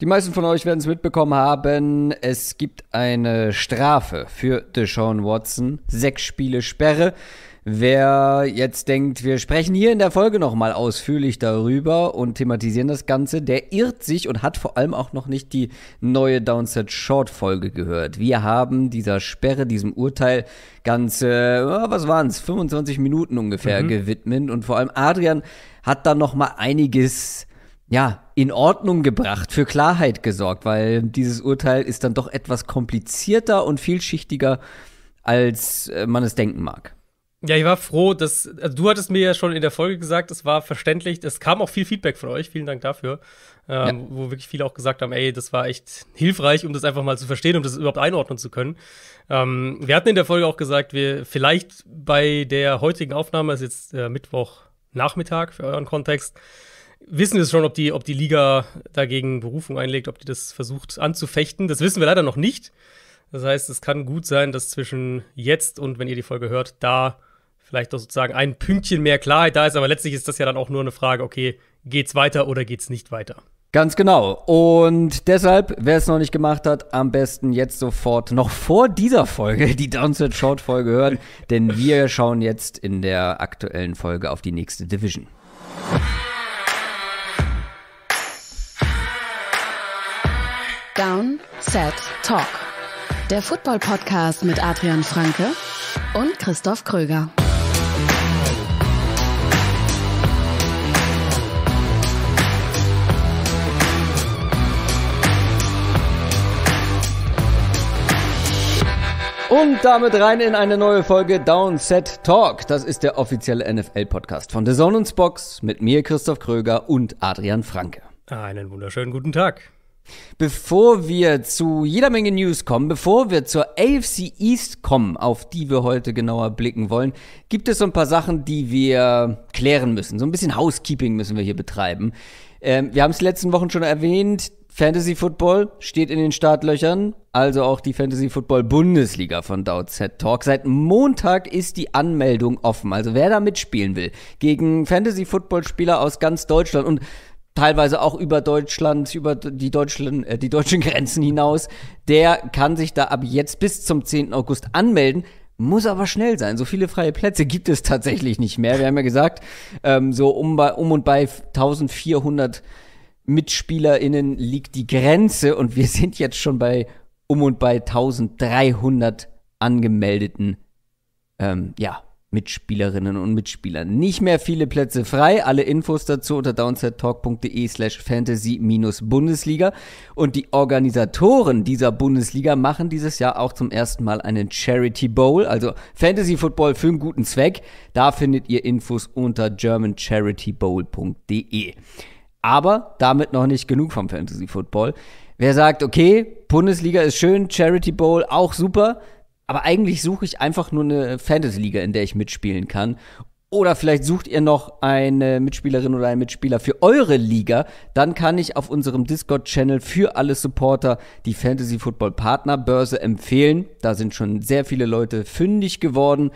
Die meisten von euch werden es mitbekommen haben, es gibt eine Strafe für Deshaun Watson. Sechs Spiele Sperre. Wer jetzt denkt, wir sprechen hier in der Folge nochmal ausführlich darüber und thematisieren das Ganze, der irrt sich und hat vor allem auch noch nicht die neue Downset Short Folge gehört. Wir haben dieser Sperre, diesem Urteil ganze, was waren's, 25 Minuten ungefähr mhm. gewidmet und vor allem Adrian hat da nochmal einiges ja, in Ordnung gebracht, für Klarheit gesorgt, weil dieses Urteil ist dann doch etwas komplizierter und vielschichtiger, als äh, man es denken mag. Ja, ich war froh, dass also du hattest mir ja schon in der Folge gesagt, es war verständlich, es kam auch viel Feedback von euch, vielen Dank dafür, ähm, ja. wo wirklich viele auch gesagt haben, ey, das war echt hilfreich, um das einfach mal zu verstehen, um das überhaupt einordnen zu können. Ähm, wir hatten in der Folge auch gesagt, wir vielleicht bei der heutigen Aufnahme das ist jetzt äh, Mittwochnachmittag für euren Kontext, wissen wir schon, ob die, ob die Liga dagegen Berufung einlegt, ob die das versucht anzufechten. Das wissen wir leider noch nicht. Das heißt, es kann gut sein, dass zwischen jetzt und wenn ihr die Folge hört, da vielleicht doch sozusagen ein Pünktchen mehr Klarheit da ist. Aber letztlich ist das ja dann auch nur eine Frage, okay, geht's weiter oder geht's nicht weiter? Ganz genau. Und deshalb, wer es noch nicht gemacht hat, am besten jetzt sofort noch vor dieser Folge die Downset Short Folge hören, denn wir schauen jetzt in der aktuellen Folge auf die nächste Division. Down, Set, Talk. Der Football-Podcast mit Adrian Franke und Christoph Kröger. Und damit rein in eine neue Folge Downset Talk. Das ist der offizielle NFL-Podcast von The Zone Box mit mir, Christoph Kröger und Adrian Franke. Einen wunderschönen guten Tag. Bevor wir zu jeder Menge News kommen, bevor wir zur AFC East kommen, auf die wir heute genauer blicken wollen, gibt es so ein paar Sachen, die wir klären müssen. So ein bisschen Housekeeping müssen wir hier betreiben. Ähm, wir haben es letzten Wochen schon erwähnt. Fantasy Football steht in den Startlöchern, also auch die Fantasy Football Bundesliga von DZ Talk. Seit Montag ist die Anmeldung offen. Also wer da mitspielen will gegen Fantasy Football Spieler aus ganz Deutschland und teilweise auch über Deutschland, über die, Deutschland, äh, die deutschen Grenzen hinaus, der kann sich da ab jetzt bis zum 10. August anmelden. Muss aber schnell sein. So viele freie Plätze gibt es tatsächlich nicht mehr. Wir haben ja gesagt, ähm, so um, bei, um und bei 1400 MitspielerInnen liegt die Grenze und wir sind jetzt schon bei um und bei 1300 angemeldeten, ähm, ja, Mitspielerinnen und Mitspielern. Nicht mehr viele Plätze frei. Alle Infos dazu unter downsettalk.de slash fantasy-bundesliga. Und die Organisatoren dieser Bundesliga machen dieses Jahr auch zum ersten Mal einen Charity Bowl, also Fantasy Football für einen guten Zweck. Da findet ihr Infos unter germancharitybowl.de. Aber damit noch nicht genug vom Fantasy Football. Wer sagt, okay, Bundesliga ist schön, Charity Bowl auch super, aber eigentlich suche ich einfach nur eine Fantasy-Liga, in der ich mitspielen kann. Oder vielleicht sucht ihr noch eine Mitspielerin oder einen Mitspieler für eure Liga. Dann kann ich auf unserem Discord-Channel für alle Supporter die Fantasy Football Partner Börse empfehlen. Da sind schon sehr viele Leute fündig geworden.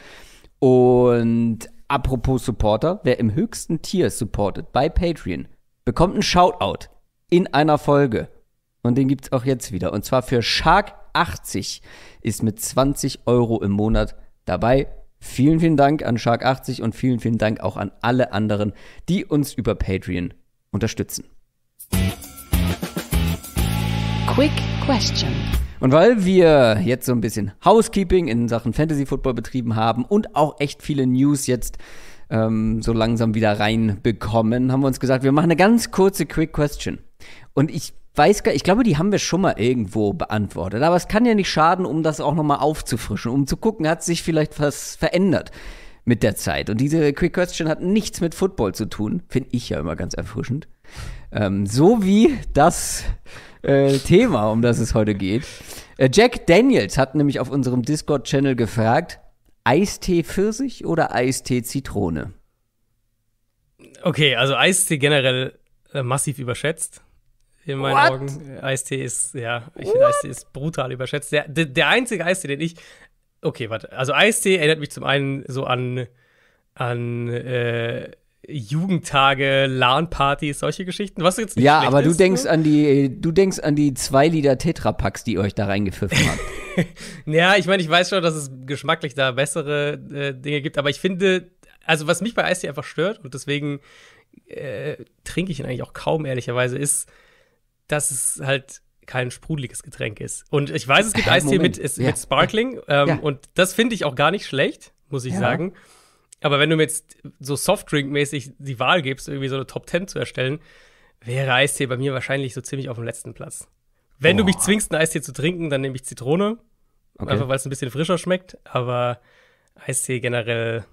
Und apropos Supporter, wer im höchsten Tier supportet bei Patreon, bekommt einen Shoutout in einer Folge. Und den gibt's auch jetzt wieder. Und zwar für Shark 80 ist mit 20 Euro im Monat dabei. Vielen, vielen Dank an Shark80 und vielen, vielen Dank auch an alle anderen, die uns über Patreon unterstützen. Quick Question. Und weil wir jetzt so ein bisschen Housekeeping in Sachen Fantasy Football betrieben haben und auch echt viele News jetzt ähm, so langsam wieder reinbekommen, haben wir uns gesagt, wir machen eine ganz kurze Quick Question. Und ich weiß gar, ich glaube, die haben wir schon mal irgendwo beantwortet. Aber es kann ja nicht schaden, um das auch nochmal aufzufrischen, um zu gucken, hat sich vielleicht was verändert mit der Zeit. Und diese Quick Question hat nichts mit Football zu tun, finde ich ja immer ganz erfrischend. Ähm, so wie das äh, Thema, um das es heute geht. Äh, Jack Daniels hat nämlich auf unserem Discord-Channel gefragt, Eistee Pfirsich oder Eistee Zitrone? Okay, also Eistee generell äh, massiv überschätzt in meinen What? Augen. Eistee ist, ja, ich finde Eistee ist brutal überschätzt. Der, der, der, einzige Eistee, den ich. Okay, warte. Also Eistee erinnert mich zum einen so an, an äh, Jugendtage, LAN-Partys, solche Geschichten. Was jetzt nicht Ja, aber du denkst ne? an die, du denkst an die zwei Liter Tetrapacks, die ihr euch da reingepfiffen habt. ja, ich meine, ich weiß schon, dass es geschmacklich da bessere äh, Dinge gibt, aber ich finde, also was mich bei Eistee einfach stört und deswegen äh, trinke ich ihn eigentlich auch kaum, ehrlicherweise, ist dass es halt kein sprudeliges Getränk ist. Und ich weiß, es gibt hey, Eistee mit, ja. mit Sparkling ähm, ja. und das finde ich auch gar nicht schlecht, muss ich ja. sagen. Aber wenn du mir jetzt so Softdrink-mäßig die Wahl gibst, irgendwie so eine Top 10 zu erstellen, wäre Eistee bei mir wahrscheinlich so ziemlich auf dem letzten Platz. Wenn oh. du mich zwingst, einen Eistee zu trinken, dann nehme ich Zitrone. Okay. Einfach weil es ein bisschen frischer schmeckt, aber Eistee generell,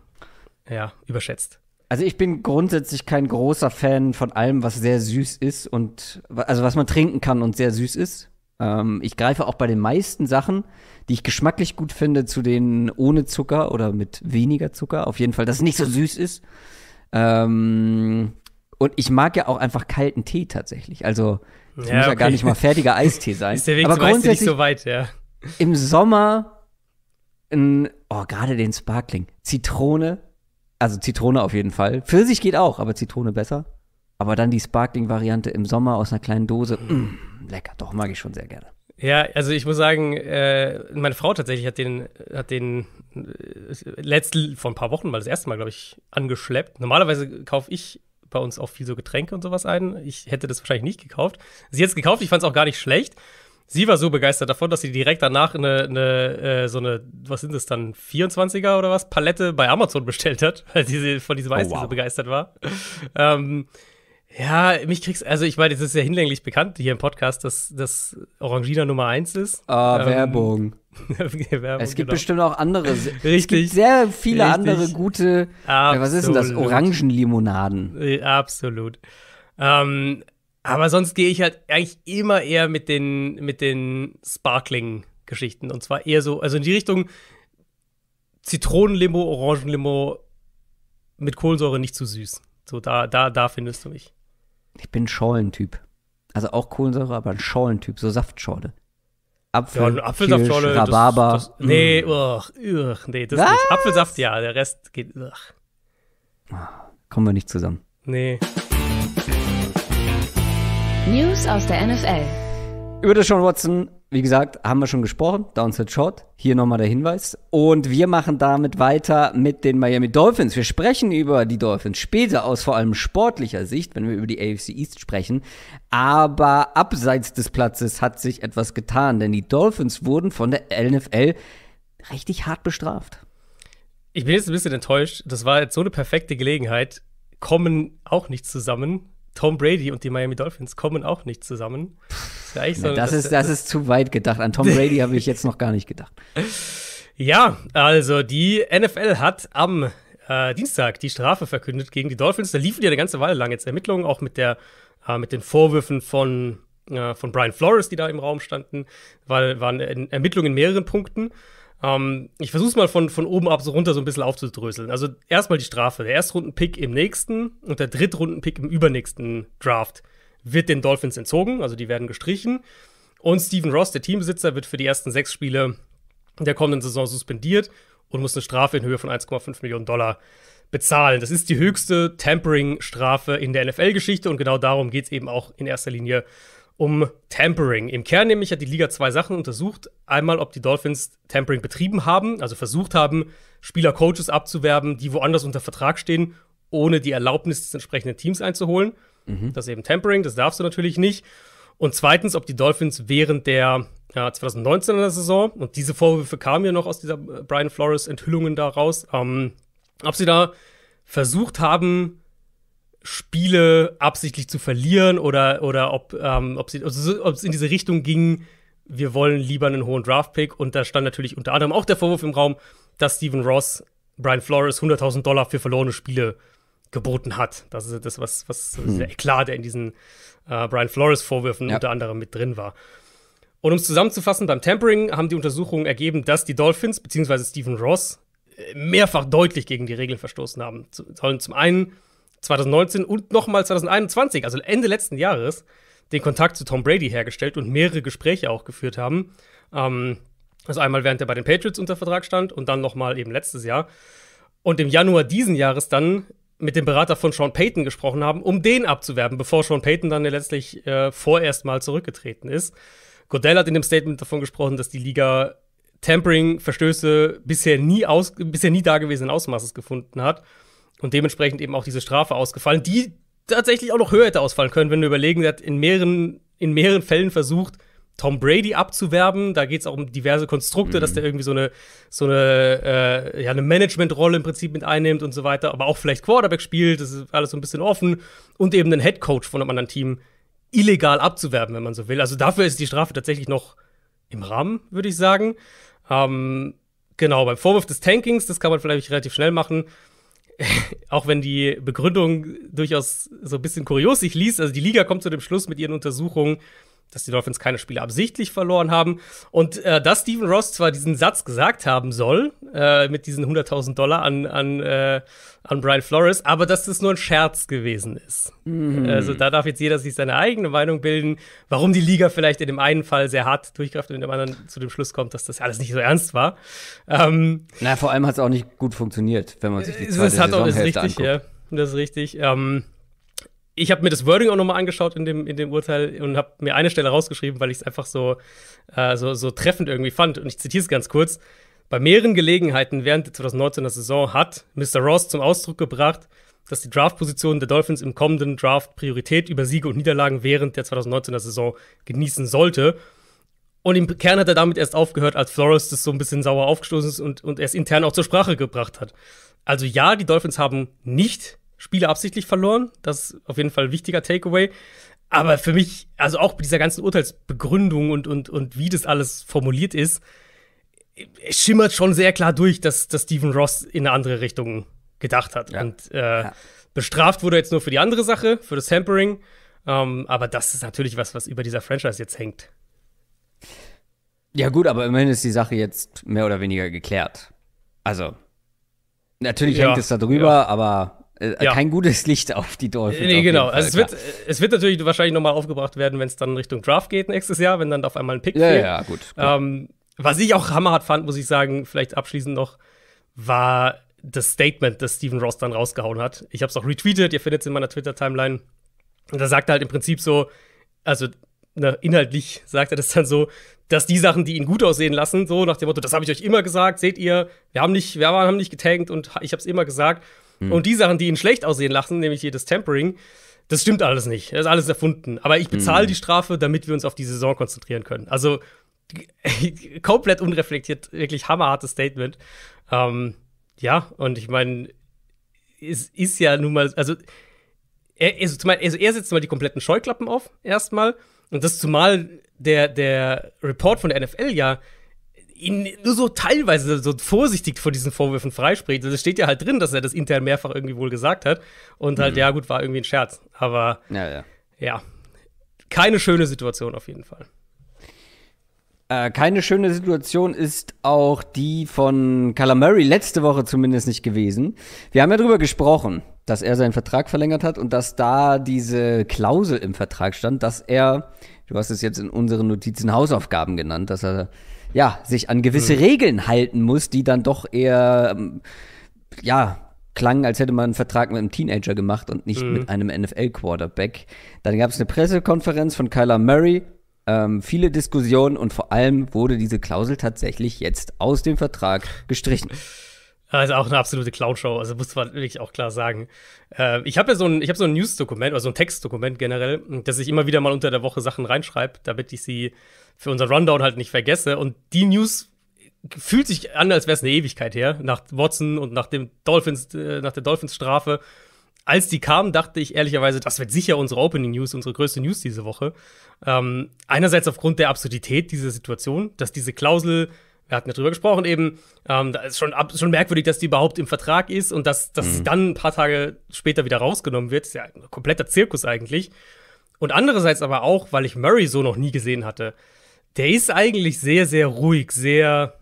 ja, überschätzt. Also ich bin grundsätzlich kein großer Fan von allem, was sehr süß ist und also was man trinken kann und sehr süß ist. Ähm, ich greife auch bei den meisten Sachen, die ich geschmacklich gut finde, zu denen ohne Zucker oder mit weniger Zucker. Auf jeden Fall, dass es nicht so süß ist. Ähm, und ich mag ja auch einfach kalten Tee tatsächlich. Also es ja, muss ja gar nicht mal fertiger Eistee sein. ist der Weg Aber grundsätzlich nicht so weit, ja. Im Sommer ein, oh, gerade den Sparkling. Zitrone, also Zitrone auf jeden Fall. Pfirsich geht auch, aber Zitrone besser. Aber dann die Sparkling-Variante im Sommer aus einer kleinen Dose. Mm, lecker, doch, mag ich schon sehr gerne. Ja, also ich muss sagen, äh, meine Frau tatsächlich hat den, hat den äh, letzten, vor ein paar Wochen mal das erste Mal, glaube ich, angeschleppt. Normalerweise kaufe ich bei uns auch viel so Getränke und sowas ein. Ich hätte das wahrscheinlich nicht gekauft. Sie hat es gekauft, ich fand es auch gar nicht schlecht sie war so begeistert davon, dass sie direkt danach eine, eine äh, so eine, was sind das dann, 24er oder was, Palette bei Amazon bestellt hat, weil sie von diesem oh, Eis oh, wow. so begeistert war. ähm, ja, mich kriegst, also ich meine, es ist ja hinlänglich bekannt hier im Podcast, dass das Orangina Nummer 1 ist. Ah, ähm, Werbung. Werbung. Es gibt genau. bestimmt auch andere. Richtig. Es gibt sehr viele Richtig. andere gute, Absolut. Äh, was ist denn das, Orangenlimonaden. Äh, absolut. Ähm, aber sonst gehe ich halt eigentlich immer eher mit den, mit den Sparkling-Geschichten. Und zwar eher so, also in die Richtung Zitronenlimo, Orangenlimo mit Kohlensäure nicht zu süß. So, da, da, da findest du mich. Ich bin Schorlentyp. Also auch Kohlensäure, aber ein Schorlentyp, so Saftschorle. Apfel, ja, Apfelsaftschorle, Kirsch, Rhabarber. Das, das, hm. nee, uch, uch, nee, das Was? nicht. Apfelsaft, ja, der Rest geht. Uch. Kommen wir nicht zusammen. Nee. News aus der NFL. Über das Deshaun Watson, wie gesagt, haben wir schon gesprochen. Downside Short. Hier nochmal der Hinweis. Und wir machen damit weiter mit den Miami Dolphins. Wir sprechen über die Dolphins später aus vor allem sportlicher Sicht, wenn wir über die AFC East sprechen. Aber abseits des Platzes hat sich etwas getan, denn die Dolphins wurden von der NFL richtig hart bestraft. Ich bin jetzt ein bisschen enttäuscht. Das war jetzt so eine perfekte Gelegenheit. Kommen auch nicht zusammen Tom Brady und die Miami Dolphins kommen auch nicht zusammen. Das ist, ja so, das, ist das, ist, zu weit gedacht. An Tom Brady habe ich jetzt noch gar nicht gedacht. Ja, also die NFL hat am äh, Dienstag die Strafe verkündet gegen die Dolphins. Da liefen ja eine ganze Weile lang jetzt Ermittlungen, auch mit, der, äh, mit den Vorwürfen von, äh, von Brian Flores, die da im Raum standen, weil waren Ermittlungen in mehreren Punkten. Ähm, ich versuche es mal von, von oben ab so runter so ein bisschen aufzudröseln. Also erstmal die Strafe. Der Erstrunden-Pick im nächsten und der Drittrunden-Pick im übernächsten Draft wird den Dolphins entzogen, also die werden gestrichen. Und Steven Ross, der Teambesitzer, wird für die ersten sechs Spiele der kommenden Saison suspendiert und muss eine Strafe in Höhe von 1,5 Millionen Dollar bezahlen. Das ist die höchste Tampering-Strafe in der NFL-Geschichte und genau darum geht es eben auch in erster Linie um Tampering. Im Kern nämlich hat die Liga zwei Sachen untersucht. Einmal, ob die Dolphins Tampering betrieben haben, also versucht haben, Spieler-Coaches abzuwerben, die woanders unter Vertrag stehen, ohne die Erlaubnis des entsprechenden Teams einzuholen. Mhm. Das ist eben Tampering, das darfst du natürlich nicht. Und zweitens, ob die Dolphins während der ja, 2019er Saison, und diese Vorwürfe kamen ja noch aus dieser äh, Brian Flores-Enthüllungen daraus, ähm, ob sie da versucht haben, Spiele absichtlich zu verlieren oder, oder ob ähm, ob also es also, in diese Richtung ging, wir wollen lieber einen hohen Draftpick. Und da stand natürlich unter anderem auch der Vorwurf im Raum, dass Steven Ross Brian Flores 100.000 Dollar für verlorene Spiele geboten hat. Das ist das, was, was hm. sehr klar der in diesen äh, Brian Flores-Vorwürfen ja. unter anderem mit drin war. Und um es zusammenzufassen, beim Tampering haben die Untersuchungen ergeben, dass die Dolphins bzw. Steven Ross äh, mehrfach deutlich gegen die Regeln verstoßen haben. Sollen zum einen 2019 und nochmal 2021, also Ende letzten Jahres, den Kontakt zu Tom Brady hergestellt und mehrere Gespräche auch geführt haben. Ähm, also einmal während er bei den Patriots unter Vertrag stand und dann nochmal eben letztes Jahr. Und im Januar diesen Jahres dann mit dem Berater von Sean Payton gesprochen haben, um den abzuwerben, bevor Sean Payton dann letztlich äh, vorerst mal zurückgetreten ist. Godell hat in dem Statement davon gesprochen, dass die Liga Tampering-Verstöße bisher nie aus bisher nie dagewesenen Ausmaßes gefunden hat und dementsprechend eben auch diese Strafe ausgefallen, die tatsächlich auch noch höher hätte ausfallen können, wenn wir überlegen, der hat in mehreren, in mehreren Fällen versucht, Tom Brady abzuwerben. Da geht es auch um diverse Konstrukte, mhm. dass der irgendwie so eine, so eine, äh, ja, eine Managementrolle im Prinzip mit einnimmt und so weiter, aber auch vielleicht Quarterback spielt, das ist alles so ein bisschen offen und eben den Headcoach von einem anderen Team illegal abzuwerben, wenn man so will. Also dafür ist die Strafe tatsächlich noch im Rahmen, würde ich sagen. Ähm, genau, beim Vorwurf des Tankings, das kann man vielleicht relativ schnell machen, auch wenn die Begründung durchaus so ein bisschen kurios sich liest, also die Liga kommt zu dem Schluss mit ihren Untersuchungen, dass die Dolphins keine Spiele absichtlich verloren haben. Und äh, dass Stephen Ross zwar diesen Satz gesagt haben soll, äh, mit diesen 100.000 Dollar an, an, äh, an Brian Flores, aber dass das nur ein Scherz gewesen ist. Mhm. Also da darf jetzt jeder sich seine eigene Meinung bilden, warum die Liga vielleicht in dem einen Fall sehr hart durchgreift und in dem anderen zu dem Schluss kommt, dass das alles nicht so ernst war. Ähm, Na, vor allem hat es auch nicht gut funktioniert, wenn man sich die zweite das hat auch, das ist richtig, anguckt. Ja, das ist richtig. Ähm, ich habe mir das Wording auch nochmal angeschaut in dem, in dem Urteil und habe mir eine Stelle rausgeschrieben, weil ich es einfach so, äh, so, so treffend irgendwie fand. Und ich zitiere es ganz kurz. Bei mehreren Gelegenheiten während der 2019er Saison hat Mr. Ross zum Ausdruck gebracht, dass die Draftposition der Dolphins im kommenden Draft Priorität über Siege und Niederlagen während der 2019er Saison genießen sollte. Und im Kern hat er damit erst aufgehört, als Flores das so ein bisschen sauer aufgestoßen ist und, und er es intern auch zur Sprache gebracht hat. Also ja, die Dolphins haben nicht Spiele absichtlich verloren. Das ist auf jeden Fall ein wichtiger Takeaway. Aber für mich, also auch mit dieser ganzen Urteilsbegründung und, und, und wie das alles formuliert ist, schimmert schon sehr klar durch, dass, dass Stephen Ross in eine andere Richtung gedacht hat. Ja. Und äh, ja. bestraft wurde jetzt nur für die andere Sache, für das Hampering. Ähm, aber das ist natürlich was, was über dieser Franchise jetzt hängt. Ja, gut, aber immerhin ist die Sache jetzt mehr oder weniger geklärt. Also, natürlich ja. hängt es da drüber, aber äh, äh, ja. Kein gutes Licht auf die Dolphins. Nee, genau. Fall, also es, wird, es wird natürlich wahrscheinlich nochmal aufgebracht werden, wenn es dann Richtung Draft geht nächstes Jahr, wenn dann auf einmal ein Pick ja, fehlt. Ja, gut. gut. Ähm, was ich auch hammerhart fand, muss ich sagen, vielleicht abschließend noch, war das Statement, das Steven Ross dann rausgehauen hat. Ich habe es auch retweetet, ihr findet es in meiner Twitter-Timeline. Und da sagt er halt im Prinzip so, also na, ne, inhaltlich sagt er das dann so, dass die Sachen, die ihn gut aussehen lassen, so nach dem Motto, das habe ich euch immer gesagt, seht ihr, wir haben nicht, wir haben nicht getankt und ich habe es immer gesagt. Mhm. Und die Sachen, die ihn schlecht aussehen lassen, nämlich jedes Tempering, das stimmt alles nicht. Das ist alles erfunden. Aber ich bezahle mhm. die Strafe, damit wir uns auf die Saison konzentrieren können. Also komplett unreflektiert, wirklich hammerhartes Statement. Ähm, ja, und ich meine, es ist ja nun mal, also er, also, also er setzt mal die kompletten Scheuklappen auf, erstmal. Und das zumal der, der Report von der NFL ja ihn nur so teilweise so vorsichtig vor diesen Vorwürfen freispricht. Also es steht ja halt drin, dass er das intern mehrfach irgendwie wohl gesagt hat. Und halt, mhm. ja, gut, war irgendwie ein Scherz. Aber ja, ja. ja. keine schöne Situation auf jeden Fall. Äh, keine schöne Situation ist auch die von Murray letzte Woche zumindest nicht gewesen. Wir haben ja darüber gesprochen, dass er seinen Vertrag verlängert hat und dass da diese Klausel im Vertrag stand, dass er, du hast es jetzt in unseren Notizen Hausaufgaben genannt, dass er ja, sich an gewisse mhm. Regeln halten muss, die dann doch eher, ähm, ja, klangen, als hätte man einen Vertrag mit einem Teenager gemacht und nicht mhm. mit einem NFL-Quarterback. Dann gab es eine Pressekonferenz von Kyler Murray, ähm, viele Diskussionen und vor allem wurde diese Klausel tatsächlich jetzt aus dem Vertrag gestrichen. Also auch eine absolute Clown-Show, also muss man wirklich auch klar sagen. Äh, ich habe ja so ein, ich hab so ein News-Dokument oder ein Textdokument generell, dass ich immer wieder mal unter der Woche Sachen reinschreibe, damit ich sie für unseren Rundown halt nicht vergesse. Und die News fühlt sich an, als wäre es eine Ewigkeit her, nach Watson und nach dem Dolphins, äh, nach der Dolphins-Strafe. Als die kam, dachte ich ehrlicherweise, das wird sicher unsere Opening News, unsere größte News diese Woche. Ähm, einerseits aufgrund der Absurdität dieser Situation, dass diese Klausel, wir hatten ja drüber gesprochen eben, ähm, da ist schon, ab, schon merkwürdig, dass die überhaupt im Vertrag ist und dass, dass mhm. sie dann ein paar Tage später wieder rausgenommen wird. Das Ist ja ein kompletter Zirkus eigentlich. Und andererseits aber auch, weil ich Murray so noch nie gesehen hatte. Der ist eigentlich sehr, sehr ruhig, sehr,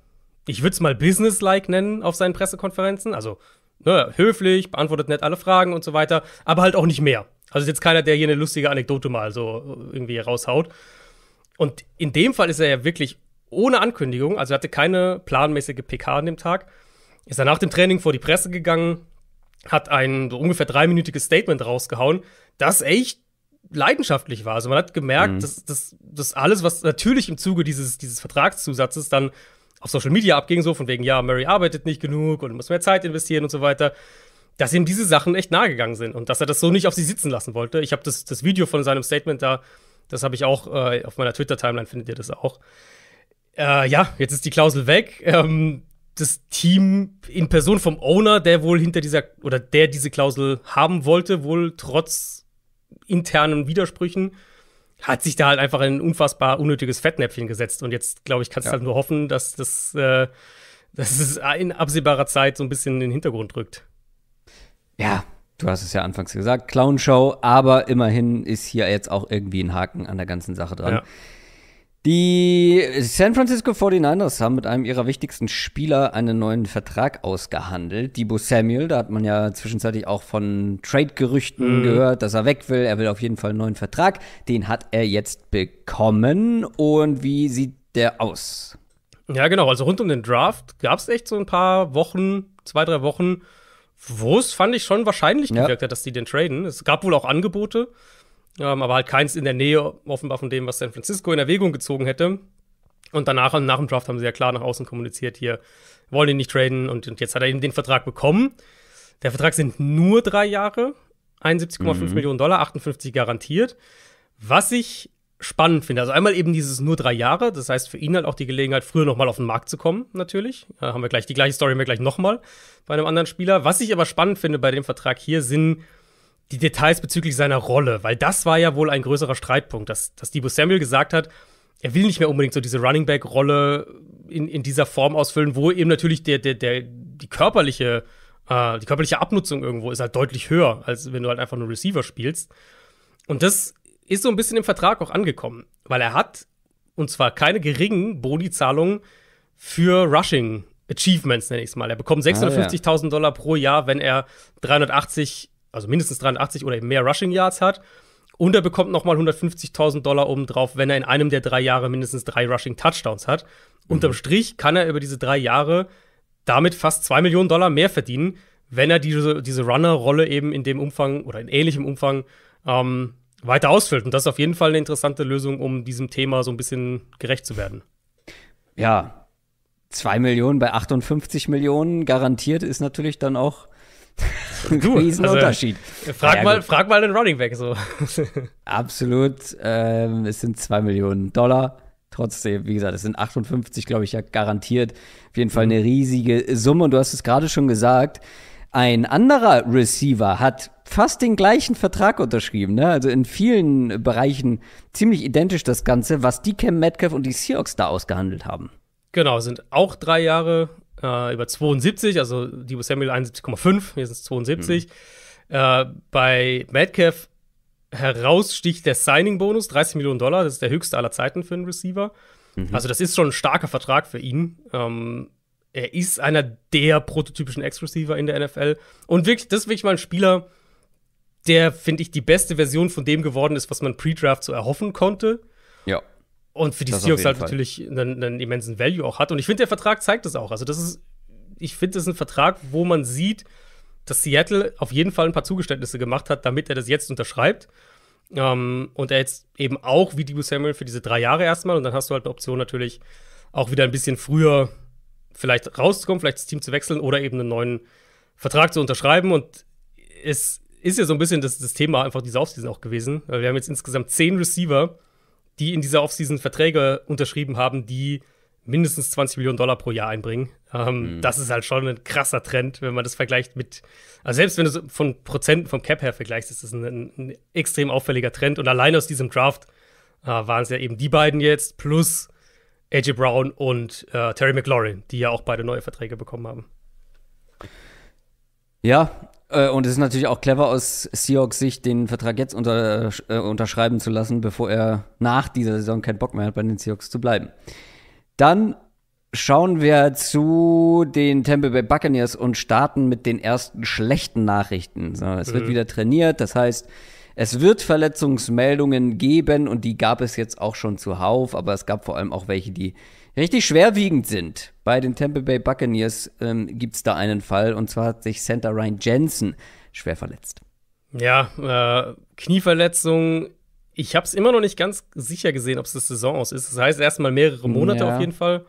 ich würde es mal businesslike nennen auf seinen Pressekonferenzen. Also ne, höflich, beantwortet nett alle Fragen und so weiter, aber halt auch nicht mehr. Also ist jetzt keiner, der hier eine lustige Anekdote mal so äh, irgendwie raushaut. Und in dem Fall ist er ja wirklich ohne Ankündigung, also er hatte keine planmäßige PK an dem Tag, ist er nach dem Training vor die Presse gegangen, hat ein so ungefähr dreiminütiges Statement rausgehauen, das echt leidenschaftlich war. Also man hat gemerkt, mhm. dass, dass, dass alles, was natürlich im Zuge dieses, dieses Vertragszusatzes dann auf Social Media abging, so von wegen, ja, Mary arbeitet nicht genug und muss mehr Zeit investieren und so weiter, dass ihm diese Sachen echt nahe gegangen sind und dass er das so nicht auf sie sitzen lassen wollte. Ich habe das, das Video von seinem Statement da, das habe ich auch äh, auf meiner Twitter-Timeline, findet ihr das auch. Äh, ja, jetzt ist die Klausel weg. Ähm, das Team in Person vom Owner, der wohl hinter dieser oder der diese Klausel haben wollte, wohl trotz internen Widersprüchen, hat sich da halt einfach ein unfassbar unnötiges Fettnäpfchen gesetzt. Und jetzt, glaube ich, kannst du ja. halt nur hoffen, dass das, äh, dass es in absehbarer Zeit so ein bisschen in den Hintergrund rückt. Ja, du hast es ja anfangs gesagt, Clownshow, aber immerhin ist hier jetzt auch irgendwie ein Haken an der ganzen Sache dran. Ja. Die San Francisco 49ers haben mit einem ihrer wichtigsten Spieler einen neuen Vertrag ausgehandelt. Debo Samuel, da hat man ja zwischenzeitlich auch von Trade-Gerüchten mhm. gehört, dass er weg will. Er will auf jeden Fall einen neuen Vertrag. Den hat er jetzt bekommen. Und wie sieht der aus? Ja, genau. Also rund um den Draft gab es echt so ein paar Wochen, zwei, drei Wochen, wo es, fand ich, schon wahrscheinlich ja. gewirkt hat, dass die den traden. Es gab wohl auch Angebote ähm, aber halt keins in der Nähe offenbar von dem, was San Francisco in Erwägung gezogen hätte. Und danach, und nach dem Draft, haben sie ja klar nach außen kommuniziert, hier wollen die nicht traden und, und jetzt hat er eben den Vertrag bekommen. Der Vertrag sind nur drei Jahre, 71,5 mhm. Millionen Dollar, 58 garantiert. Was ich spannend finde, also einmal eben dieses nur drei Jahre, das heißt für ihn halt auch die Gelegenheit, früher nochmal auf den Markt zu kommen, natürlich. Da haben wir gleich die gleiche Story, haben wir gleich nochmal bei einem anderen Spieler. Was ich aber spannend finde bei dem Vertrag hier, sind die Details bezüglich seiner Rolle, weil das war ja wohl ein größerer Streitpunkt, dass, dass Debo Samuel gesagt hat, er will nicht mehr unbedingt so diese Running Back Rolle in, in dieser Form ausfüllen, wo eben natürlich der, der, der, die körperliche, äh, die körperliche Abnutzung irgendwo ist halt deutlich höher, als wenn du halt einfach nur Receiver spielst. Und das ist so ein bisschen im Vertrag auch angekommen, weil er hat, und zwar keine geringen Boni-Zahlungen für Rushing Achievements, nenne ich es mal. Er bekommt 650.000 ah, ja. Dollar pro Jahr, wenn er 380 also mindestens 83 oder eben mehr Rushing Yards hat. Und er bekommt nochmal 150.000 Dollar obendrauf, wenn er in einem der drei Jahre mindestens drei Rushing Touchdowns hat. Mhm. Unterm Strich kann er über diese drei Jahre damit fast zwei Millionen Dollar mehr verdienen, wenn er diese, diese Runner-Rolle eben in dem Umfang oder in ähnlichem Umfang ähm, weiter ausfüllt. Und das ist auf jeden Fall eine interessante Lösung, um diesem Thema so ein bisschen gerecht zu werden. Ja, zwei Millionen bei 58 Millionen garantiert ist natürlich dann auch du, also Riesenunterschied. Also, frag, ja, mal, frag mal den Running Back so. Absolut. Ähm, es sind 2 Millionen Dollar. Trotzdem, wie gesagt, es sind 58, glaube ich, ja garantiert. Auf jeden Fall mhm. eine riesige Summe. Und du hast es gerade schon gesagt, ein anderer Receiver hat fast den gleichen Vertrag unterschrieben. Ne? Also in vielen Bereichen ziemlich identisch das Ganze, was die Cam Metcalf und die Seahawks da ausgehandelt haben. Genau, sind auch drei Jahre äh, über 72, also Debo Samuel 71,5, hier sind 72. Mhm. Äh, bei Metcalf heraussticht der Signing-Bonus, 30 Millionen Dollar, das ist der höchste aller Zeiten für einen Receiver. Mhm. Also, das ist schon ein starker Vertrag für ihn. Ähm, er ist einer der prototypischen Ex-Receiver in der NFL. Und wirklich, das ist wirklich mal ein Spieler, der, finde ich, die beste Version von dem geworden ist, was man pre-Draft so erhoffen konnte. Ja. Und für die das Seahawks halt natürlich einen, einen, immensen Value auch hat. Und ich finde, der Vertrag zeigt das auch. Also, das ist, ich finde, das ist ein Vertrag, wo man sieht, dass Seattle auf jeden Fall ein paar Zugeständnisse gemacht hat, damit er das jetzt unterschreibt. Ähm, und er jetzt eben auch wie Debo Samuel für diese drei Jahre erstmal. Und dann hast du halt eine Option natürlich auch wieder ein bisschen früher vielleicht rauszukommen, vielleicht das Team zu wechseln oder eben einen neuen Vertrag zu unterschreiben. Und es ist ja so ein bisschen das, das Thema einfach dieser Offseason auch gewesen. Wir haben jetzt insgesamt zehn Receiver die in dieser Offseason Verträge unterschrieben haben, die mindestens 20 Millionen Dollar pro Jahr einbringen. Ähm, mhm. Das ist halt schon ein krasser Trend, wenn man das vergleicht mit, also selbst wenn du es von Prozenten vom Cap her vergleichst, ist das ein, ein, extrem auffälliger Trend. Und allein aus diesem Draft äh, waren es ja eben die beiden jetzt, plus AJ Brown und äh, Terry McLaurin, die ja auch beide neue Verträge bekommen haben. Ja, äh, und es ist natürlich auch clever aus Seahawks Sicht, den Vertrag jetzt unter, äh, unterschreiben zu lassen, bevor er nach dieser Saison keinen Bock mehr hat, bei den Seahawks zu bleiben. Dann schauen wir zu den Tampa Bay Buccaneers und starten mit den ersten schlechten Nachrichten. So, es wird mhm. wieder trainiert, das heißt, es wird Verletzungsmeldungen geben und die gab es jetzt auch schon zuhauf, aber es gab vor allem auch welche, die richtig schwerwiegend sind. Bei den Tampa Bay Buccaneers ähm, gibt es da einen Fall und zwar hat sich Center Ryan Jensen schwer verletzt. Ja, äh, Knieverletzung. Ich habe es immer noch nicht ganz sicher gesehen, ob es das Saison aus ist. Das heißt erstmal mehrere Monate ja. auf jeden Fall.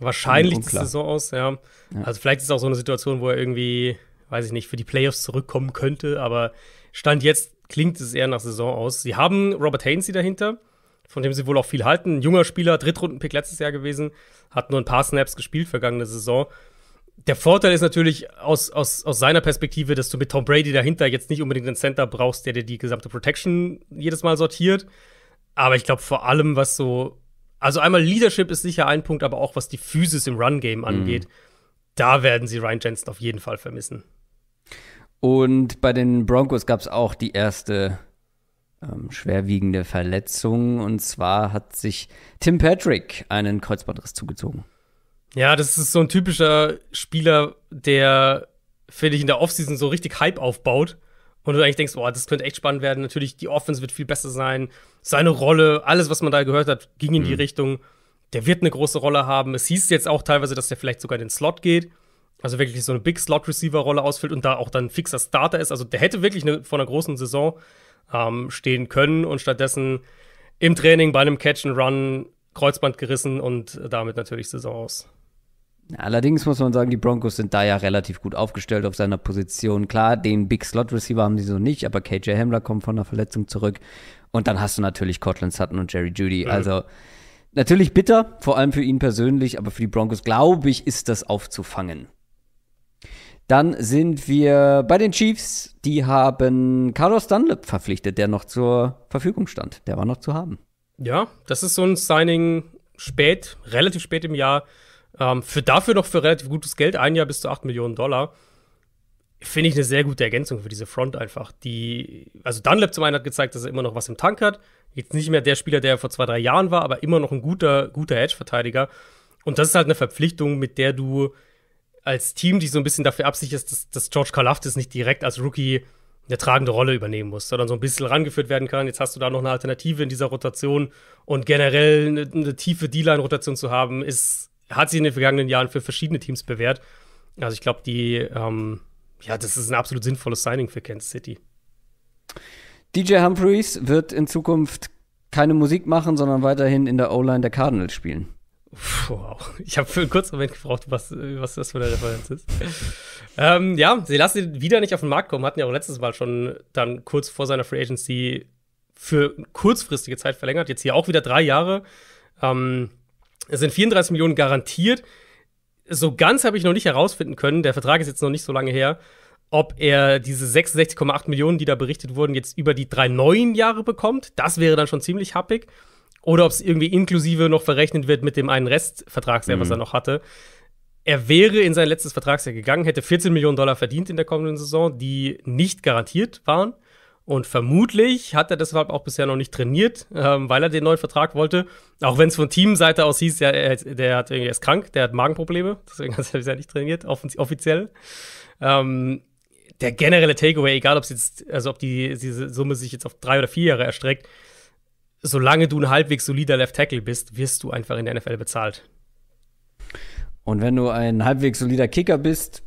Wahrscheinlich die Saison aus, ja. ja. Also vielleicht ist es auch so eine Situation, wo er irgendwie, weiß ich nicht, für die Playoffs zurückkommen könnte, aber Stand jetzt klingt es eher nach Saison aus. Sie haben Robert Hainsey dahinter, von dem sie wohl auch viel halten. Ein junger Spieler, Drittrundenpick letztes Jahr gewesen, hat nur ein paar Snaps gespielt vergangene Saison. Der Vorteil ist natürlich aus, aus, aus seiner Perspektive, dass du mit Tom Brady dahinter jetzt nicht unbedingt einen Center brauchst, der dir die gesamte Protection jedes Mal sortiert. Aber ich glaube vor allem, was so. Also einmal Leadership ist sicher ein Punkt, aber auch was die Physis im Run-Game mhm. angeht, mhm. da werden sie Ryan Jensen auf jeden Fall vermissen. Und bei den Broncos gab es auch die erste ähm, schwerwiegende Verletzung. Und zwar hat sich Tim Patrick einen Kreuzbandriss zugezogen. Ja, das ist so ein typischer Spieler, der, finde ich, in der Offseason so richtig Hype aufbaut. Und du eigentlich denkst, boah, das könnte echt spannend werden. Natürlich, die Offense wird viel besser sein. Seine Rolle, alles, was man da gehört hat, ging in mhm. die Richtung. Der wird eine große Rolle haben. Es hieß jetzt auch teilweise, dass der vielleicht sogar in den Slot geht. Also wirklich so eine Big Slot Receiver Rolle ausfüllt und da auch dann fixer Starter ist. Also der hätte wirklich eine, vor einer großen Saison ähm, stehen können und stattdessen im Training bei einem Catch and Run Kreuzband gerissen und damit natürlich Saison aus. Allerdings muss man sagen, die Broncos sind da ja relativ gut aufgestellt auf seiner Position. Klar, den Big Slot Receiver haben sie so nicht, aber KJ Hamler kommt von einer Verletzung zurück. Und dann hast du natürlich Cortland Sutton und Jerry Judy. Mhm. Also natürlich bitter, vor allem für ihn persönlich, aber für die Broncos, glaube ich, ist das aufzufangen. Dann sind wir bei den Chiefs. Die haben Carlos Dunlap verpflichtet, der noch zur Verfügung stand. Der war noch zu haben. Ja, das ist so ein Signing spät, relativ spät im Jahr. Ähm, für dafür noch für relativ gutes Geld, ein Jahr bis zu 8 Millionen Dollar. Finde ich eine sehr gute Ergänzung für diese Front einfach. Die, also Dunlap zum einen hat gezeigt, dass er immer noch was im Tank hat. Jetzt nicht mehr der Spieler, der er vor zwei, drei Jahren war, aber immer noch ein guter, guter Edge-Verteidiger. Und das ist halt eine Verpflichtung, mit der du als Team dich so ein bisschen dafür absichert, ist, dass, dass George Karlaftis nicht direkt als Rookie eine tragende Rolle übernehmen muss, sondern so ein bisschen rangeführt werden kann. Jetzt hast du da noch eine Alternative in dieser Rotation und generell eine, eine tiefe D-Line-Rotation zu haben, ist, hat sich in den vergangenen Jahren für verschiedene Teams bewährt. Also ich glaube, die, ähm, ja, das ist ein absolut sinnvolles Signing für Kansas City. DJ Humphreys wird in Zukunft keine Musik machen, sondern weiterhin in der O-Line der Cardinals spielen. Wow. Ich habe für einen kurzen Moment gebraucht, was, was das für eine Referenz ist. ähm, ja, sie lassen ihn wieder nicht auf den Markt kommen. Hatten ja auch letztes Mal schon dann kurz vor seiner Free Agency für kurzfristige Zeit verlängert. Jetzt hier auch wieder drei Jahre. Ähm, es sind 34 Millionen garantiert. So ganz habe ich noch nicht herausfinden können, der Vertrag ist jetzt noch nicht so lange her, ob er diese 66,8 Millionen, die da berichtet wurden, jetzt über die drei neuen Jahre bekommt. Das wäre dann schon ziemlich happig oder ob es irgendwie inklusive noch verrechnet wird mit dem einen Restvertragsjahr, mhm. was er noch hatte. Er wäre in sein letztes Vertragsjahr gegangen, hätte 14 Millionen Dollar verdient in der kommenden Saison, die nicht garantiert waren. Und vermutlich hat er deshalb auch bisher noch nicht trainiert, ähm, weil er den neuen Vertrag wollte. Auch wenn es von Teamseite aus hieß, ja, er, der hat, er ist krank, der hat Magenprobleme, deswegen hat er bisher nicht trainiert, offiziell. Ähm, der generelle Takeaway, egal ob jetzt, also ob die, diese Summe sich jetzt auf drei oder vier Jahre erstreckt, solange du ein halbwegs solider Left Tackle bist, wirst du einfach in der NFL bezahlt. Und wenn du ein halbwegs solider Kicker bist,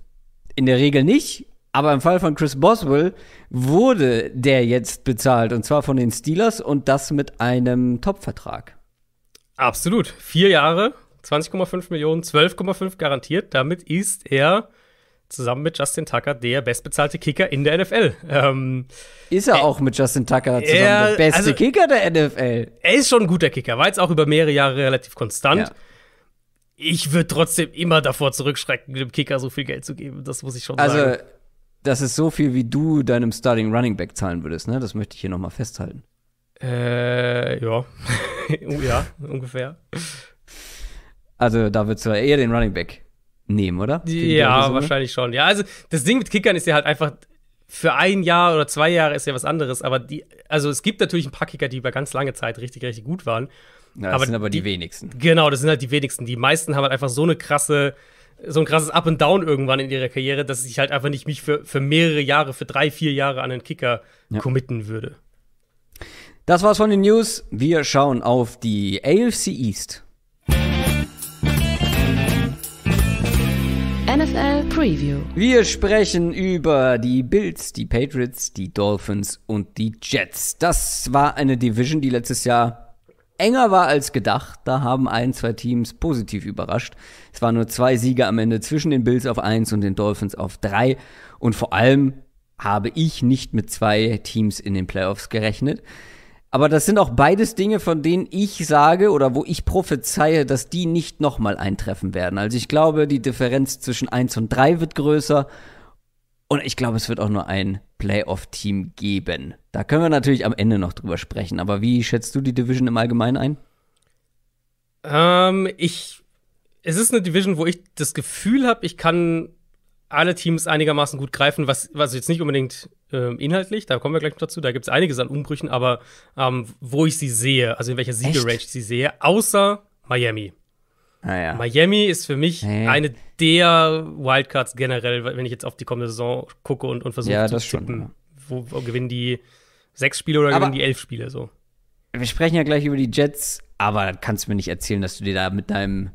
in der Regel nicht. Aber im Fall von Chris Boswell wurde der jetzt bezahlt und zwar von den Steelers und das mit einem Top-Vertrag. Absolut. Vier Jahre, 20,5 Millionen, 12,5 garantiert. Damit ist er zusammen mit Justin Tucker der bestbezahlte Kicker in der NFL. Ähm, ist er äh, auch mit Justin Tucker zusammen er, der beste also, Kicker der NFL? Er ist schon ein guter Kicker, war jetzt auch über mehrere Jahre relativ konstant. Ja. Ich würde trotzdem immer davor zurückschrecken, dem Kicker so viel Geld zu geben. Das muss ich schon also, sagen. Also, das ist so viel, wie du deinem Starting Running Back zahlen würdest, ne? Das möchte ich hier nochmal festhalten. Äh, ja. Oh ja, ungefähr. Also, da würdest du eher den Running Back nehmen, oder? ja, wahrscheinlich schon. Ja, also das Ding mit Kickern ist ja halt einfach für ein Jahr oder zwei Jahre ist ja was anderes, aber die, also es gibt natürlich ein paar Kicker, die über ganz lange Zeit richtig, richtig gut waren. Ja, das aber sind aber die, die, wenigsten. Genau, das sind halt die wenigsten. Die meisten haben halt einfach so eine krasse, so ein krasses Up and Down irgendwann in ihrer Karriere, dass ich halt einfach nicht mich für, für mehrere Jahre, für drei, vier Jahre an einen Kicker ja. committen würde. Das war's von den News. Wir schauen auf die AFC East. NFL Preview. Wir sprechen über die Bills, die Patriots, die Dolphins und die Jets. Das war eine Division, die letztes Jahr enger war als gedacht. Da haben ein, zwei Teams positiv überrascht. Es waren nur zwei Siege am Ende zwischen den Bills auf 1 und den Dolphins auf 3. Und vor allem habe ich nicht mit zwei Teams in den Playoffs gerechnet. Aber das sind auch beides Dinge, von denen ich sage oder wo ich prophezeie, dass die nicht nochmal eintreffen werden. Also ich glaube, die Differenz zwischen 1 und 3 wird größer. Und ich glaube, es wird auch nur ein Playoff-Team geben. Da können wir natürlich am Ende noch drüber sprechen. Aber wie schätzt du die Division im Allgemeinen ein? Ähm, ich. Es ist eine Division, wo ich das Gefühl habe, ich kann alle Teams einigermaßen gut greifen, was, was jetzt nicht unbedingt äh, inhaltlich, da kommen wir gleich noch dazu, da gibt es einiges an Umbrüchen, aber ähm, wo ich sie sehe, also in welcher Siegerange sie sehe, außer Miami. Ah, ja. Miami ist für mich hey. eine der Wildcards generell, wenn ich jetzt auf die kommende Saison gucke und, und versuche ja, zu tippen. Schon, ja. wo, wo, gewinnen die sechs Spiele oder aber gewinnen die elf Spiele so? Wir sprechen ja gleich über die Jets, aber kannst du mir nicht erzählen, dass du dir da mit deinem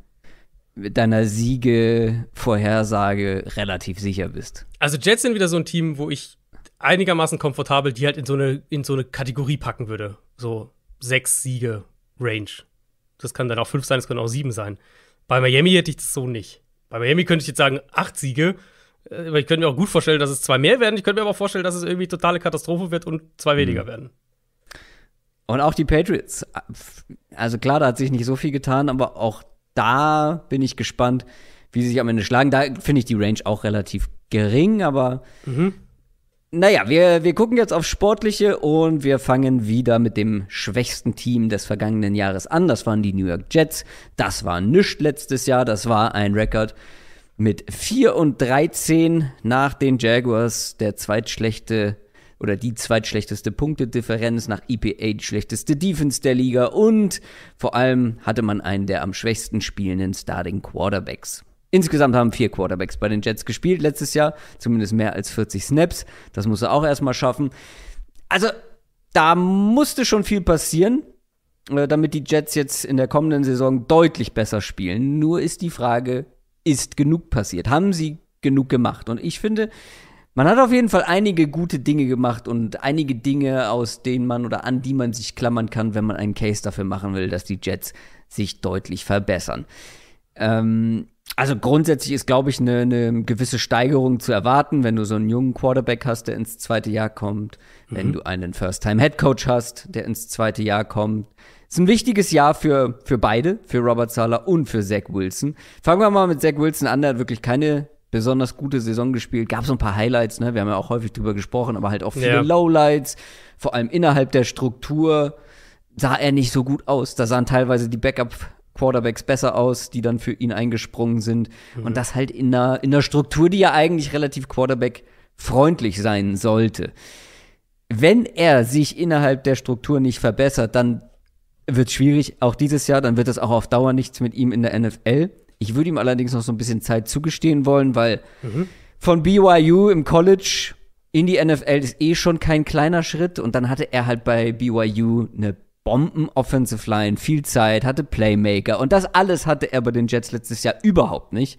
mit deiner Siegevorhersage relativ sicher bist. Also Jets sind wieder so ein Team, wo ich einigermaßen komfortabel die halt in so eine, in so eine Kategorie packen würde. So sechs Siege Range. Das kann dann auch fünf sein, das können auch sieben sein. Bei Miami hätte ich das so nicht. Bei Miami könnte ich jetzt sagen, acht Siege. Äh, aber ich könnte mir auch gut vorstellen, dass es zwei mehr werden. Ich könnte mir aber auch vorstellen, dass es irgendwie totale Katastrophe wird und zwei weniger mhm. werden. Und auch die Patriots. Also klar, da hat sich nicht so viel getan, aber auch da bin ich gespannt, wie sie sich am Ende schlagen. Da finde ich die Range auch relativ gering, aber mhm. naja, wir, wir gucken jetzt auf Sportliche und wir fangen wieder mit dem schwächsten Team des vergangenen Jahres an. Das waren die New York Jets. Das war nichts letztes Jahr. Das war ein Rekord mit 4 und 13 nach den Jaguars, der zweitschlechte oder die zweitschlechteste Punktedifferenz, nach EPA die schlechteste Defense der Liga und vor allem hatte man einen der am schwächsten spielenden Starting Quarterbacks. Insgesamt haben vier Quarterbacks bei den Jets gespielt letztes Jahr, zumindest mehr als 40 Snaps. Das muss er auch erstmal schaffen. Also, da musste schon viel passieren, äh, damit die Jets jetzt in der kommenden Saison deutlich besser spielen. Nur ist die Frage, ist genug passiert? Haben sie genug gemacht? Und ich finde, man hat auf jeden Fall einige gute Dinge gemacht und einige Dinge, aus denen man oder an die man sich klammern kann, wenn man einen Case dafür machen will, dass die Jets sich deutlich verbessern. Ähm, also grundsätzlich ist, glaube ich, eine, eine, gewisse Steigerung zu erwarten, wenn du so einen jungen Quarterback hast, der ins zweite Jahr kommt, mhm. wenn du einen First-Time-Headcoach hast, der ins zweite Jahr kommt. ist ein wichtiges Jahr für, für beide, für Robert Zahler und für Zach Wilson. Fangen wir mal mit Zach Wilson an, der hat wirklich keine besonders gute Saison gespielt. Gab so ein paar Highlights, ne? Wir haben ja auch häufig drüber gesprochen, aber halt auch viele ja. Lowlights. Vor allem innerhalb der Struktur sah er nicht so gut aus. Da sahen teilweise die Backup Quarterbacks besser aus, die dann für ihn eingesprungen sind. Mhm. Und das halt in einer, in einer Struktur, die ja eigentlich relativ Quarterback-freundlich sein sollte. Wenn er sich innerhalb der Struktur nicht verbessert, dann wird es schwierig, auch dieses Jahr, dann wird es auch auf Dauer nichts mit ihm in der NFL. Ich würde ihm allerdings noch so ein bisschen Zeit zugestehen wollen, weil mhm. von BYU im College in die NFL ist eh schon kein kleiner Schritt. Und dann hatte er halt bei BYU eine Bomben-Offensive Line, viel Zeit, hatte Playmaker. Und das alles hatte er bei den Jets letztes Jahr überhaupt nicht.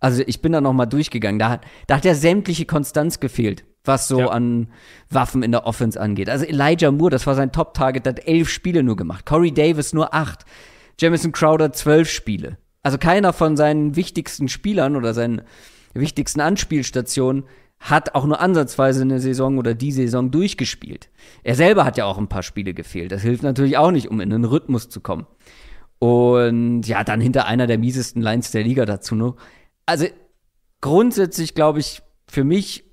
Also ich bin da nochmal durchgegangen. Da, da hat ja sämtliche Konstanz gefehlt, was so ja. an Waffen in der Offense angeht. Also Elijah Moore, das war sein Top-Target, hat elf Spiele nur gemacht. Corey Davis nur acht. Jamison Crowder zwölf Spiele. Also keiner von seinen wichtigsten Spielern oder seinen wichtigsten Anspielstationen hat auch nur ansatzweise eine Saison oder die Saison durchgespielt. Er selber hat ja auch ein paar Spiele gefehlt. Das hilft natürlich auch nicht, um in den Rhythmus zu kommen. Und ja, dann hinter einer der miesesten Lines der Liga dazu noch. Ne? Also grundsätzlich glaube ich für mich,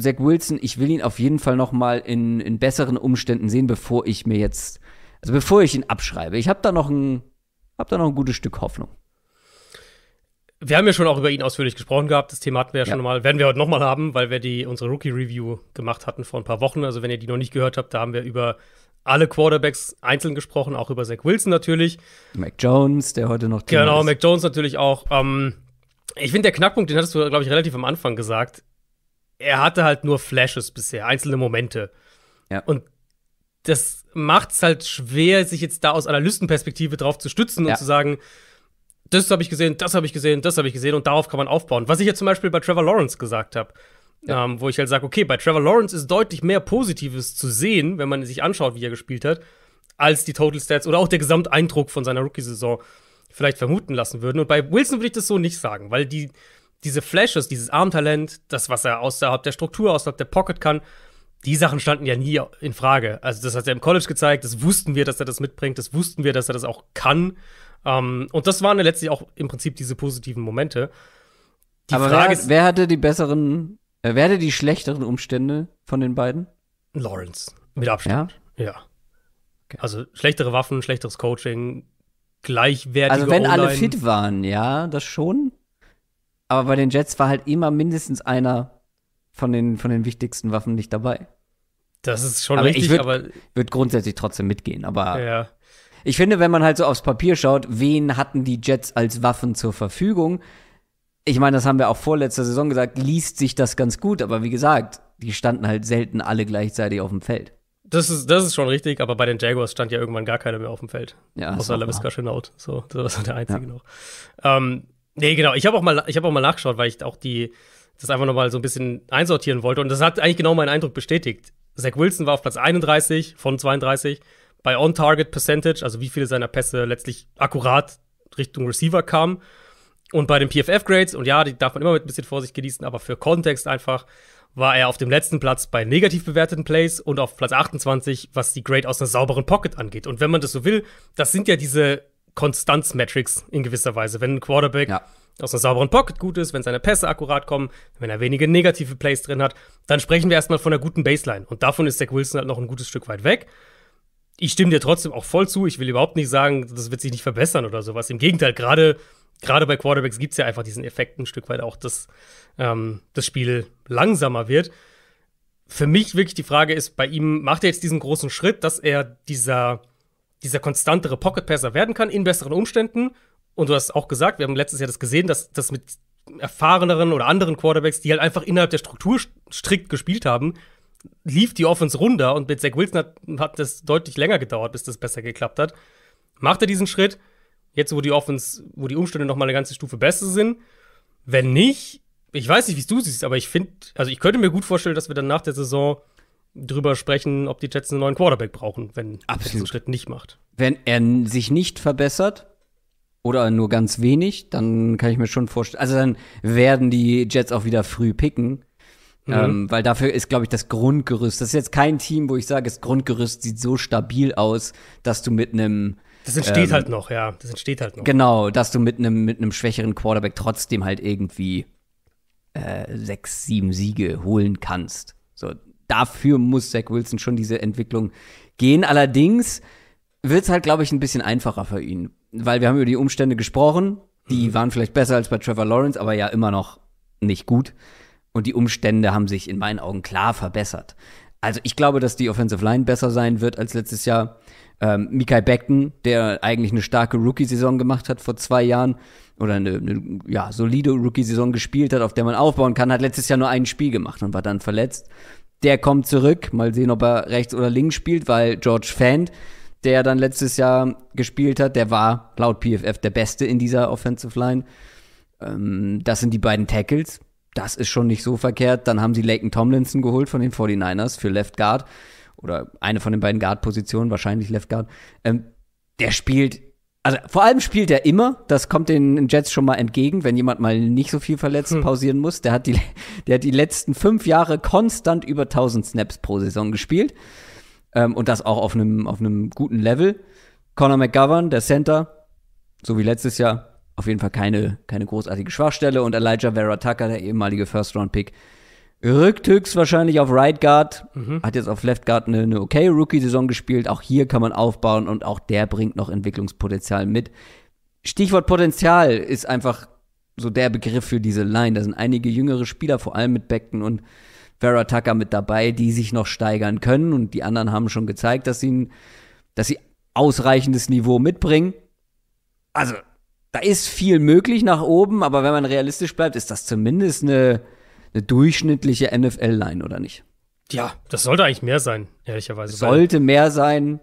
Zach Wilson, ich will ihn auf jeden Fall noch mal in, in besseren Umständen sehen, bevor ich mir jetzt, also bevor ich ihn abschreibe. Ich habe da noch habe da noch ein gutes Stück Hoffnung wir haben ja schon auch über ihn ausführlich gesprochen gehabt. Das Thema hatten wir ja, schon ja. mal, werden wir heute nochmal haben, weil wir die unsere Rookie-Review gemacht hatten vor ein paar Wochen. Also wenn ihr die noch nicht gehört habt, da haben wir über alle Quarterbacks einzeln gesprochen, auch über Zach Wilson natürlich. Mac Jones, der heute noch Thema Genau, ist. Mac Jones natürlich auch. Ähm, ich finde, der Knackpunkt, den hattest du, glaube ich, relativ am Anfang gesagt. Er hatte halt nur Flashes bisher, einzelne Momente. Ja. Und das macht es halt schwer, sich jetzt da aus Analystenperspektive drauf zu stützen ja. und zu sagen, das habe ich gesehen, das habe ich gesehen, das habe ich gesehen und darauf kann man aufbauen. Was ich jetzt zum Beispiel bei Trevor Lawrence gesagt habe. Ja. Ähm, wo ich halt sage, okay, bei Trevor Lawrence ist deutlich mehr Positives zu sehen, wenn man sich anschaut, wie er gespielt hat, als die Total Stats oder auch der Gesamteindruck von seiner Rookie-Saison vielleicht vermuten lassen würden. Und bei Wilson würde ich das so nicht sagen, weil die, diese Flashes, dieses Armtalent, das, was er außerhalb der Struktur, außerhalb der Pocket kann, die Sachen standen ja nie in Frage. Also, das hat er im College gezeigt, das wussten wir, dass er das mitbringt, das wussten wir, dass er das auch kann. Ähm, und das waren letztlich auch im Prinzip diese positiven Momente. Die Aber Frage wer, ist, wer hatte die besseren, äh, wer hatte die schlechteren Umstände von den beiden? Lawrence, mit Abstand. Ja. ja. Okay. Also schlechtere Waffen, schlechteres Coaching, gleichwertige Also wenn alle fit waren, ja, das schon. Aber bei den Jets war halt immer mindestens einer von den, von den wichtigsten Waffen nicht dabei. Das ist schon aber richtig, ich würd, aber. Wird grundsätzlich trotzdem mitgehen, aber ja. Ich finde, wenn man halt so aufs Papier schaut, wen hatten die Jets als Waffen zur Verfügung? Ich meine, das haben wir auch vorletzter Saison gesagt, liest sich das ganz gut, aber wie gesagt, die standen halt selten alle gleichzeitig auf dem Feld. Das ist, das ist schon richtig, aber bei den Jaguars stand ja irgendwann gar keiner mehr auf dem Feld. Ja, außer Laviska Chenault. So, das war der einzige ja. noch. Ähm, nee, genau. Ich habe auch, mal, hab auch mal nachgeschaut, weil ich auch die, das einfach nochmal so ein bisschen einsortieren wollte. Und das hat eigentlich genau meinen Eindruck bestätigt. Zach Wilson war auf Platz 31 von 32 bei On-Target-Percentage, also wie viele seiner Pässe letztlich akkurat Richtung Receiver kamen. Und bei den PFF-Grades, und ja, die darf man immer mit ein bisschen Vorsicht genießen, aber für Kontext einfach, war er auf dem letzten Platz bei negativ bewerteten Plays und auf Platz 28, was die Grade aus einer sauberen Pocket angeht. Und wenn man das so will, das sind ja diese Konstanz-Metrics in gewisser Weise. Wenn ein Quarterback ja. aus einer sauberen Pocket gut ist, wenn seine Pässe akkurat kommen, wenn er wenige negative Plays drin hat, dann sprechen wir erstmal von einer guten Baseline. Und davon ist Zach Wilson halt noch ein gutes Stück weit weg ich stimme dir trotzdem auch voll zu. Ich will überhaupt nicht sagen, das wird sich nicht verbessern oder sowas. Im Gegenteil, gerade gerade bei Quarterbacks gibt es ja einfach diesen Effekt ein Stück weit auch, dass ähm, das Spiel langsamer wird. Für mich wirklich die Frage ist, bei ihm macht er jetzt diesen großen Schritt, dass er dieser, dieser konstantere Pocket-Passer werden kann in besseren Umständen. Und du hast auch gesagt, wir haben letztes Jahr das gesehen, dass das mit erfahreneren oder anderen Quarterbacks, die halt einfach innerhalb der Struktur strikt gespielt haben, lief die Offense runter und mit Zach Wilson hat, hat das deutlich länger gedauert, bis das besser geklappt hat. Macht er diesen Schritt? Jetzt, wo die Offense, wo die Umstände noch mal eine ganze Stufe besser sind. Wenn nicht, ich weiß nicht, wie du siehst, aber ich finde, also ich könnte mir gut vorstellen, dass wir dann nach der Saison drüber sprechen, ob die Jets einen neuen Quarterback brauchen, wenn er diesen Schritt nicht macht. Wenn er sich nicht verbessert oder nur ganz wenig, dann kann ich mir schon vorstellen, also dann werden die Jets auch wieder früh picken, Mhm. Ähm, weil dafür ist, glaube ich, das Grundgerüst. Das ist jetzt kein Team, wo ich sage, das Grundgerüst sieht so stabil aus, dass du mit einem das entsteht ähm, halt noch, ja. Das entsteht halt noch. Genau, dass du mit einem mit einem schwächeren Quarterback trotzdem halt irgendwie äh, sechs, sieben Siege holen kannst. So, dafür muss Zach Wilson schon diese Entwicklung gehen. Allerdings wird es halt, glaube ich, ein bisschen einfacher für ihn. Weil wir haben über die Umstände gesprochen. Die mhm. waren vielleicht besser als bei Trevor Lawrence, aber ja immer noch nicht gut. Und die Umstände haben sich in meinen Augen klar verbessert. Also ich glaube, dass die Offensive Line besser sein wird als letztes Jahr. Ähm, Mikai Beckton, der eigentlich eine starke Rookie-Saison gemacht hat vor zwei Jahren oder eine, eine ja, solide Rookie-Saison gespielt hat, auf der man aufbauen kann, hat letztes Jahr nur ein Spiel gemacht und war dann verletzt. Der kommt zurück, mal sehen, ob er rechts oder links spielt, weil George Fant, der dann letztes Jahr gespielt hat, der war laut PFF der Beste in dieser Offensive Line. Ähm, das sind die beiden Tackles das ist schon nicht so verkehrt. Dann haben sie Laken Tomlinson geholt von den 49ers für Left Guard oder eine von den beiden Guard-Positionen, wahrscheinlich Left Guard. Ähm, der spielt, also vor allem spielt er immer. Das kommt den Jets schon mal entgegen, wenn jemand mal nicht so viel verletzt hm. pausieren muss. Der hat, die, der hat die letzten fünf Jahre konstant über 1000 Snaps pro Saison gespielt. Ähm, und das auch auf einem, auf einem guten Level. Conor McGovern, der Center, so wie letztes Jahr, auf jeden Fall keine, keine großartige Schwachstelle. Und Elijah Vera Tucker, der ehemalige First-Round-Pick, rückt höchstwahrscheinlich auf Right Guard. Mhm. Hat jetzt auf Left Guard eine, eine okay Rookie-Saison gespielt. Auch hier kann man aufbauen und auch der bringt noch Entwicklungspotenzial mit. Stichwort Potenzial ist einfach so der Begriff für diese Line. Da sind einige jüngere Spieler, vor allem mit Beckton und Vera Tucker mit dabei, die sich noch steigern können. Und die anderen haben schon gezeigt, dass sie, dass sie ausreichendes Niveau mitbringen. Also, da ist viel möglich nach oben, aber wenn man realistisch bleibt, ist das zumindest eine, eine durchschnittliche NFL-Line, oder nicht? Ja, das sollte eigentlich mehr sein, ehrlicherweise. Sollte mehr sein.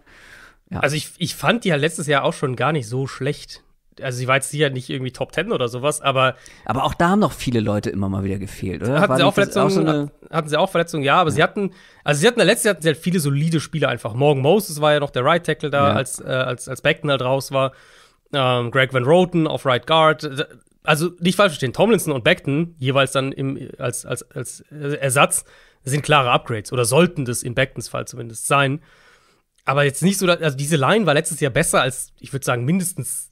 Ja. Also ich, ich fand die ja letztes Jahr auch schon gar nicht so schlecht. Also sie war jetzt sicher nicht irgendwie Top Ten oder sowas, aber Aber auch da haben noch viele Leute immer mal wieder gefehlt, oder? Hatten sie auch Verletzungen? Auch so eine... Hatten sie auch Verletzungen, ja, aber ja. sie hatten, also sie hatten letztes Jahr hatten sie halt viele solide Spieler einfach. Morgan Moses war ja noch der Right Tackle da, ja. als, äh, als, als Beckton halt raus war ähm, Greg Van Roten auf Right Guard. Also nicht falsch verstehen, Tomlinson und Beckton jeweils dann im, als, als, als Ersatz sind klare Upgrades oder sollten das in Becktons Fall zumindest sein. Aber jetzt nicht so, also diese Line war letztes Jahr besser als, ich würde sagen, mindestens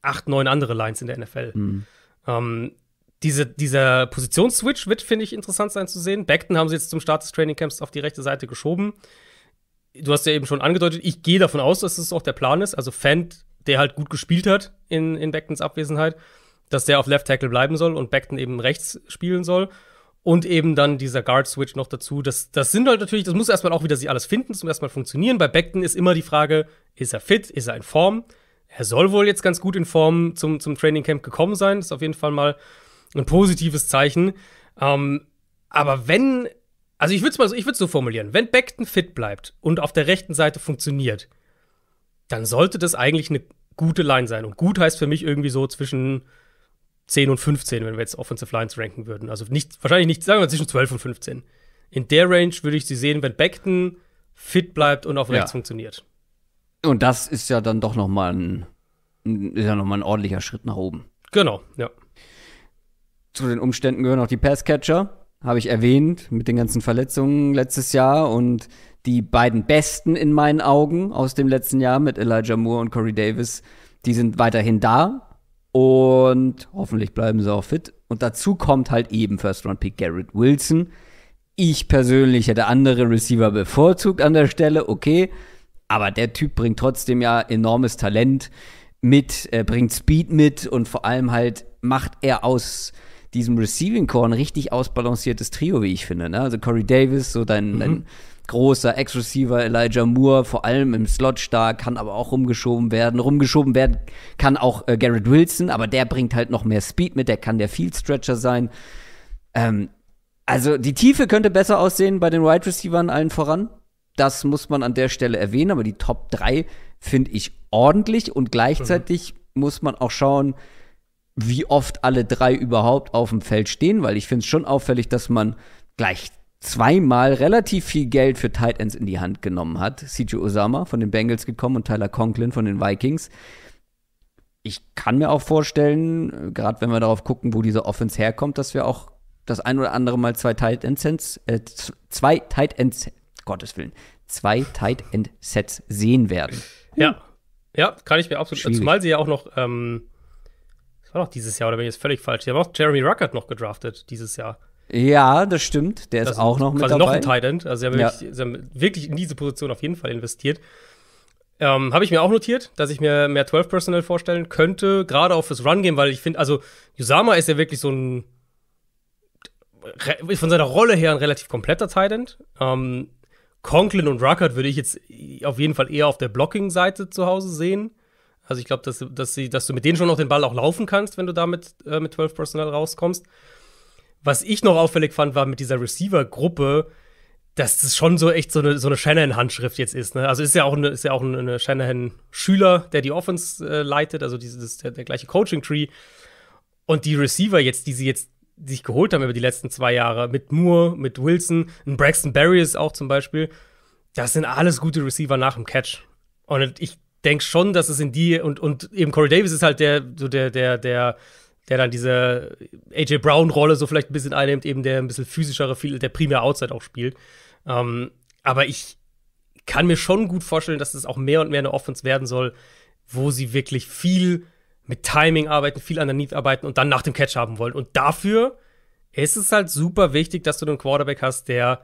acht, neun andere Lines in der NFL. Mhm. Ähm, diese, dieser Positionsswitch wird, finde ich, interessant sein zu sehen. Beckton haben sie jetzt zum Start des Trainingcamps auf die rechte Seite geschoben. Du hast ja eben schon angedeutet, ich gehe davon aus, dass es das auch der Plan ist. Also Fant der halt gut gespielt hat in, in Becktons Abwesenheit, dass der auf Left Tackle bleiben soll und Beckton eben rechts spielen soll. Und eben dann dieser Guard-Switch noch dazu. Das, das sind halt natürlich, das muss erstmal auch wieder sich alles finden, zum erstmal funktionieren. Bei Beckton ist immer die Frage, ist er fit, ist er in Form? Er soll wohl jetzt ganz gut in Form zum, zum Training Camp gekommen sein. Das ist auf jeden Fall mal ein positives Zeichen. Ähm, aber wenn, also ich würde es mal so, ich würde so formulieren, wenn Beckton fit bleibt und auf der rechten Seite funktioniert, dann sollte das eigentlich eine gute Line sein. Und gut heißt für mich irgendwie so zwischen 10 und 15, wenn wir jetzt Offensive Lines ranken würden. Also nicht, wahrscheinlich nicht, sagen wir mal zwischen 12 und 15. In der Range würde ich sie sehen, wenn Beckton fit bleibt und auf rechts ja. funktioniert. Und das ist ja dann doch noch mal ein, ist ja noch mal ein ordentlicher Schritt nach oben. Genau, ja. Zu den Umständen gehören auch die Passcatcher habe ich erwähnt, mit den ganzen Verletzungen letztes Jahr und die beiden besten in meinen Augen aus dem letzten Jahr mit Elijah Moore und Corey Davis, die sind weiterhin da und hoffentlich bleiben sie auch fit. Und dazu kommt halt eben First-Round-Pick Garrett Wilson. Ich persönlich hätte andere Receiver bevorzugt an der Stelle, okay. Aber der Typ bringt trotzdem ja enormes Talent mit, bringt Speed mit und vor allem halt macht er aus diesem Receiving Core ein richtig ausbalanciertes Trio, wie ich finde. Ne? Also Corey Davis, so dein, mhm. dein großer Ex-Receiver Elijah Moore, vor allem im Slot stark, kann aber auch rumgeschoben werden. Rumgeschoben werden kann auch äh, Garrett Wilson, aber der bringt halt noch mehr Speed mit, der kann der Field Stretcher sein. Ähm, also die Tiefe könnte besser aussehen bei den Wide Receivern allen voran. Das muss man an der Stelle erwähnen, aber die Top 3 finde ich ordentlich und gleichzeitig mhm. muss man auch schauen, wie oft alle drei überhaupt auf dem Feld stehen, weil ich finde es schon auffällig, dass man gleich zweimal relativ viel Geld für Tight Ends in die Hand genommen hat. CJ Osama von den Bengals gekommen und Tyler Conklin von den Vikings. Ich kann mir auch vorstellen, gerade wenn wir darauf gucken, wo diese Offense herkommt, dass wir auch das ein oder andere Mal zwei Tight End Sets, äh, zwei Tight End Gottes Willen, zwei Tight End Sets sehen werden. Ja, ja, kann ich mir absolut. Schwierig. Zumal sie ja auch noch ähm war noch dieses Jahr, oder bin ich jetzt völlig falsch? Die haben auch Jeremy Ruckert noch gedraftet dieses Jahr. Ja, das stimmt. Der das ist auch noch quasi mit dabei. noch ein Tight Also sie haben, ja. wirklich, sie haben, wirklich, in diese Position auf jeden Fall investiert. Ähm, Habe ich mir auch notiert, dass ich mir mehr 12 Personal vorstellen könnte, gerade auch fürs Run Game, weil ich finde, also Usama ist ja wirklich so ein von seiner Rolle her ein relativ kompletter Tight End. Ähm, Conklin und Ruckert würde ich jetzt auf jeden Fall eher auf der Blocking-Seite zu Hause sehen. Also ich glaube, dass, dass, dass du mit denen schon noch den Ball auch laufen kannst, wenn du damit äh, mit 12 Personal rauskommst. Was ich noch auffällig fand, war mit dieser Receiver-Gruppe, dass das schon so echt so eine, so eine Shanahan-Handschrift jetzt ist. Ne? Also ist ja auch eine, ist ja auch eine Shanahan-Schüler, der die Offense äh, leitet, also dieses, der, der gleiche Coaching-Tree. Und die Receiver jetzt, die sie jetzt sich geholt haben über die letzten zwei Jahre, mit Moore, mit Wilson, ein Braxton Berry ist auch zum Beispiel, das sind alles gute Receiver nach dem Catch. Und ich denke schon, dass es in die und, und eben Corey Davis ist halt der, so der, der, der, der dann diese AJ Brown-Rolle so vielleicht ein bisschen einnimmt, eben der ein bisschen physischere, der primär Outside auch spielt. Ähm, aber ich kann mir schon gut vorstellen, dass es auch mehr und mehr eine Offense werden soll, wo sie wirklich viel mit Timing arbeiten, viel underneath arbeiten und dann nach dem Catch haben wollen. Und dafür ist es halt super wichtig, dass du einen Quarterback hast, der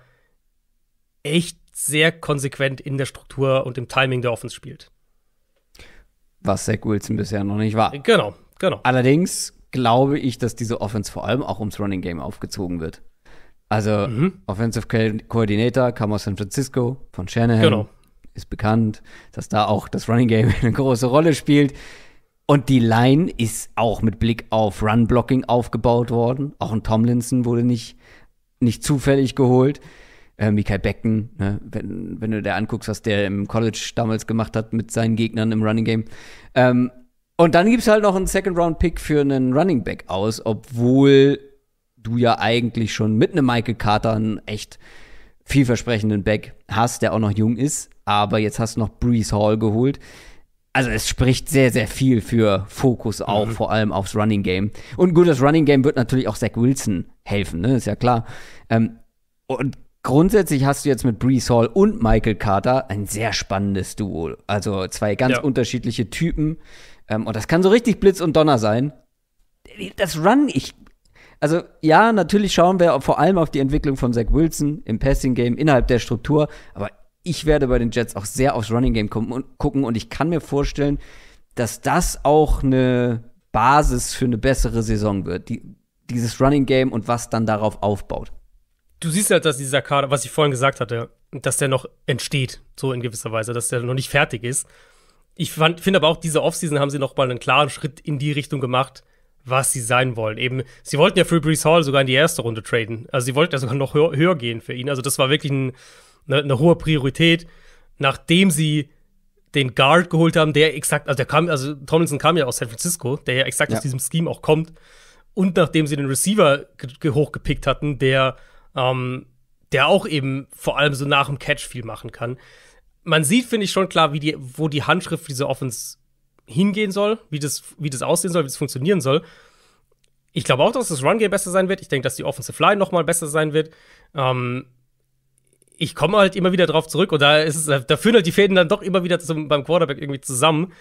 echt sehr konsequent in der Struktur und im Timing der Offense spielt was Zach Wilson bisher noch nicht war. Genau, genau. Allerdings glaube ich, dass diese Offense vor allem auch ums Running Game aufgezogen wird. Also mhm. Offensive Coordinator kam aus San Francisco von Shanahan. Genau. Ist bekannt, dass da auch das Running Game eine große Rolle spielt. Und die Line ist auch mit Blick auf Run Blocking aufgebaut worden. Auch ein Tomlinson wurde nicht, nicht zufällig geholt äh, Mikael Becken, ne? wenn, wenn du dir anguckst, was der im College damals gemacht hat mit seinen Gegnern im Running Game. Ähm, und dann gibt es halt noch einen Second-Round-Pick für einen Running Back aus, obwohl du ja eigentlich schon mit einem Michael Carter einen echt vielversprechenden Back hast, der auch noch jung ist. Aber jetzt hast du noch Brees Hall geholt. Also es spricht sehr, sehr viel für Fokus auch, mhm. vor allem aufs Running Game. Und gut, das Running Game wird natürlich auch Zach Wilson helfen, ne? Ist ja klar. Ähm, und Grundsätzlich hast du jetzt mit Brees Hall und Michael Carter ein sehr spannendes Duo. Also zwei ganz ja. unterschiedliche Typen. Ähm, und das kann so richtig Blitz und Donner sein. Das Run, ich. Also, ja, natürlich schauen wir vor allem auf die Entwicklung von Zach Wilson im Passing-Game innerhalb der Struktur. Aber ich werde bei den Jets auch sehr aufs Running-Game gucken. Und ich kann mir vorstellen, dass das auch eine Basis für eine bessere Saison wird. Die, dieses Running-Game und was dann darauf aufbaut du siehst halt, dass dieser Kader, was ich vorhin gesagt hatte, dass der noch entsteht, so in gewisser Weise, dass der noch nicht fertig ist. Ich finde aber auch, diese Offseason haben sie noch mal einen klaren Schritt in die Richtung gemacht, was sie sein wollen. Eben, sie wollten ja für Brees Hall sogar in die erste Runde traden. Also sie wollten ja sogar noch höher, höher gehen für ihn. Also das war wirklich ein, eine, eine hohe Priorität, nachdem sie den Guard geholt haben, der exakt, also der kam, also Tomlinson kam ja aus San Francisco, der ja exakt ja. aus diesem Scheme auch kommt. Und nachdem sie den Receiver hochgepickt hatten, der ähm, der auch eben vor allem so nach dem Catch viel machen kann. Man sieht, finde ich, schon klar, wie die, wo die Handschrift dieser Offense hingehen soll, wie das, wie das aussehen soll, wie das funktionieren soll. Ich glaube auch, dass das Run-Game besser sein wird. Ich denke, dass die Offensive Line noch mal besser sein wird. Ähm, ich komme halt immer wieder drauf zurück, und da, ist es, da führen halt die Fäden dann doch immer wieder zum, beim Quarterback irgendwie zusammen,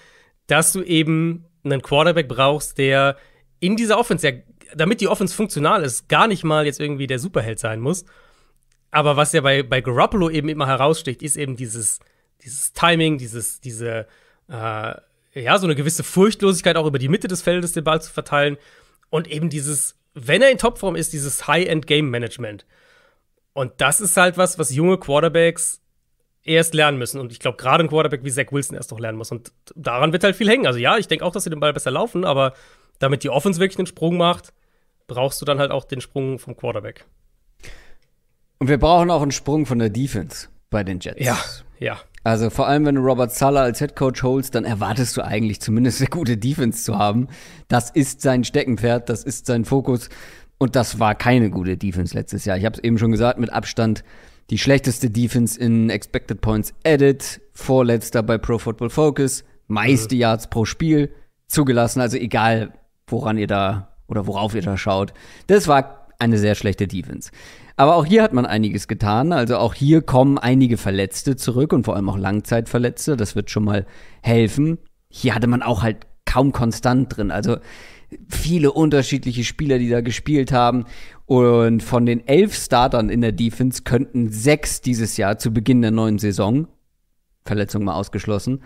dass du eben einen Quarterback brauchst, der in dieser Offense ja damit die Offense funktional ist, gar nicht mal jetzt irgendwie der Superheld sein muss. Aber was ja bei, bei Garoppolo eben immer heraussticht, ist eben dieses, dieses Timing, dieses, diese, äh, ja, so eine gewisse Furchtlosigkeit auch über die Mitte des Feldes den Ball zu verteilen und eben dieses, wenn er in Topform ist, dieses High-End-Game-Management. Und das ist halt was, was junge Quarterbacks erst lernen müssen. Und ich glaube, gerade ein Quarterback wie Zach Wilson erst noch lernen muss. Und daran wird halt viel hängen. Also ja, ich denke auch, dass sie den Ball besser laufen, aber damit die Offense wirklich einen Sprung macht, brauchst du dann halt auch den Sprung vom Quarterback. Und wir brauchen auch einen Sprung von der Defense bei den Jets. Ja, ja. Also vor allem, wenn du Robert Sala als Head Coach holst, dann erwartest du eigentlich zumindest eine gute Defense zu haben. Das ist sein Steckenpferd, das ist sein Fokus. Und das war keine gute Defense letztes Jahr. Ich habe es eben schon gesagt, mit Abstand die schlechteste Defense in Expected Points Edit, vorletzter bei Pro Football Focus, meiste mhm. Yards pro Spiel zugelassen. Also egal, woran ihr da oder worauf ihr da schaut. Das war eine sehr schlechte Defense. Aber auch hier hat man einiges getan. Also auch hier kommen einige Verletzte zurück und vor allem auch Langzeitverletzte. Das wird schon mal helfen. Hier hatte man auch halt kaum konstant drin. Also viele unterschiedliche Spieler, die da gespielt haben. Und von den elf Startern in der Defense könnten sechs dieses Jahr zu Beginn der neuen Saison, Verletzung mal ausgeschlossen,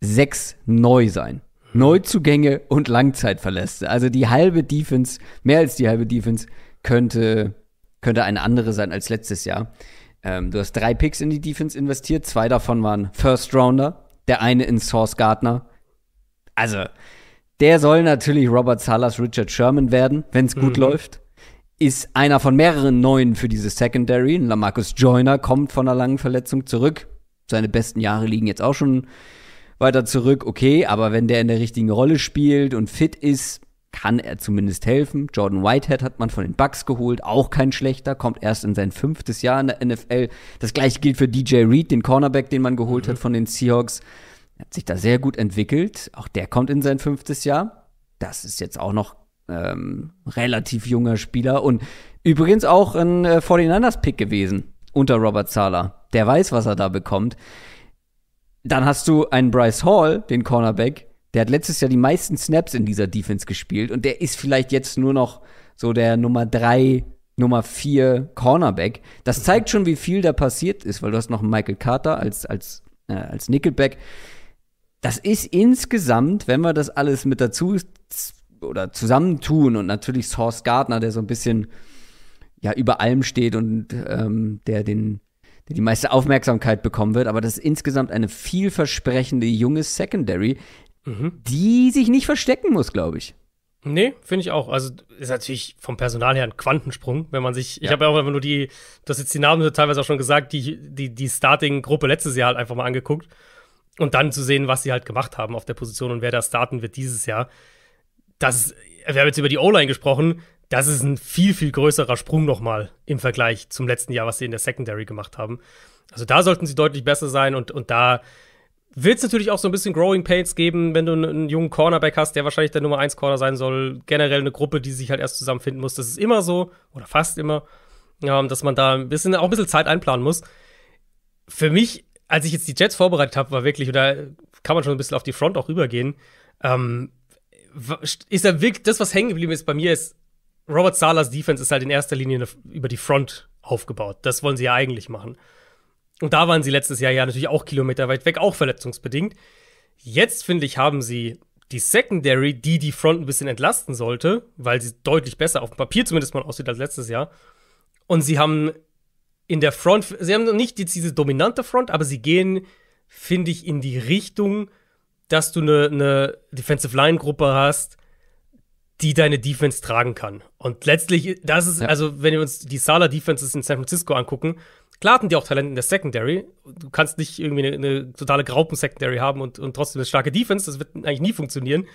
sechs neu sein. Neuzugänge und Langzeitverlässe. Also die halbe Defense, mehr als die halbe Defense, könnte, könnte eine andere sein als letztes Jahr. Ähm, du hast drei Picks in die Defense investiert, zwei davon waren First Rounder, der eine in Source Gardner. Also, der soll natürlich Robert Salas Richard Sherman werden, wenn es mhm. gut mhm. läuft. Ist einer von mehreren neuen für diese Secondary. Lamarcus Joyner kommt von einer langen Verletzung zurück. Seine besten Jahre liegen jetzt auch schon weiter zurück, okay, aber wenn der in der richtigen Rolle spielt und fit ist, kann er zumindest helfen. Jordan Whitehead hat man von den Bucks geholt, auch kein schlechter, kommt erst in sein fünftes Jahr in der NFL. Das gleiche gilt für DJ Reed, den Cornerback, den man geholt mhm. hat von den Seahawks. Er hat sich da sehr gut entwickelt. Auch der kommt in sein fünftes Jahr. Das ist jetzt auch noch ähm, relativ junger Spieler und übrigens auch ein äh, 49ers-Pick gewesen unter Robert Zahler. Der weiß, was er da bekommt. Dann hast du einen Bryce Hall, den Cornerback, der hat letztes Jahr die meisten Snaps in dieser Defense gespielt und der ist vielleicht jetzt nur noch so der Nummer 3, Nummer 4 Cornerback. Das zeigt schon, wie viel da passiert ist, weil du hast noch Michael Carter als, als, äh, als Nickelback. Das ist insgesamt, wenn wir das alles mit dazu oder zusammentun und natürlich Source Gardner, der so ein bisschen ja über allem steht und ähm, der den der die meiste Aufmerksamkeit bekommen wird, aber das ist insgesamt eine vielversprechende junge Secondary, mhm. die sich nicht verstecken muss, glaube ich. Nee, finde ich auch. Also ist natürlich vom Personal her ein Quantensprung, wenn man sich. Ja. Ich habe ja auch einfach nur die, du hast jetzt die Namen teilweise auch schon gesagt, die, die, die Starting-Gruppe letztes Jahr halt einfach mal angeguckt. Und dann zu sehen, was sie halt gemacht haben auf der Position und wer da starten wird dieses Jahr. Das, wir haben jetzt über die O-line gesprochen das ist ein viel, viel größerer Sprung nochmal im Vergleich zum letzten Jahr, was sie in der Secondary gemacht haben. Also da sollten sie deutlich besser sein und, und da wird es natürlich auch so ein bisschen Growing Pains geben, wenn du einen, einen jungen Cornerback hast, der wahrscheinlich der Nummer 1 Corner sein soll. Generell eine Gruppe, die sich halt erst zusammenfinden muss. Das ist immer so oder fast immer, ähm, dass man da ein bisschen, auch ein bisschen Zeit einplanen muss. Für mich, als ich jetzt die Jets vorbereitet habe, war wirklich, oder kann man schon ein bisschen auf die Front auch rübergehen, ähm, ist da wirklich, das, was hängen geblieben ist bei mir, ist Robert Salas Defense ist halt in erster Linie über die Front aufgebaut. Das wollen sie ja eigentlich machen. Und da waren sie letztes Jahr ja natürlich auch kilometerweit weg, auch verletzungsbedingt. Jetzt, finde ich, haben sie die Secondary, die die Front ein bisschen entlasten sollte, weil sie deutlich besser auf dem Papier zumindest mal aussieht als letztes Jahr. Und sie haben in der Front, sie haben nicht jetzt diese dominante Front, aber sie gehen, finde ich, in die Richtung, dass du eine, eine Defensive Line Gruppe hast, die deine Defense tragen kann. Und letztlich, das ist, ja. also, wenn wir uns die Sala-Defenses in San Francisco angucken, klar hatten die auch Talent in der Secondary. Du kannst nicht irgendwie eine, eine totale Graupen-Secondary haben und, und trotzdem eine starke Defense. Das wird eigentlich nie funktionieren.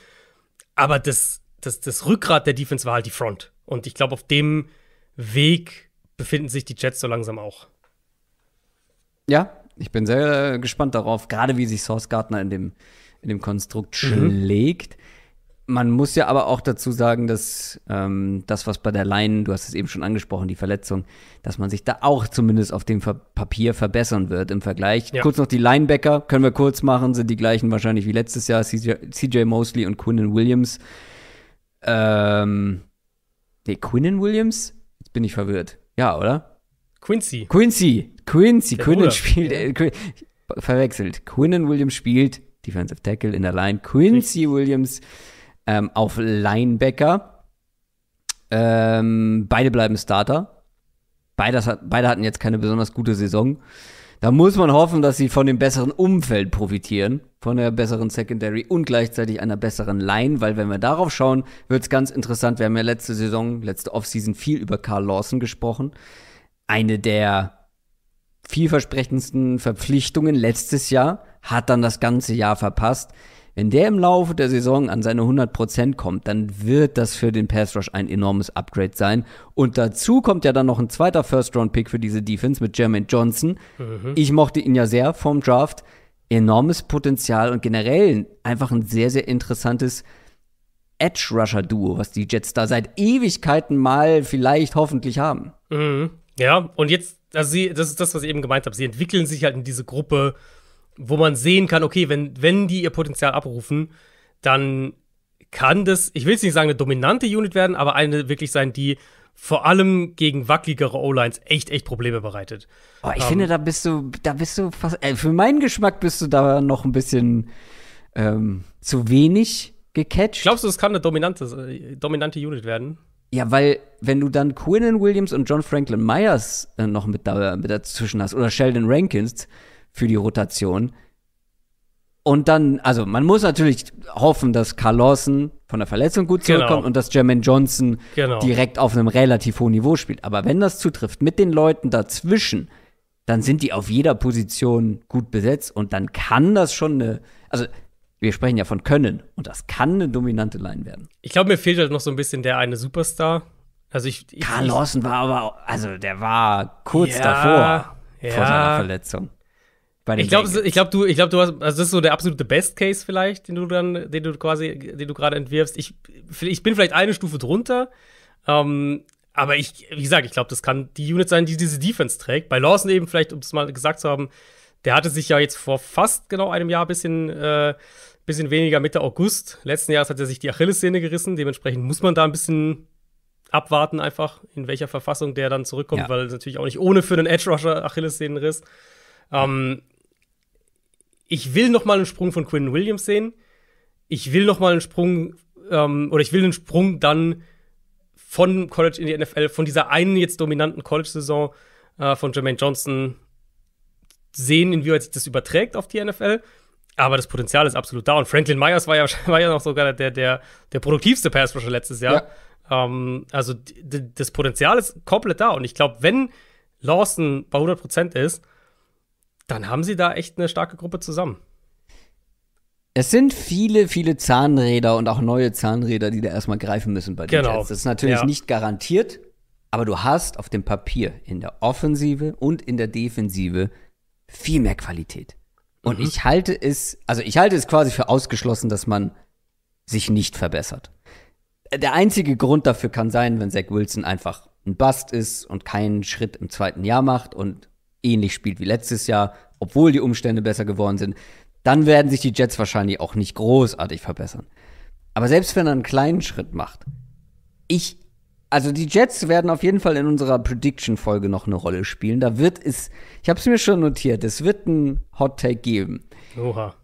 Aber das, das, das Rückgrat der Defense war halt die Front. Und ich glaube, auf dem Weg befinden sich die Jets so langsam auch. Ja, ich bin sehr äh, gespannt darauf, gerade wie sich Source Gardner in dem, in dem Konstrukt mhm. schlägt. Man muss ja aber auch dazu sagen, dass ähm, das, was bei der Line, du hast es eben schon angesprochen, die Verletzung, dass man sich da auch zumindest auf dem Ver Papier verbessern wird im Vergleich. Ja. Kurz noch die Linebacker, können wir kurz machen, sind die gleichen wahrscheinlich wie letztes Jahr, CJ, Mosley und Quinnen Williams. Ähm, nee, Quinnen Williams? Jetzt bin ich verwirrt. Ja, oder? Quincy. Quincy. Quincy. Der Quinnen spielt. Äh, Qu verwechselt. Quinnen Williams spielt Defensive Tackle in der Line. Quincy Richtig. Williams ähm, auf Linebacker. Ähm, beide bleiben Starter. Beides hat, beide hatten jetzt keine besonders gute Saison. Da muss man hoffen, dass sie von dem besseren Umfeld profitieren, von der besseren Secondary und gleichzeitig einer besseren Line, weil wenn wir darauf schauen, wird es ganz interessant. Wir haben ja letzte Saison, letzte Offseason viel über Carl Lawson gesprochen. Eine der vielversprechendsten Verpflichtungen letztes Jahr hat dann das ganze Jahr verpasst. Wenn der im Laufe der Saison an seine 100% kommt, dann wird das für den Pass Rush ein enormes Upgrade sein. Und dazu kommt ja dann noch ein zweiter First-Round-Pick für diese Defense mit Jermaine Johnson. Mhm. Ich mochte ihn ja sehr vom Draft. Enormes Potenzial und generell einfach ein sehr, sehr interessantes Edge-Rusher-Duo, was die Jets da seit Ewigkeiten mal vielleicht hoffentlich haben. Mhm. Ja, und jetzt, also sie, das ist das, was ich eben gemeint habe. Sie entwickeln sich halt in diese Gruppe wo man sehen kann, okay, wenn, wenn die ihr Potenzial abrufen, dann kann das, ich will es nicht sagen, eine dominante Unit werden, aber eine wirklich sein, die vor allem gegen wackligere O-Lines echt, echt Probleme bereitet. Oh, ich um, finde, ähm, da bist du, da bist du fast, äh, für meinen Geschmack bist du da noch ein bisschen ähm, zu wenig gecatcht. Glaubst du, es kann eine dominante, dominante Unit werden? Ja, weil wenn du dann Quinnen Williams und John Franklin Myers äh, noch mit, da, mit dazwischen hast oder Sheldon Rankins, für die Rotation. Und dann, also man muss natürlich hoffen, dass Carl Lawson von der Verletzung gut genau. zurückkommt genau. und dass Jermaine Johnson genau. direkt auf einem relativ hohen Niveau spielt. Aber wenn das zutrifft mit den Leuten dazwischen, dann sind die auf jeder Position gut besetzt und dann kann das schon eine, also wir sprechen ja von Können und das kann eine dominante Line werden. Ich glaube, mir fehlt halt noch so ein bisschen der eine Superstar. Also ich, ich Carl Lawson war aber, also der war kurz ja, davor ja. vor seiner Verletzung bei den ich glaube, ich glaube, du, ich glaube, du hast, also das ist so der absolute Best Case vielleicht, den du dann, den du quasi, den du gerade entwirfst. Ich, ich bin vielleicht eine Stufe drunter, ähm, aber ich, wie gesagt, ich glaube, das kann die Unit sein, die diese Defense trägt. Bei Lawson eben vielleicht, um es mal gesagt zu haben, der hatte sich ja jetzt vor fast genau einem Jahr ein bisschen, äh, bisschen weniger Mitte August. Letzten Jahres hat er sich die Achillessehne gerissen. Dementsprechend muss man da ein bisschen abwarten, einfach in welcher Verfassung der dann zurückkommt, ja. weil natürlich auch nicht ohne für einen Edge Rusher Achillessehnenriss. Ähm, ich will noch mal einen Sprung von Quinn Williams sehen. Ich will noch mal einen Sprung ähm, oder ich will einen Sprung dann von College in die NFL, von dieser einen jetzt dominanten College-Saison äh, von Jermaine Johnson sehen, inwieweit sich das überträgt auf die NFL. Aber das Potenzial ist absolut da. Und Franklin Myers war ja, war ja noch sogar der, der, der produktivste Passrusher letztes Jahr. Ja. Ähm, also das Potenzial ist komplett da. Und ich glaube, wenn Lawson bei 100 Prozent ist, dann haben sie da echt eine starke Gruppe zusammen. Es sind viele, viele Zahnräder und auch neue Zahnräder, die da erstmal greifen müssen bei den genau. Jets. Das ist natürlich ja. nicht garantiert, aber du hast auf dem Papier in der Offensive und in der Defensive viel mehr Qualität. Und mhm. ich halte es, also ich halte es quasi für ausgeschlossen, dass man sich nicht verbessert. Der einzige Grund dafür kann sein, wenn Zach Wilson einfach ein Bast ist und keinen Schritt im zweiten Jahr macht und ähnlich spielt wie letztes Jahr, obwohl die Umstände besser geworden sind, dann werden sich die Jets wahrscheinlich auch nicht großartig verbessern. Aber selbst wenn er einen kleinen Schritt macht, ich, also die Jets werden auf jeden Fall in unserer Prediction-Folge noch eine Rolle spielen. Da wird es, ich habe es mir schon notiert, es wird ein Hot Take geben. Oha.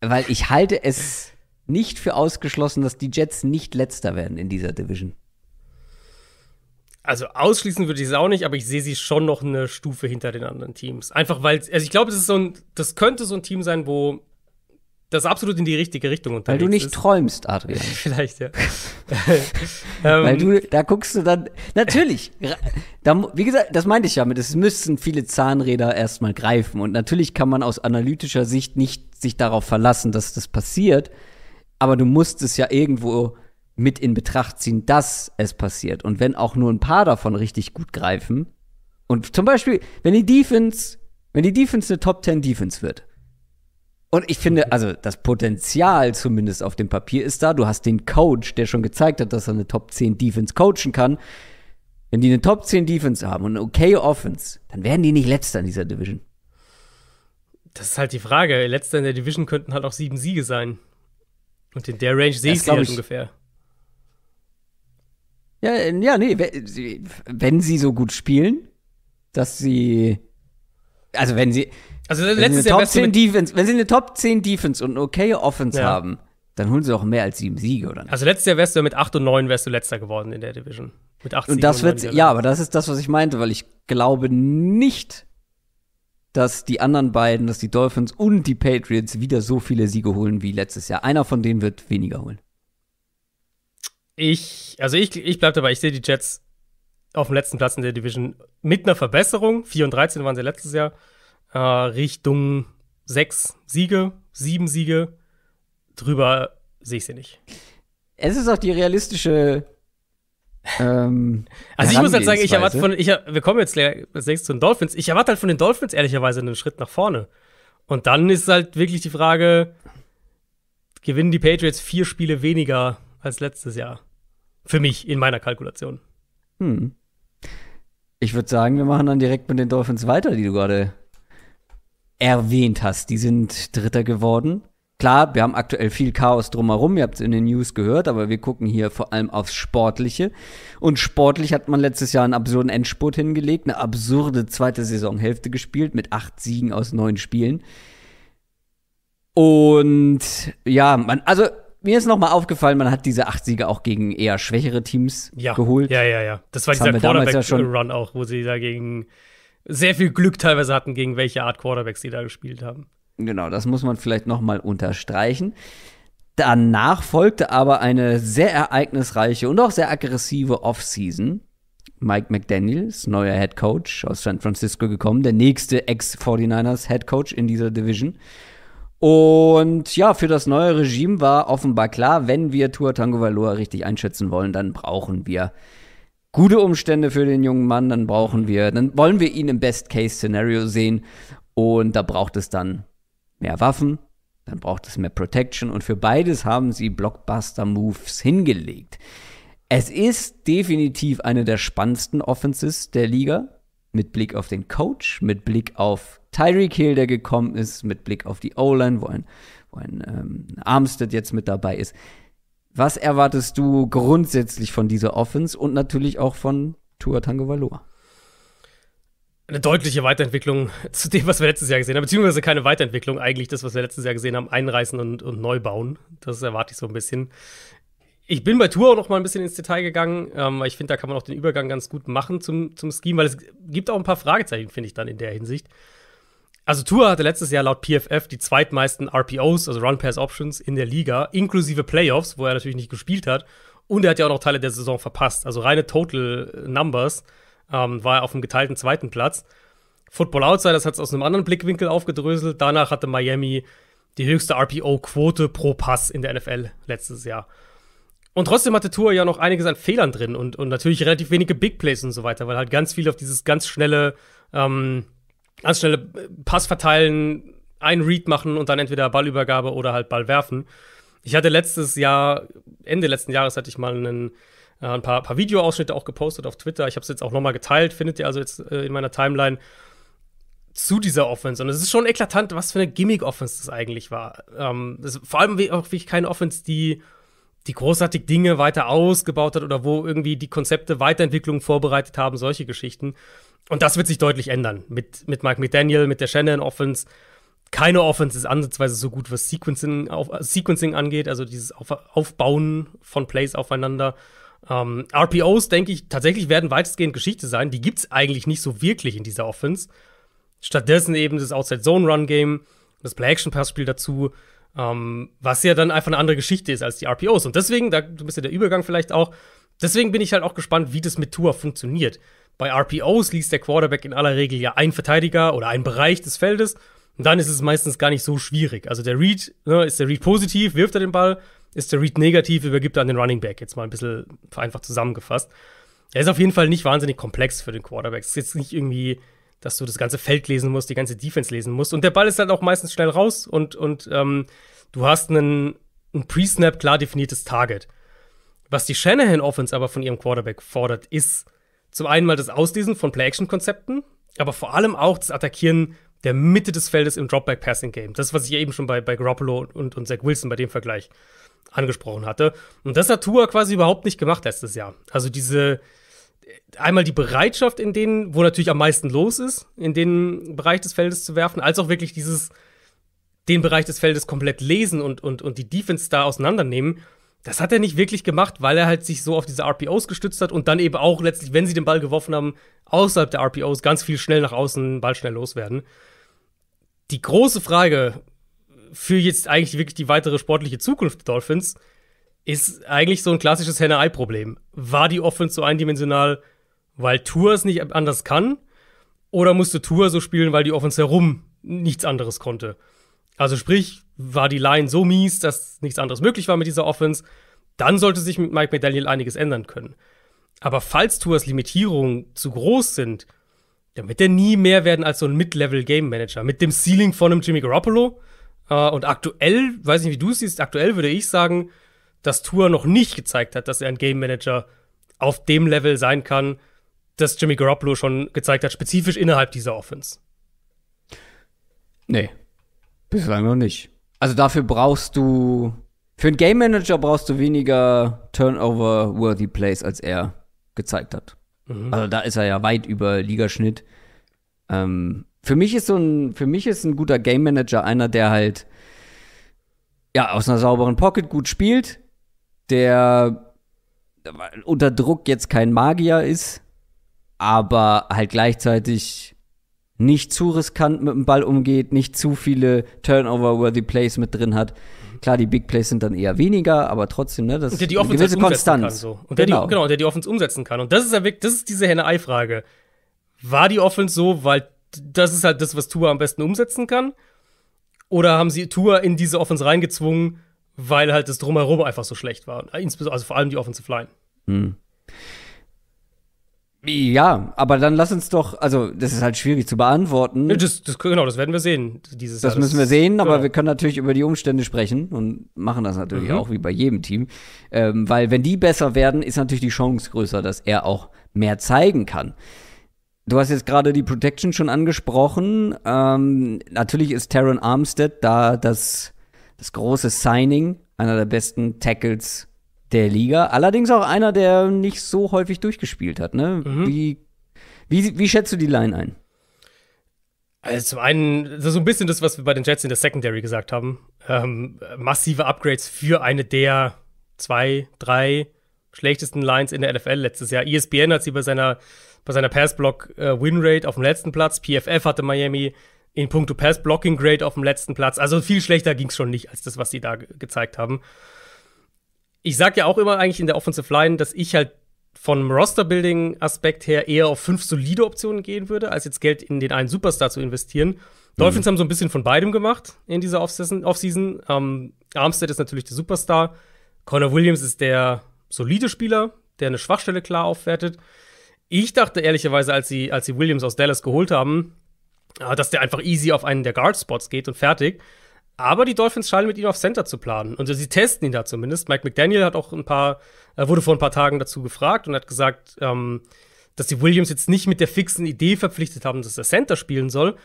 Weil ich halte es nicht für ausgeschlossen, dass die Jets nicht letzter werden in dieser Division also ausschließen würde ich es auch nicht, aber ich sehe sie schon noch eine Stufe hinter den anderen Teams. Einfach weil, also ich glaube, das ist so ein, das könnte so ein Team sein, wo das absolut in die richtige Richtung unterwegs ist. Weil du nicht ist. träumst, Adrian. Vielleicht, ja. Ähm, weil du, da guckst du dann, natürlich, da, wie gesagt, das meinte ich ja mit, es müssen viele Zahnräder erstmal greifen. Und natürlich kann man aus analytischer Sicht nicht sich darauf verlassen, dass das passiert. Aber du musst es ja irgendwo mit in Betracht ziehen, dass es passiert. Und wenn auch nur ein paar davon richtig gut greifen, und zum Beispiel, wenn die Defense, wenn die Defense eine Top 10 Defense wird, und ich finde, also das Potenzial zumindest auf dem Papier ist da. Du hast den Coach, der schon gezeigt hat, dass er eine Top 10 Defense coachen kann. Wenn die eine Top 10 Defense haben und eine okay Offense, dann werden die nicht letzter in dieser Division. Das ist halt die Frage. Letzter in der Division könnten halt auch sieben Siege sein. Und in der Range sehe ich sie halt ungefähr. Ja, ähm, ja, nee, wenn sie so gut spielen, dass sie. Also wenn sie. Also wenn letztes sie Jahr Top 10 Defense, wenn sie eine Top 10 Defense und eine okay Offense ja. haben, dann holen sie auch mehr als sieben Siege, oder nicht? Also letztes Jahr wärst du mit 8 und 9 wärst du letzter geworden in der Division. Mit 8 und das wird, ja, aber das ist das, was ich meinte, weil ich glaube nicht, dass die anderen beiden, dass die Dolphins und die Patriots wieder so viele Siege holen wie letztes Jahr. Einer von denen wird weniger holen. Ich, also ich, ich bleib dabei, ich sehe die Jets auf dem letzten Platz in der Division mit einer Verbesserung. 4 und 13 waren sie letztes Jahr. Äh, Richtung 6 Siege, 7 Siege. Drüber sehe ich sie nicht. Es ist auch die realistische. Ähm, also ich muss halt sagen, ich erwarte von, ich, wir kommen jetzt als zu den Dolphins. Ich erwarte halt von den Dolphins ehrlicherweise einen Schritt nach vorne. Und dann ist halt wirklich die Frage, gewinnen die Patriots vier Spiele weniger als letztes Jahr? Für mich, in meiner Kalkulation. Hm. Ich würde sagen, wir machen dann direkt mit den Dolphins weiter, die du gerade erwähnt hast. Die sind Dritter geworden. Klar, wir haben aktuell viel Chaos drumherum, ihr habt es in den News gehört, aber wir gucken hier vor allem aufs Sportliche. Und sportlich hat man letztes Jahr einen absurden Endspurt hingelegt, eine absurde zweite Saisonhälfte gespielt mit acht Siegen aus neun Spielen. Und ja, man, also mir ist nochmal aufgefallen, man hat diese acht Siege auch gegen eher schwächere Teams ja. geholt. Ja, ja, ja. Das war das dieser Quarterback-Run ja auch, wo sie dagegen sehr viel Glück teilweise hatten, gegen welche Art Quarterbacks sie da gespielt haben. Genau, das muss man vielleicht nochmal unterstreichen. Danach folgte aber eine sehr ereignisreiche und auch sehr aggressive Offseason. Mike McDaniels, neuer Head Coach aus San Francisco gekommen, der nächste Ex-49ers Head Coach in dieser Division. Und ja, für das neue Regime war offenbar klar, wenn wir Tua Tango Valor richtig einschätzen wollen, dann brauchen wir gute Umstände für den jungen Mann, dann brauchen wir, dann wollen wir ihn im Best-Case-Szenario sehen. Und da braucht es dann mehr Waffen, dann braucht es mehr Protection und für beides haben sie Blockbuster-Moves hingelegt. Es ist definitiv eine der spannendsten Offenses der Liga, mit Blick auf den Coach, mit Blick auf Tyreek Hill, der gekommen ist, mit Blick auf die O-Line, wo ein, wo ein ähm, Armstead jetzt mit dabei ist. Was erwartest du grundsätzlich von dieser Offense und natürlich auch von Tua Tagovailoa? Eine deutliche Weiterentwicklung zu dem, was wir letztes Jahr gesehen haben, beziehungsweise keine Weiterentwicklung, eigentlich das, was wir letztes Jahr gesehen haben, einreißen und, und neu bauen. Das erwarte ich so ein bisschen. Ich bin bei Tour auch noch mal ein bisschen ins Detail gegangen, ähm, ich finde, da kann man auch den Übergang ganz gut machen zum, zum Scheme, weil es gibt auch ein paar Fragezeichen, finde ich dann in der Hinsicht. Also Tua hatte letztes Jahr laut PFF die zweitmeisten RPOs, also Run-Pass-Options in der Liga, inklusive Playoffs, wo er natürlich nicht gespielt hat. Und er hat ja auch noch Teile der Saison verpasst. Also reine Total äh, Numbers ähm, war er auf dem geteilten zweiten Platz. Football Outsiders hat es aus einem anderen Blickwinkel aufgedröselt. Danach hatte Miami die höchste RPO-Quote pro Pass in der NFL letztes Jahr. Und trotzdem hatte Tour ja noch einiges an Fehlern drin und, und natürlich relativ wenige Big Plays und so weiter, weil halt ganz viel auf dieses ganz schnelle ähm, anstelle Pass verteilen, ein Read machen und dann entweder Ballübergabe oder halt Ball werfen. Ich hatte letztes Jahr, Ende letzten Jahres hatte ich mal einen, äh, ein paar, paar Videoausschnitte auch gepostet auf Twitter. Ich habe es jetzt auch nochmal geteilt, findet ihr also jetzt äh, in meiner Timeline zu dieser Offense. Und es ist schon eklatant, was für eine Gimmick-Offense das eigentlich war. Ähm, das, vor allem wie, auch wirklich keine Offense, die, die großartig Dinge weiter ausgebaut hat oder wo irgendwie die Konzepte Weiterentwicklung vorbereitet haben, solche Geschichten und das wird sich deutlich ändern. Mit, mit Mike McDaniel, mit der Shannon Offense. Keine Offense ist ansatzweise so gut, was Sequencing, auf, äh, Sequencing angeht, also dieses auf, Aufbauen von Plays aufeinander. Ähm, RPOs, denke ich, tatsächlich werden weitestgehend Geschichte sein. Die gibt es eigentlich nicht so wirklich in dieser Offense. Stattdessen eben das Outside-Zone-Run-Game, das Play-Action-Pass-Spiel dazu, ähm, was ja dann einfach eine andere Geschichte ist als die RPOs. Und deswegen, da, du bist ja der Übergang vielleicht auch, deswegen bin ich halt auch gespannt, wie das mit Tour funktioniert. Bei RPOs liest der Quarterback in aller Regel ja einen Verteidiger oder einen Bereich des Feldes. Und dann ist es meistens gar nicht so schwierig. Also der Read, ne, ist der Read positiv, wirft er den Ball. Ist der Read negativ, übergibt er an den Running Back. Jetzt mal ein bisschen vereinfacht zusammengefasst. Er ist auf jeden Fall nicht wahnsinnig komplex für den Quarterback. Es ist jetzt nicht irgendwie, dass du das ganze Feld lesen musst, die ganze Defense lesen musst. Und der Ball ist halt auch meistens schnell raus und, und ähm, du hast einen, ein Pre-Snap klar definiertes Target. Was die Shanahan-Offense aber von ihrem Quarterback fordert, ist, zum einen mal das Auslesen von Play-Action-Konzepten, aber vor allem auch das Attackieren der Mitte des Feldes im Dropback-Passing-Game. Das, was ich eben schon bei, bei Garoppolo und, und Zach Wilson bei dem Vergleich angesprochen hatte. Und das hat Tua quasi überhaupt nicht gemacht letztes Jahr. Also diese einmal die Bereitschaft in denen, wo natürlich am meisten los ist, in den Bereich des Feldes zu werfen, als auch wirklich dieses den Bereich des Feldes komplett lesen und, und, und die Defense da auseinandernehmen, das hat er nicht wirklich gemacht, weil er halt sich so auf diese RPOs gestützt hat und dann eben auch letztlich, wenn sie den Ball geworfen haben, außerhalb der RPOs ganz viel schnell nach außen, Ball schnell loswerden. Die große Frage für jetzt eigentlich wirklich die weitere sportliche Zukunft der Dolphins ist eigentlich so ein klassisches Henne-Ei-Problem. War die Offense so eindimensional, weil Tour es nicht anders kann? Oder musste Tour so spielen, weil die Offense herum nichts anderes konnte? Also sprich, war die Line so mies, dass nichts anderes möglich war mit dieser Offense, dann sollte sich mit Mike McDaniel einiges ändern können. Aber falls Tours Limitierungen zu groß sind, dann wird er nie mehr werden als so ein Mid-Level-Game-Manager mit dem Ceiling von einem Jimmy Garoppolo. Äh, und aktuell, weiß nicht, wie du es siehst, aktuell würde ich sagen, dass Tour noch nicht gezeigt hat, dass er ein Game-Manager auf dem Level sein kann, das Jimmy Garoppolo schon gezeigt hat, spezifisch innerhalb dieser Offense. Nee, bislang noch nicht. Also dafür brauchst du. Für einen Game Manager brauchst du weniger Turnover-worthy Plays, als er gezeigt hat. Mhm. Also da ist er ja weit über Ligaschnitt. Ähm, für mich ist so ein, für mich ist ein guter Game Manager einer, der halt ja aus einer sauberen Pocket gut spielt, der unter Druck jetzt kein Magier ist, aber halt gleichzeitig nicht zu riskant mit dem Ball umgeht, nicht zu viele Turnover-worthy Plays mit drin hat. Klar, die Big Plays sind dann eher weniger, aber trotzdem, ne, das und der die Offense gewisse Konstanz. Kann, so. und der Die, genau. genau, der die Offense umsetzen kann. Und das ist wirklich, das ist diese Henne-Ei-Frage. War die Offense so, weil das ist halt das, was Tour am besten umsetzen kann? Oder haben sie Tour in diese Offense reingezwungen, weil halt das Drumherum einfach so schlecht war? Also vor allem die Offensive Line. Hm. Ja, aber dann lass uns doch, also das ist halt schwierig zu beantworten. Das, das, genau, das werden wir sehen dieses Jahr. Das müssen wir sehen, aber genau. wir können natürlich über die Umstände sprechen und machen das natürlich mhm. auch, wie bei jedem Team. Ähm, weil wenn die besser werden, ist natürlich die Chance größer, dass er auch mehr zeigen kann. Du hast jetzt gerade die Protection schon angesprochen. Ähm, natürlich ist Taron Armstead da das, das große Signing, einer der besten Tackles der Liga. Allerdings auch einer, der nicht so häufig durchgespielt hat. Ne? Mhm. Wie, wie, wie schätzt du die Line ein? Also zum einen, so ein bisschen das, was wir bei den Jets in der Secondary gesagt haben. Ähm, massive Upgrades für eine der zwei, drei schlechtesten Lines in der NFL letztes Jahr. ESPN hat sie bei seiner, bei seiner Pass-Block-Win-Rate äh, auf dem letzten Platz. PFF hatte Miami in puncto Pass-Blocking-Grade auf dem letzten Platz. Also viel schlechter ging es schon nicht als das, was sie da gezeigt haben ich sage ja auch immer eigentlich in der Offensive Line, dass ich halt vom Roster-Building-Aspekt her eher auf fünf solide Optionen gehen würde, als jetzt Geld in den einen Superstar zu investieren. Mhm. Dolphins haben so ein bisschen von beidem gemacht in dieser Offseason. Offseason. Ähm, Armstead ist natürlich der Superstar. Connor Williams ist der solide Spieler, der eine Schwachstelle klar aufwertet. Ich dachte ehrlicherweise, als sie, als sie Williams aus Dallas geholt haben, ah, dass der einfach easy auf einen der Guard-Spots geht und fertig. Aber die Dolphins scheinen mit ihm auf Center zu planen. Und sie testen ihn da zumindest. Mike McDaniel hat auch ein paar, äh, wurde vor ein paar Tagen dazu gefragt und hat gesagt, ähm, dass die Williams jetzt nicht mit der fixen Idee verpflichtet haben, dass er Center spielen soll.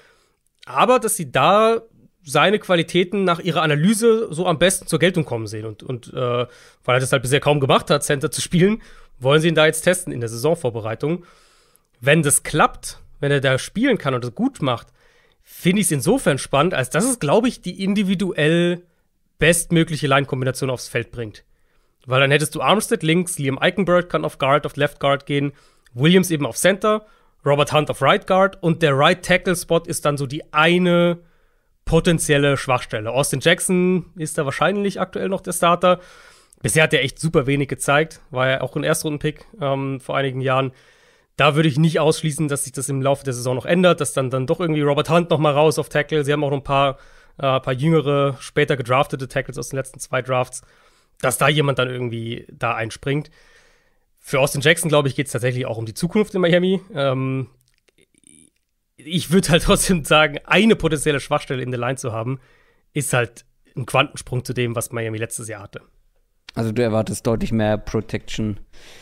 Aber dass sie da seine Qualitäten nach ihrer Analyse so am besten zur Geltung kommen sehen. Und, und äh, weil er das halt bisher kaum gemacht hat, Center zu spielen, wollen sie ihn da jetzt testen in der Saisonvorbereitung. Wenn das klappt, wenn er da spielen kann und das gut macht, finde ich es insofern spannend, als dass es, glaube ich, die individuell bestmögliche Line-Kombination aufs Feld bringt. Weil dann hättest du Armstead links, Liam Eichenberg kann auf Guard, auf Left Guard gehen, Williams eben auf Center, Robert Hunt auf Right Guard und der Right Tackle Spot ist dann so die eine potenzielle Schwachstelle. Austin Jackson ist da wahrscheinlich aktuell noch der Starter. Bisher hat er echt super wenig gezeigt, war ja auch ein Erstrundenpick ähm, vor einigen Jahren da würde ich nicht ausschließen, dass sich das im Laufe der Saison noch ändert, dass dann, dann doch irgendwie Robert Hunt nochmal raus auf Tackle. Sie haben auch noch ein paar, äh, paar jüngere, später gedraftete Tackles aus den letzten zwei Drafts, dass da jemand dann irgendwie da einspringt. Für Austin Jackson, glaube ich, geht es tatsächlich auch um die Zukunft in Miami. Ähm, ich würde halt trotzdem sagen, eine potenzielle Schwachstelle in der Line zu haben, ist halt ein Quantensprung zu dem, was Miami letztes Jahr hatte. Also du erwartest deutlich mehr Protection.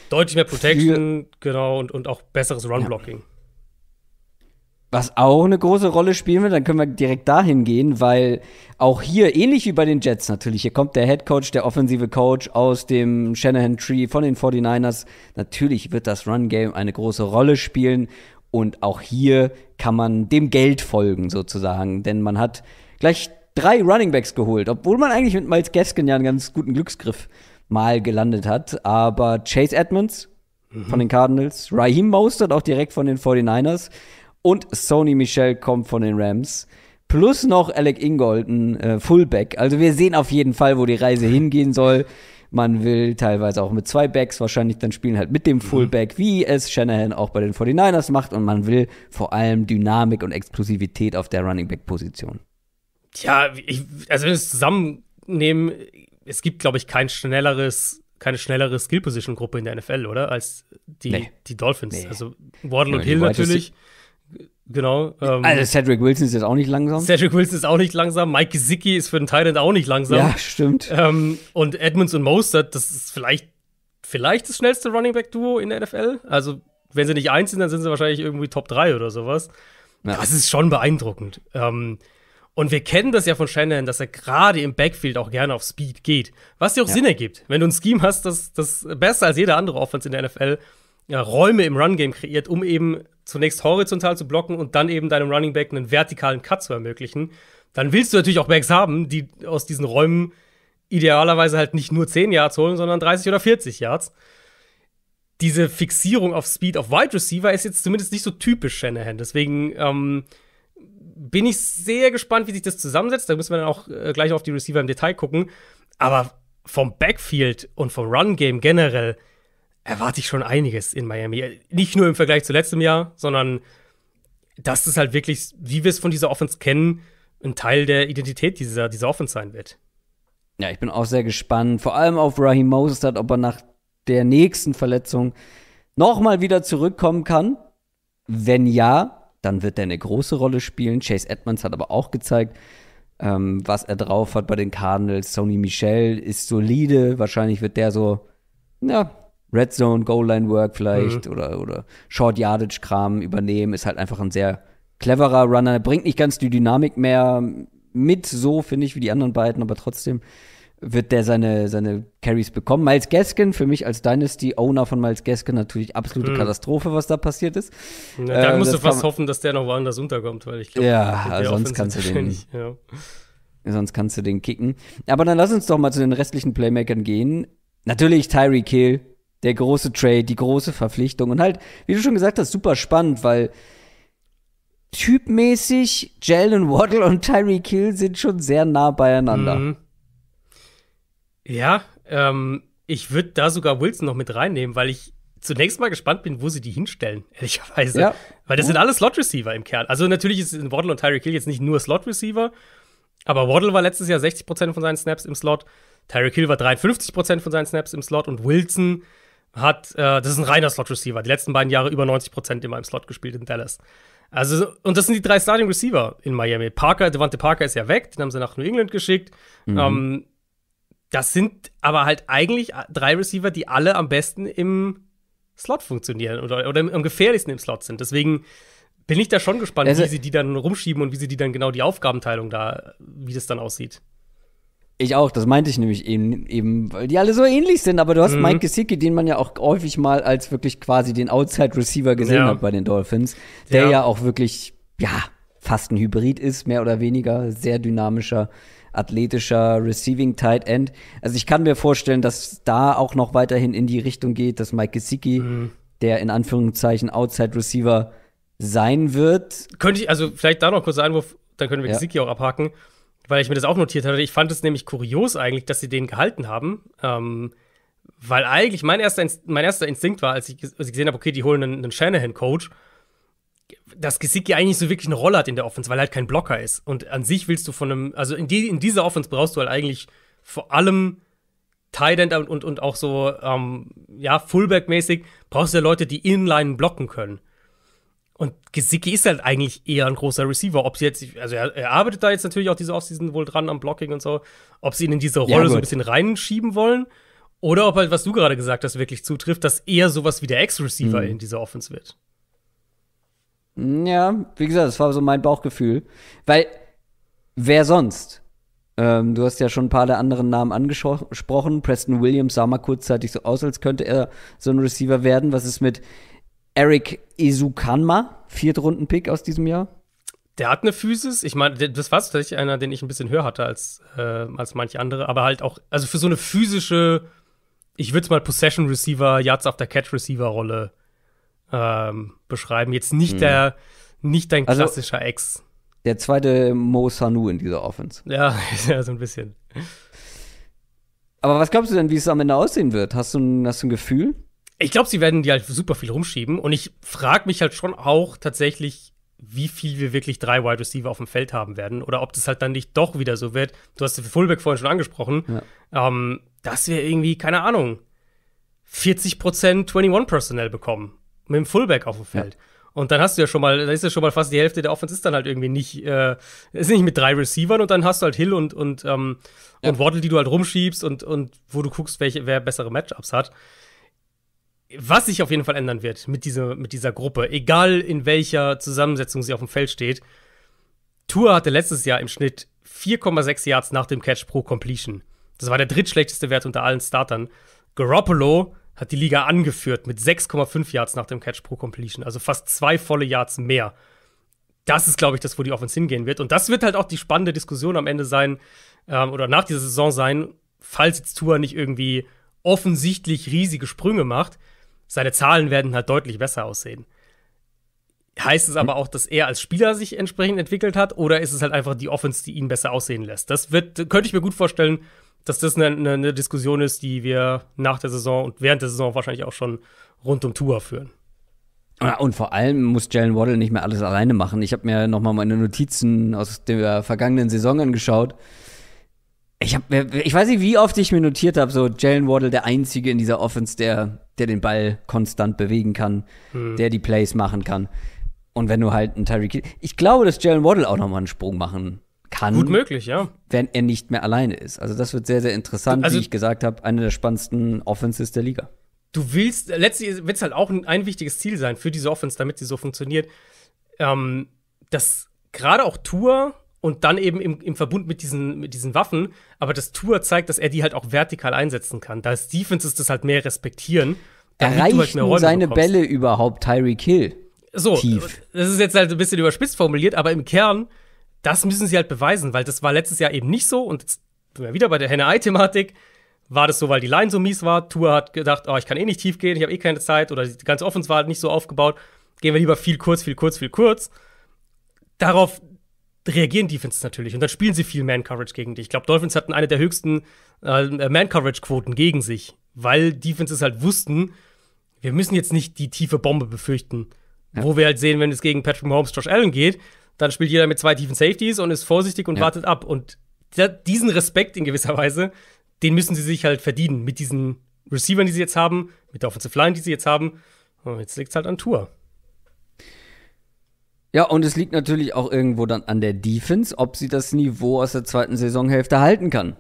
Deutlich mehr Protection, genau, und, und auch besseres Run-Blocking. Ja. Was auch eine große Rolle spielen wird, dann können wir direkt dahin gehen, weil auch hier, ähnlich wie bei den Jets natürlich, hier kommt der Head Coach, der offensive Coach aus dem Shanahan Tree von den 49ers. Natürlich wird das Run-Game eine große Rolle spielen und auch hier kann man dem Geld folgen sozusagen, denn man hat gleich drei Runningbacks geholt, obwohl man eigentlich mit Miles Gaskin ja einen ganz guten Glücksgriff mal gelandet hat. Aber Chase Edmonds mhm. von den Cardinals, Raheem Mostert auch direkt von den 49ers und Sony Michel kommt von den Rams. Plus noch Alec Ingolden, äh, Fullback. Also wir sehen auf jeden Fall, wo die Reise hingehen soll. Man will teilweise auch mit zwei Backs wahrscheinlich dann spielen, halt mit dem mhm. Fullback, wie es Shanahan auch bei den 49ers macht. Und man will vor allem Dynamik und Explosivität auf der Running Back Position. Tja, ich, also wenn wir es zusammennehmen, es gibt, glaube ich, kein schnelleres, keine schnellere Skill-Position-Gruppe in der NFL, oder? Als die, nee. die Dolphins. Nee. Also Wardle und Hill natürlich. Genau. Ähm, also Cedric Wilson ist jetzt auch nicht langsam. Cedric Wilson ist auch nicht langsam. Mike Gesicki ist für den Titan auch nicht langsam. Ja, stimmt. Ähm, und Edmonds und Mostert, das ist vielleicht, vielleicht das schnellste Running Back Duo in der NFL. Also wenn sie nicht eins sind, dann sind sie wahrscheinlich irgendwie Top 3 oder sowas. Ja. Das ist schon beeindruckend. Ähm, und wir kennen das ja von Shanahan, dass er gerade im Backfield auch gerne auf Speed geht. Was dir auch ja. Sinn ergibt. Wenn du ein Scheme hast, das, das besser als jeder andere Offense in der NFL ja, äh, Räume im Run-Game kreiert, um eben zunächst horizontal zu blocken und dann eben deinem Running Back einen vertikalen Cut zu ermöglichen, dann willst du natürlich auch Backs haben, die aus diesen Räumen idealerweise halt nicht nur 10 Yards holen, sondern 30 oder 40 Yards. Diese Fixierung auf Speed auf Wide Receiver ist jetzt zumindest nicht so typisch Shanahan. Deswegen ähm, bin ich sehr gespannt, wie sich das zusammensetzt. Da müssen wir dann auch äh, gleich auf die Receiver im Detail gucken. Aber vom Backfield und vom Run-Game generell erwarte ich schon einiges in Miami. Äh, nicht nur im Vergleich zu letztem Jahr, sondern das ist halt wirklich, wie wir es von dieser Offense kennen, ein Teil der Identität dieser, dieser Offense sein wird. Ja, ich bin auch sehr gespannt, vor allem auf Raheem Moses, ob er nach der nächsten Verletzung nochmal wieder zurückkommen kann. Wenn ja, dann wird der eine große Rolle spielen. Chase Edmonds hat aber auch gezeigt, ähm, was er drauf hat bei den Cardinals. Sony Michel ist solide. Wahrscheinlich wird der so, ja, Red Zone, Goal Line Work vielleicht mhm. oder, oder Short Yardage Kram übernehmen. Ist halt einfach ein sehr cleverer Runner. Bringt nicht ganz die Dynamik mehr mit, so finde ich, wie die anderen beiden, aber trotzdem wird der seine, seine Carries bekommen. Miles Gaskin, für mich als Dynasty-Owner von Miles Gaskin natürlich absolute mhm. Katastrophe, was da passiert ist. Ja, da äh, musst du fast hoffen, dass der noch woanders unterkommt, weil ich glaube, ja, sonst kannst du den nicht. Ja. Sonst kannst du den kicken. Aber dann lass uns doch mal zu den restlichen Playmakern gehen. Natürlich Tyree Kill, der große Trade, die große Verpflichtung und halt, wie du schon gesagt hast, super spannend, weil typmäßig Jalen Waddle und Tyree Kill sind schon sehr nah beieinander. Mhm. Ja, ähm, ich würde da sogar Wilson noch mit reinnehmen, weil ich zunächst mal gespannt bin, wo sie die hinstellen, ehrlicherweise. Ja. Weil das mhm. sind alle Slot-Receiver im Kern. Also natürlich ist Waddle und Tyreek Hill jetzt nicht nur Slot-Receiver, aber Waddle war letztes Jahr 60% von seinen Snaps im Slot, Tyreek Hill war 53% von seinen Snaps im Slot und Wilson hat, äh, das ist ein reiner Slot-Receiver, die letzten beiden Jahre über 90% immer im Slot gespielt in Dallas. Also, und das sind die drei Starting Receiver in Miami. Parker, Devante Parker ist ja weg, den haben sie nach New England geschickt. Mhm. Ähm, das sind aber halt eigentlich drei Receiver, die alle am besten im Slot funktionieren oder, oder am gefährlichsten im Slot sind. Deswegen bin ich da schon gespannt, also, wie sie die dann rumschieben und wie sie die dann genau die Aufgabenteilung da, wie das dann aussieht. Ich auch, das meinte ich nämlich eben, eben, weil die alle so ähnlich sind, aber du hast mhm. Mike Gesicki, den man ja auch häufig mal als wirklich quasi den Outside Receiver gesehen ja. hat bei den Dolphins, der ja. ja auch wirklich, ja, fast ein Hybrid ist, mehr oder weniger, sehr dynamischer athletischer Receiving Tight End. Also ich kann mir vorstellen, dass da auch noch weiterhin in die Richtung geht, dass Mike Gesicki, mhm. der in Anführungszeichen Outside Receiver sein wird. Könnte ich, also vielleicht da noch kurz Einwurf, dann können wir ja. Gesicki auch abhaken, weil ich mir das auch notiert hatte. Ich fand es nämlich kurios eigentlich, dass sie den gehalten haben. Ähm, weil eigentlich mein erster, mein erster Instinkt war, als ich, als ich gesehen habe, okay, die holen einen, einen Shanahan-Coach, dass Gesicki eigentlich so wirklich eine Rolle hat in der Offense, weil er halt kein Blocker ist. Und an sich willst du von einem, also in, die, in dieser Offense brauchst du halt eigentlich vor allem Tight End und, und, und auch so, ähm, ja, Fullback-mäßig brauchst du ja Leute, die Inline blocken können. Und Gesicki ist halt eigentlich eher ein großer Receiver. Ob sie jetzt, also er, er arbeitet da jetzt natürlich auch diese Offseason wohl dran am Blocking und so, ob sie ihn in diese Rolle ja, so ein bisschen reinschieben wollen. Oder ob halt, was du gerade gesagt hast, wirklich zutrifft, dass eher sowas wie der Ex-Receiver mhm. in dieser Offense wird. Ja, wie gesagt, das war so mein Bauchgefühl. Weil, wer sonst? Ähm, du hast ja schon ein paar der anderen Namen angesprochen. Preston Williams sah mal kurzzeitig so aus, als könnte er so ein Receiver werden. Was ist mit Eric Isukanma? Viertrunden-Pick aus diesem Jahr? Der hat eine Physis. Ich meine, das war tatsächlich einer, den ich ein bisschen höher hatte als, äh, als manche andere. Aber halt auch, also für so eine physische, ich würde es mal Possession Receiver, Yards der Catch Receiver Rolle ähm, beschreiben. Jetzt nicht mhm. der, nicht dein also klassischer also, Ex. Der zweite Mo Sanu in dieser Offense. Ja, ja, so ein bisschen. Aber was glaubst du denn, wie es am Ende aussehen wird? Hast du ein, hast du ein Gefühl? Ich glaube, sie werden die halt super viel rumschieben. Und ich frage mich halt schon auch tatsächlich, wie viel wir wirklich drei Wide Receiver auf dem Feld haben werden. Oder ob das halt dann nicht doch wieder so wird. Du hast den Fullback vorhin schon angesprochen. Ja. Ähm, dass wir irgendwie, keine Ahnung, 40% 21 Personnel bekommen mit dem Fullback auf dem Feld. Ja. Und dann hast du ja schon mal, da ist ja schon mal fast die Hälfte der Offense ist dann halt irgendwie nicht, äh, ist nicht mit drei Receivern und dann hast du halt Hill und, und, ähm, ja. und Waddle, die du halt rumschiebst und, und wo du guckst, welche, wer bessere Matchups hat. Was sich auf jeden Fall ändern wird mit dieser, mit dieser Gruppe, egal in welcher Zusammensetzung sie auf dem Feld steht. Tour hatte letztes Jahr im Schnitt 4,6 Yards nach dem Catch pro Completion. Das war der drittschlechteste Wert unter allen Startern. Garoppolo hat die Liga angeführt mit 6,5 Yards nach dem Catch pro Completion, also fast zwei volle Yards mehr. Das ist, glaube ich, das, wo die Offense hingehen wird. Und das wird halt auch die spannende Diskussion am Ende sein ähm, oder nach dieser Saison sein, falls jetzt Tour nicht irgendwie offensichtlich riesige Sprünge macht. Seine Zahlen werden halt deutlich besser aussehen. Heißt es aber auch, dass er als Spieler sich entsprechend entwickelt hat, oder ist es halt einfach die Offense, die ihn besser aussehen lässt? Das wird, könnte ich mir gut vorstellen, dass das eine, eine, eine, Diskussion ist, die wir nach der Saison und während der Saison wahrscheinlich auch schon rund um Tour führen. Und vor allem muss Jalen Waddle nicht mehr alles alleine machen. Ich habe mir nochmal meine Notizen aus der vergangenen Saison angeschaut. Ich, hab, ich weiß nicht, wie oft ich mir notiert habe, so Jalen Waddle der Einzige in dieser Offense, der, der den Ball konstant bewegen kann, hm. der die Plays machen kann. Und wenn du halt einen Tyreek Ich glaube, dass Jalen Waddle auch nochmal einen Sprung machen kann. Gut möglich, ja. Wenn er nicht mehr alleine ist. Also das wird sehr, sehr interessant, also, wie ich gesagt habe, eine der spannendsten Offenses der Liga. Du willst, letztlich wird es halt auch ein, ein, wichtiges Ziel sein für diese Offense, damit sie so funktioniert, ähm, dass gerade auch Tour und dann eben im, im Verbund mit diesen, mit diesen Waffen, aber das Tour zeigt, dass er die halt auch vertikal einsetzen kann. Da ist Defenses das halt mehr respektieren. Erreichen halt seine bekommst. Bälle überhaupt Tyree Kill? So, tief. das ist jetzt halt ein bisschen überspitzt formuliert, aber im Kern das müssen sie halt beweisen, weil das war letztes Jahr eben nicht so und jetzt sind wir wieder bei der Henne-Ei-Thematik. War das so, weil die Line so mies war? Tour hat gedacht, oh, ich kann eh nicht tief gehen, ich habe eh keine Zeit oder die ganze Offense war halt nicht so aufgebaut. Gehen wir lieber viel kurz, viel kurz, viel kurz. Darauf reagieren Defenses natürlich und dann spielen sie viel Man-Coverage gegen dich. Ich glaube, Dolphins hatten eine der höchsten äh, äh, Man-Coverage-Quoten gegen sich, weil Defenses halt wussten, wir müssen jetzt nicht die tiefe Bombe befürchten. Ja. Wo wir halt sehen, wenn es gegen Patrick Mahomes, Josh Allen geht, dann spielt jeder mit zwei tiefen Safeties und ist vorsichtig und ja. wartet ab. Und diesen Respekt in gewisser Weise, den müssen sie sich halt verdienen mit diesen Receivern, die sie jetzt haben, mit der Offensive Line, die sie jetzt haben. Und jetzt liegt es halt an Tour. Ja, und es liegt natürlich auch irgendwo dann an der Defense, ob sie das Niveau aus der zweiten Saisonhälfte halten kann.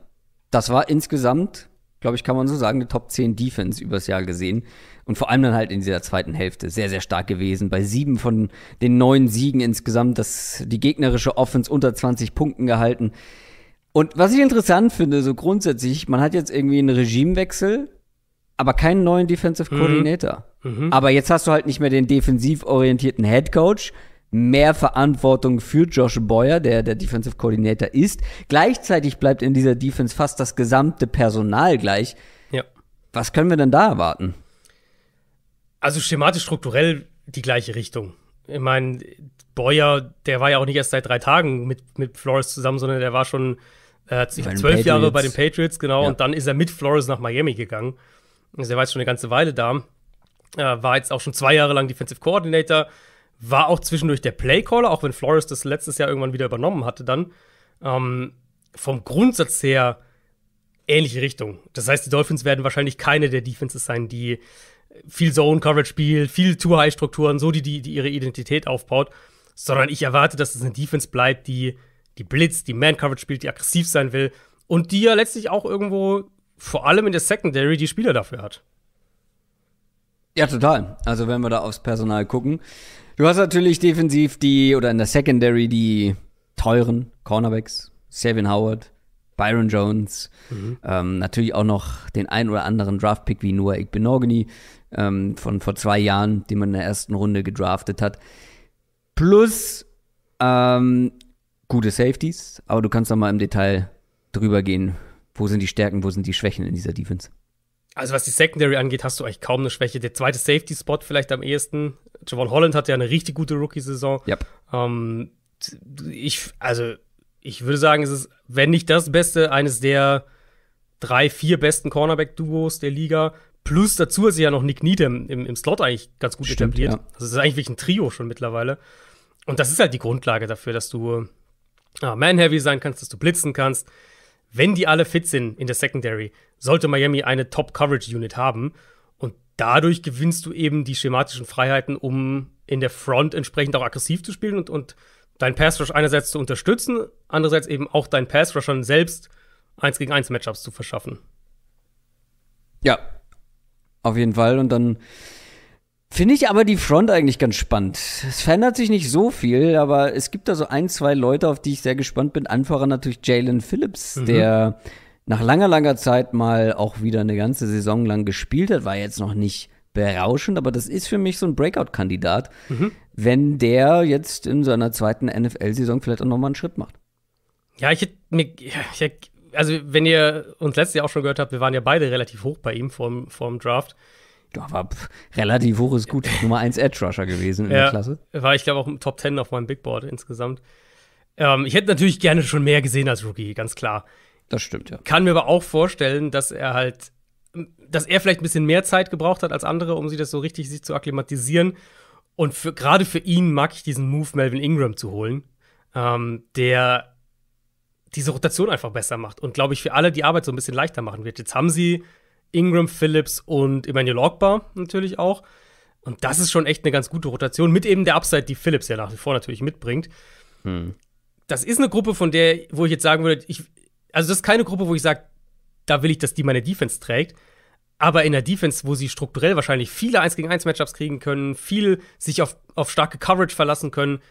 Das war insgesamt, glaube ich, kann man so sagen, eine Top 10 Defense übers Jahr gesehen und vor allem dann halt in dieser zweiten Hälfte sehr, sehr stark gewesen. Bei sieben von den neun Siegen insgesamt dass die gegnerische Offense unter 20 Punkten gehalten. Und was ich interessant finde, so grundsätzlich, man hat jetzt irgendwie einen Regimewechsel, aber keinen neuen Defensive mhm. Coordinator. Mhm. Mhm. Aber jetzt hast du halt nicht mehr den defensiv orientierten Head Coach, mehr Verantwortung für Josh Boyer, der der Defensive Coordinator ist. Gleichzeitig bleibt in dieser Defense fast das gesamte Personal gleich. Ja. Was können wir denn da erwarten? Also schematisch strukturell die gleiche Richtung. Ich meine, Boyer, der war ja auch nicht erst seit drei Tagen mit, mit Flores zusammen, sondern der war schon äh, zwölf Jahre bei den Patriots, genau. Ja. Und dann ist er mit Flores nach Miami gegangen. Also er war jetzt schon eine ganze Weile da. Äh, war jetzt auch schon zwei Jahre lang Defensive Coordinator. War auch zwischendurch der Playcaller, auch wenn Flores das letztes Jahr irgendwann wieder übernommen hatte dann. Ähm, vom Grundsatz her ähnliche Richtung. Das heißt, die Dolphins werden wahrscheinlich keine der Defenses sein, die viel Zone-Coverage spielt, viel too high strukturen so die, die, die ihre Identität aufbaut, sondern ich erwarte, dass es eine Defense bleibt, die die Blitz, die Man-Coverage spielt, die aggressiv sein will und die ja letztlich auch irgendwo, vor allem in der Secondary, die Spieler dafür hat. Ja, total. Also wenn wir da aufs Personal gucken. Du hast natürlich defensiv die, oder in der Secondary die teuren Cornerbacks, Savin Howard, Byron Jones, mhm. ähm, natürlich auch noch den ein oder anderen Draftpick wie Noah Igbenogany, ähm, von vor zwei Jahren, die man in der ersten Runde gedraftet hat. Plus ähm, gute Safeties, aber du kannst noch mal im Detail drüber gehen. Wo sind die Stärken, wo sind die Schwächen in dieser Defense? Also was die Secondary angeht, hast du eigentlich kaum eine Schwäche. Der zweite Safety-Spot vielleicht am ehesten. Javon Holland hat ja eine richtig gute Rookie-Saison. Yep. Ähm, ich, also ich würde sagen, es ist, wenn nicht das Beste, eines der drei, vier besten Cornerback-Duos der Liga. Plus dazu ist ja noch Nick Needham im, im Slot eigentlich ganz gut Stimmt, etabliert. Ja. Also es ist eigentlich wirklich ein Trio schon mittlerweile. Und das ist halt die Grundlage dafür, dass du ja, äh, man-heavy sein kannst, dass du blitzen kannst. Wenn die alle fit sind in der Secondary, sollte Miami eine Top-Coverage-Unit haben. Und dadurch gewinnst du eben die schematischen Freiheiten, um in der Front entsprechend auch aggressiv zu spielen und, und deinen Pass-Rush einerseits zu unterstützen, andererseits eben auch deinen Pass-Rushern selbst 1 gegen 1 Matchups zu verschaffen. Ja, auf jeden Fall. Und dann finde ich aber die Front eigentlich ganz spannend. Es verändert sich nicht so viel, aber es gibt da so ein, zwei Leute, auf die ich sehr gespannt bin. Anfahrer natürlich Jalen Phillips, mhm. der nach langer, langer Zeit mal auch wieder eine ganze Saison lang gespielt hat, war jetzt noch nicht berauschend, aber das ist für mich so ein Breakout-Kandidat, mhm. wenn der jetzt in seiner zweiten NFL-Saison vielleicht auch nochmal einen Schritt macht. Ja, ich hätte, mir, ich also wenn ihr uns letztes Jahr auch schon gehört habt, wir waren ja beide relativ hoch bei ihm vorm, vorm Draft. Ja, war relativ hoch ist gut. Nummer 1 Edge Rusher gewesen in ja, der Klasse. War ich glaube auch im Top 10 auf meinem Big Board insgesamt. Ähm, ich hätte natürlich gerne schon mehr gesehen als Rookie, ganz klar. Das stimmt, ja. Kann mir aber auch vorstellen, dass er halt, dass er vielleicht ein bisschen mehr Zeit gebraucht hat als andere, um sich das so richtig sich zu akklimatisieren. Und gerade für ihn mag ich diesen Move, Melvin Ingram zu holen, ähm, der diese Rotation einfach besser macht und, glaube ich, für alle die Arbeit so ein bisschen leichter machen wird. Jetzt haben sie Ingram, Phillips und Emmanuel Ogba natürlich auch. Und das ist schon echt eine ganz gute Rotation mit eben der Upside, die Phillips ja nach wie vor natürlich mitbringt. Hm. Das ist eine Gruppe, von der, wo ich jetzt sagen würde, ich, also das ist keine Gruppe, wo ich sage, da will ich, dass die meine Defense trägt. Aber in der Defense, wo sie strukturell wahrscheinlich viele 1 gegen 1 Matchups kriegen können, viel sich auf, auf starke Coverage verlassen können,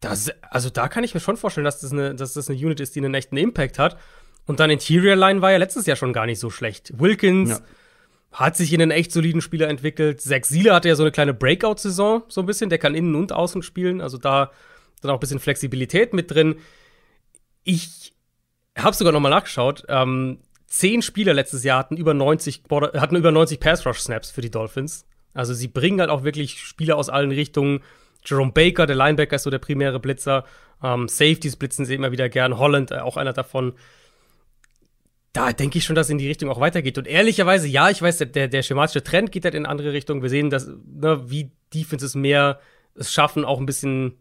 das, also da kann ich mir schon vorstellen, dass das, eine, dass das eine Unit ist, die einen echten Impact hat. Und dann Interior Line war ja letztes Jahr schon gar nicht so schlecht. Wilkins ja. hat sich in einen echt soliden Spieler entwickelt. Zach Sieler hatte ja so eine kleine Breakout-Saison, so ein bisschen. Der kann innen und außen spielen. Also da dann auch ein bisschen Flexibilität mit drin. Ich habe sogar noch mal nachgeschaut. Ähm, zehn Spieler letztes Jahr hatten über 90, hatten über 90 Pass-Rush-Snaps für die Dolphins. Also sie bringen halt auch wirklich Spieler aus allen Richtungen. Jerome Baker, der Linebacker, ist so der primäre Blitzer. Ähm, Safeties blitzen sie immer wieder gern. Holland, äh, auch einer davon. Da denke ich schon, dass es in die Richtung auch weitergeht. Und ehrlicherweise, ja, ich weiß, der, der schematische Trend geht halt in eine andere Richtung. Wir sehen, dass, ne, wie Defenses mehr es schaffen, auch ein bisschen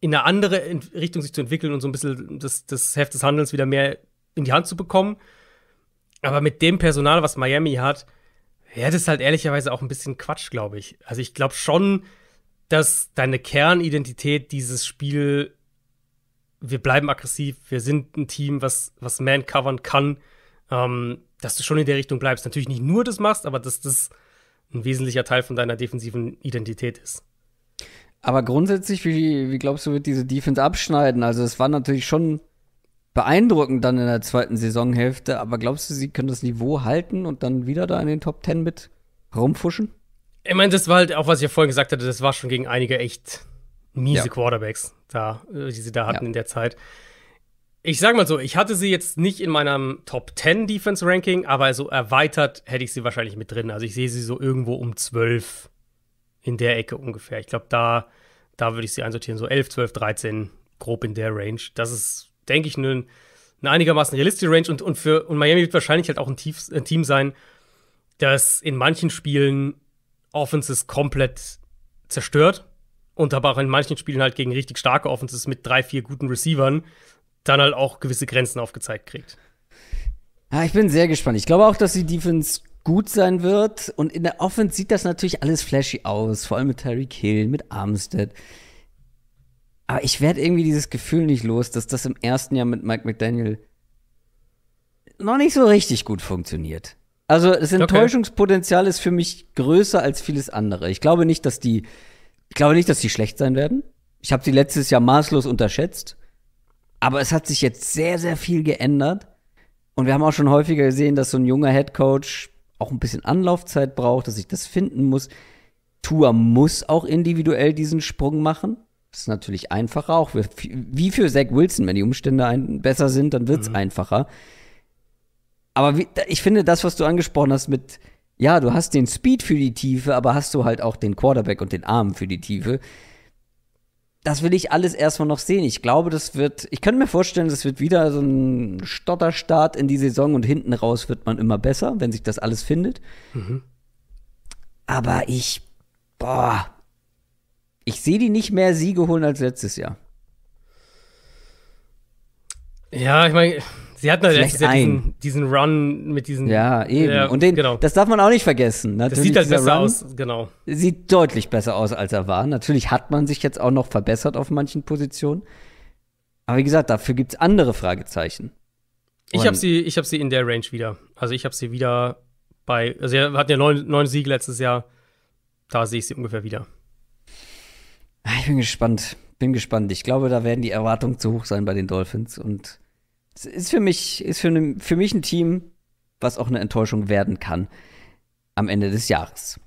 in eine andere Richtung sich zu entwickeln und so ein bisschen das, das Heft des Handelns wieder mehr in die Hand zu bekommen. Aber mit dem Personal, was Miami hat, wäre ja, das halt ehrlicherweise auch ein bisschen Quatsch, glaube ich. Also ich glaube schon, dass deine Kernidentität dieses Spiel, wir bleiben aggressiv, wir sind ein Team, was, was Man covern kann, ähm, dass du schon in der Richtung bleibst. Natürlich nicht nur das machst, aber dass das ein wesentlicher Teil von deiner defensiven Identität ist. Aber grundsätzlich, wie, wie glaubst du, wird diese Defense abschneiden? Also es war natürlich schon beeindruckend dann in der zweiten Saisonhälfte, aber glaubst du, sie können das Niveau halten und dann wieder da in den Top Ten mit rumfuschen? Ich meine, das war halt auch, was ich ja vorhin gesagt hatte, das war schon gegen einige echt miese ja. Quarterbacks da, äh, die sie da hatten ja. in der Zeit. Ich sag mal so, ich hatte sie jetzt nicht in meinem Top 10 Defense Ranking, aber so erweitert hätte ich sie wahrscheinlich mit drin. Also ich sehe sie so irgendwo um 12 in der Ecke ungefähr. Ich glaube, da, da würde ich sie einsortieren, so 11, 12, 13, grob in der Range. Das ist, denke ich, eine ne einigermaßen realistische Range und, und für und Miami wird wahrscheinlich halt auch ein, Tief, ein Team sein, das in manchen Spielen Offenses komplett zerstört und aber auch in manchen Spielen halt gegen richtig starke Offenses mit drei, vier guten Receivern dann halt auch gewisse Grenzen aufgezeigt kriegt. Ja, ah, ich bin sehr gespannt. Ich glaube auch, dass die Defense gut sein wird und in der Offense sieht das natürlich alles flashy aus, vor allem mit Terry Hill, mit Armstead. Aber ich werde irgendwie dieses Gefühl nicht los, dass das im ersten Jahr mit Mike McDaniel noch nicht so richtig gut funktioniert. Also das Enttäuschungspotenzial okay. ist für mich größer als vieles andere. Ich glaube nicht, dass die, ich glaube nicht, dass die schlecht sein werden. Ich habe sie letztes Jahr maßlos unterschätzt. Aber es hat sich jetzt sehr, sehr viel geändert. Und wir haben auch schon häufiger gesehen, dass so ein junger Head Coach auch ein bisschen Anlaufzeit braucht, dass ich das finden muss. Tour muss auch individuell diesen Sprung machen. Das ist natürlich einfacher, auch wie für Zach Wilson. Wenn die Umstände besser sind, dann wird es mhm. einfacher. Aber wie, ich finde das, was du angesprochen hast mit, ja, du hast den Speed für die Tiefe, aber hast du halt auch den Quarterback und den Arm für die Tiefe. Das will ich alles erstmal noch sehen. Ich glaube, das wird, ich könnte mir vorstellen, das wird wieder so ein Stotterstart in die Saison und hinten raus wird man immer besser, wenn sich das alles findet. Mhm. Aber ich, boah, ich sehe die nicht mehr Siege holen als letztes Jahr. Ja, ich meine, Sie hatten halt letztes diesen, diesen, Run mit diesen. Ja, eben. Äh, und den, genau. das darf man auch nicht vergessen. Natürlich das sieht halt besser Run aus, genau. Sieht deutlich besser aus, als er war. Natürlich hat man sich jetzt auch noch verbessert auf manchen Positionen. Aber wie gesagt, dafür gibt es andere Fragezeichen. Und ich habe sie, hab sie in der Range wieder. Also ich habe sie wieder bei. Also wir hatten ja neun, neun Siege letztes Jahr. Da sehe ich sie ungefähr wieder. Ah, ich bin gespannt. Bin gespannt. Ich glaube, da werden die Erwartungen zu hoch sein bei den Dolphins und es ist für mich, ist für, ne, für mich ein Team, was auch eine Enttäuschung werden kann am Ende des Jahres.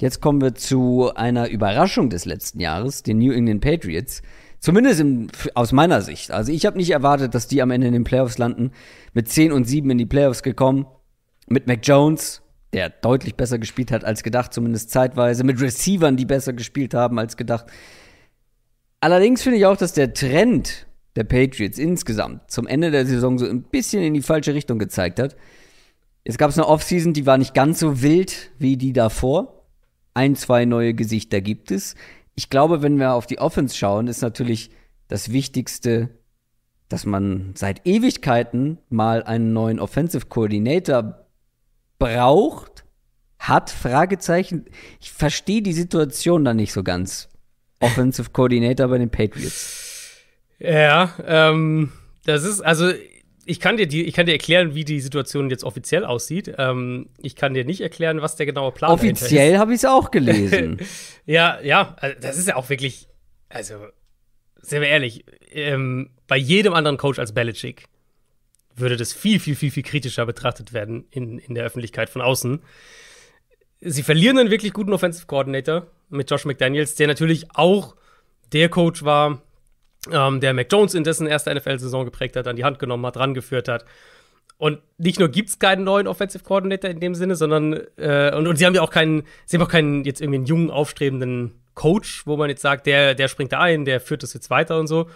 Jetzt kommen wir zu einer Überraschung des letzten Jahres, den New England Patriots. Zumindest im, aus meiner Sicht. Also ich habe nicht erwartet, dass die am Ende in den Playoffs landen. Mit 10 und 7 in die Playoffs gekommen. Mit Mac Jones, der deutlich besser gespielt hat als gedacht, zumindest zeitweise. Mit Receivern, die besser gespielt haben als gedacht. Allerdings finde ich auch, dass der Trend der Patriots insgesamt zum Ende der Saison so ein bisschen in die falsche Richtung gezeigt hat. Es gab eine Offseason, die war nicht ganz so wild wie die davor. Ein, zwei neue Gesichter gibt es. Ich glaube, wenn wir auf die Offense schauen, ist natürlich das Wichtigste, dass man seit Ewigkeiten mal einen neuen Offensive Coordinator braucht, hat, Fragezeichen. Ich verstehe die Situation da nicht so ganz. Offensive Coordinator bei den Patriots. Ja, ähm, das ist, also ich kann dir die, ich kann dir erklären, wie die Situation jetzt offiziell aussieht. Ähm, ich kann dir nicht erklären, was der genaue Plan offiziell ist. Offiziell habe ich es auch gelesen. ja, ja, also das ist ja auch wirklich, also sehr wir ehrlich, ähm, bei jedem anderen Coach als Belichick würde das viel, viel, viel, viel kritischer betrachtet werden in, in der Öffentlichkeit von außen. Sie verlieren einen wirklich guten Offensive Coordinator mit Josh McDaniels, der natürlich auch der Coach war, ähm, der Mac Jones in dessen erste NFL-Saison geprägt hat, an die Hand genommen hat, rangeführt hat. Und nicht nur gibt es keinen neuen Offensive Coordinator in dem Sinne, sondern äh, und, und, sie haben ja auch keinen, sie haben auch keinen jetzt irgendwie einen jungen, aufstrebenden Coach, wo man jetzt sagt, der, der springt da ein, der führt das jetzt weiter und so.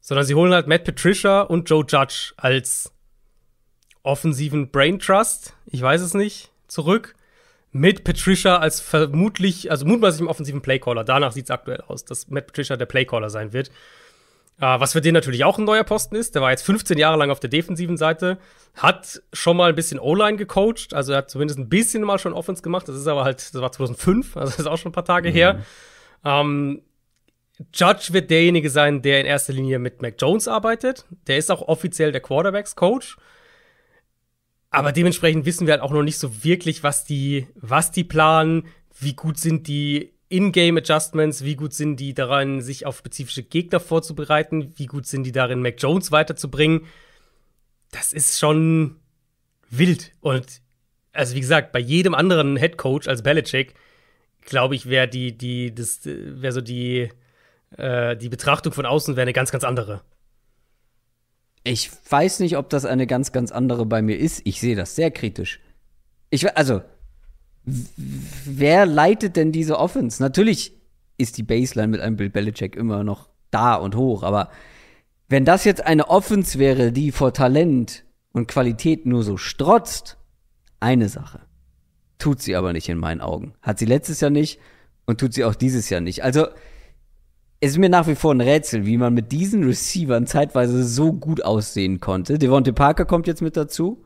Sondern sie holen halt Matt Patricia und Joe Judge als offensiven Brain Trust, ich weiß es nicht, zurück. Mit Patricia als vermutlich, also mutmaßlich im offensiven Playcaller. Danach sieht es aktuell aus, dass Matt Patricia der Playcaller sein wird. Äh, was für den natürlich auch ein neuer Posten ist. Der war jetzt 15 Jahre lang auf der defensiven Seite, hat schon mal ein bisschen O-Line gecoacht, also er hat zumindest ein bisschen mal schon Offense gemacht. Das ist aber halt, das war 2005, also das ist auch schon ein paar Tage mhm. her. Ähm, Judge wird derjenige sein, der in erster Linie mit Mac Jones arbeitet. Der ist auch offiziell der Quarterbacks-Coach. Aber dementsprechend wissen wir halt auch noch nicht so wirklich, was die, was die planen, wie gut sind die in-Game-Adjustments, wie gut sind die daran, sich auf spezifische Gegner vorzubereiten, wie gut sind die darin, Mac Jones weiterzubringen. Das ist schon wild. Und also wie gesagt, bei jedem anderen Head Coach als Belichick, glaube ich, wäre die, die, das, wäre so die, äh, die Betrachtung von außen wäre eine ganz, ganz andere. Ich weiß nicht, ob das eine ganz, ganz andere bei mir ist. Ich sehe das sehr kritisch. Ich, also, wer leitet denn diese Offense? Natürlich ist die Baseline mit einem Bill Belichick immer noch da und hoch, aber wenn das jetzt eine Offense wäre, die vor Talent und Qualität nur so strotzt, eine Sache. Tut sie aber nicht in meinen Augen. Hat sie letztes Jahr nicht und tut sie auch dieses Jahr nicht. Also, es ist mir nach wie vor ein Rätsel, wie man mit diesen Receivern zeitweise so gut aussehen konnte. Devonte Parker kommt jetzt mit dazu.